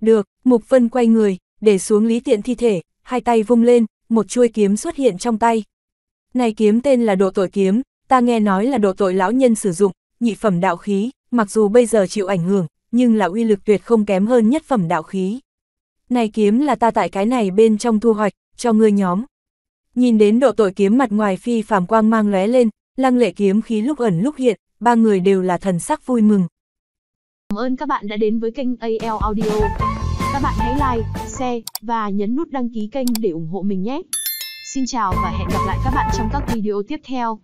Được, Mục Vân quay người, để xuống lý tiện thi thể, hai tay vung lên, một chuôi kiếm xuất hiện trong tay. Này kiếm tên là độ tội kiếm, ta nghe nói là độ tội lão nhân sử dụng, nhị phẩm đạo khí, mặc dù bây giờ chịu ảnh hưởng, nhưng là uy lực tuyệt không kém hơn nhất phẩm đạo khí. Này kiếm là ta tại cái này bên trong thu hoạch, cho ngươi nhóm. Nhìn đến độ tội kiếm mặt ngoài phi phàm quang mang lóe lên, lăng lệ kiếm khí lúc ẩn lúc hiện, ba người đều là thần sắc vui mừng. Cảm ơn các bạn đã đến với kênh AL Audio. Các bạn hãy like, share và nhấn nút đăng ký kênh để ủng hộ mình nhé. Xin chào và hẹn gặp lại các bạn trong các video tiếp theo.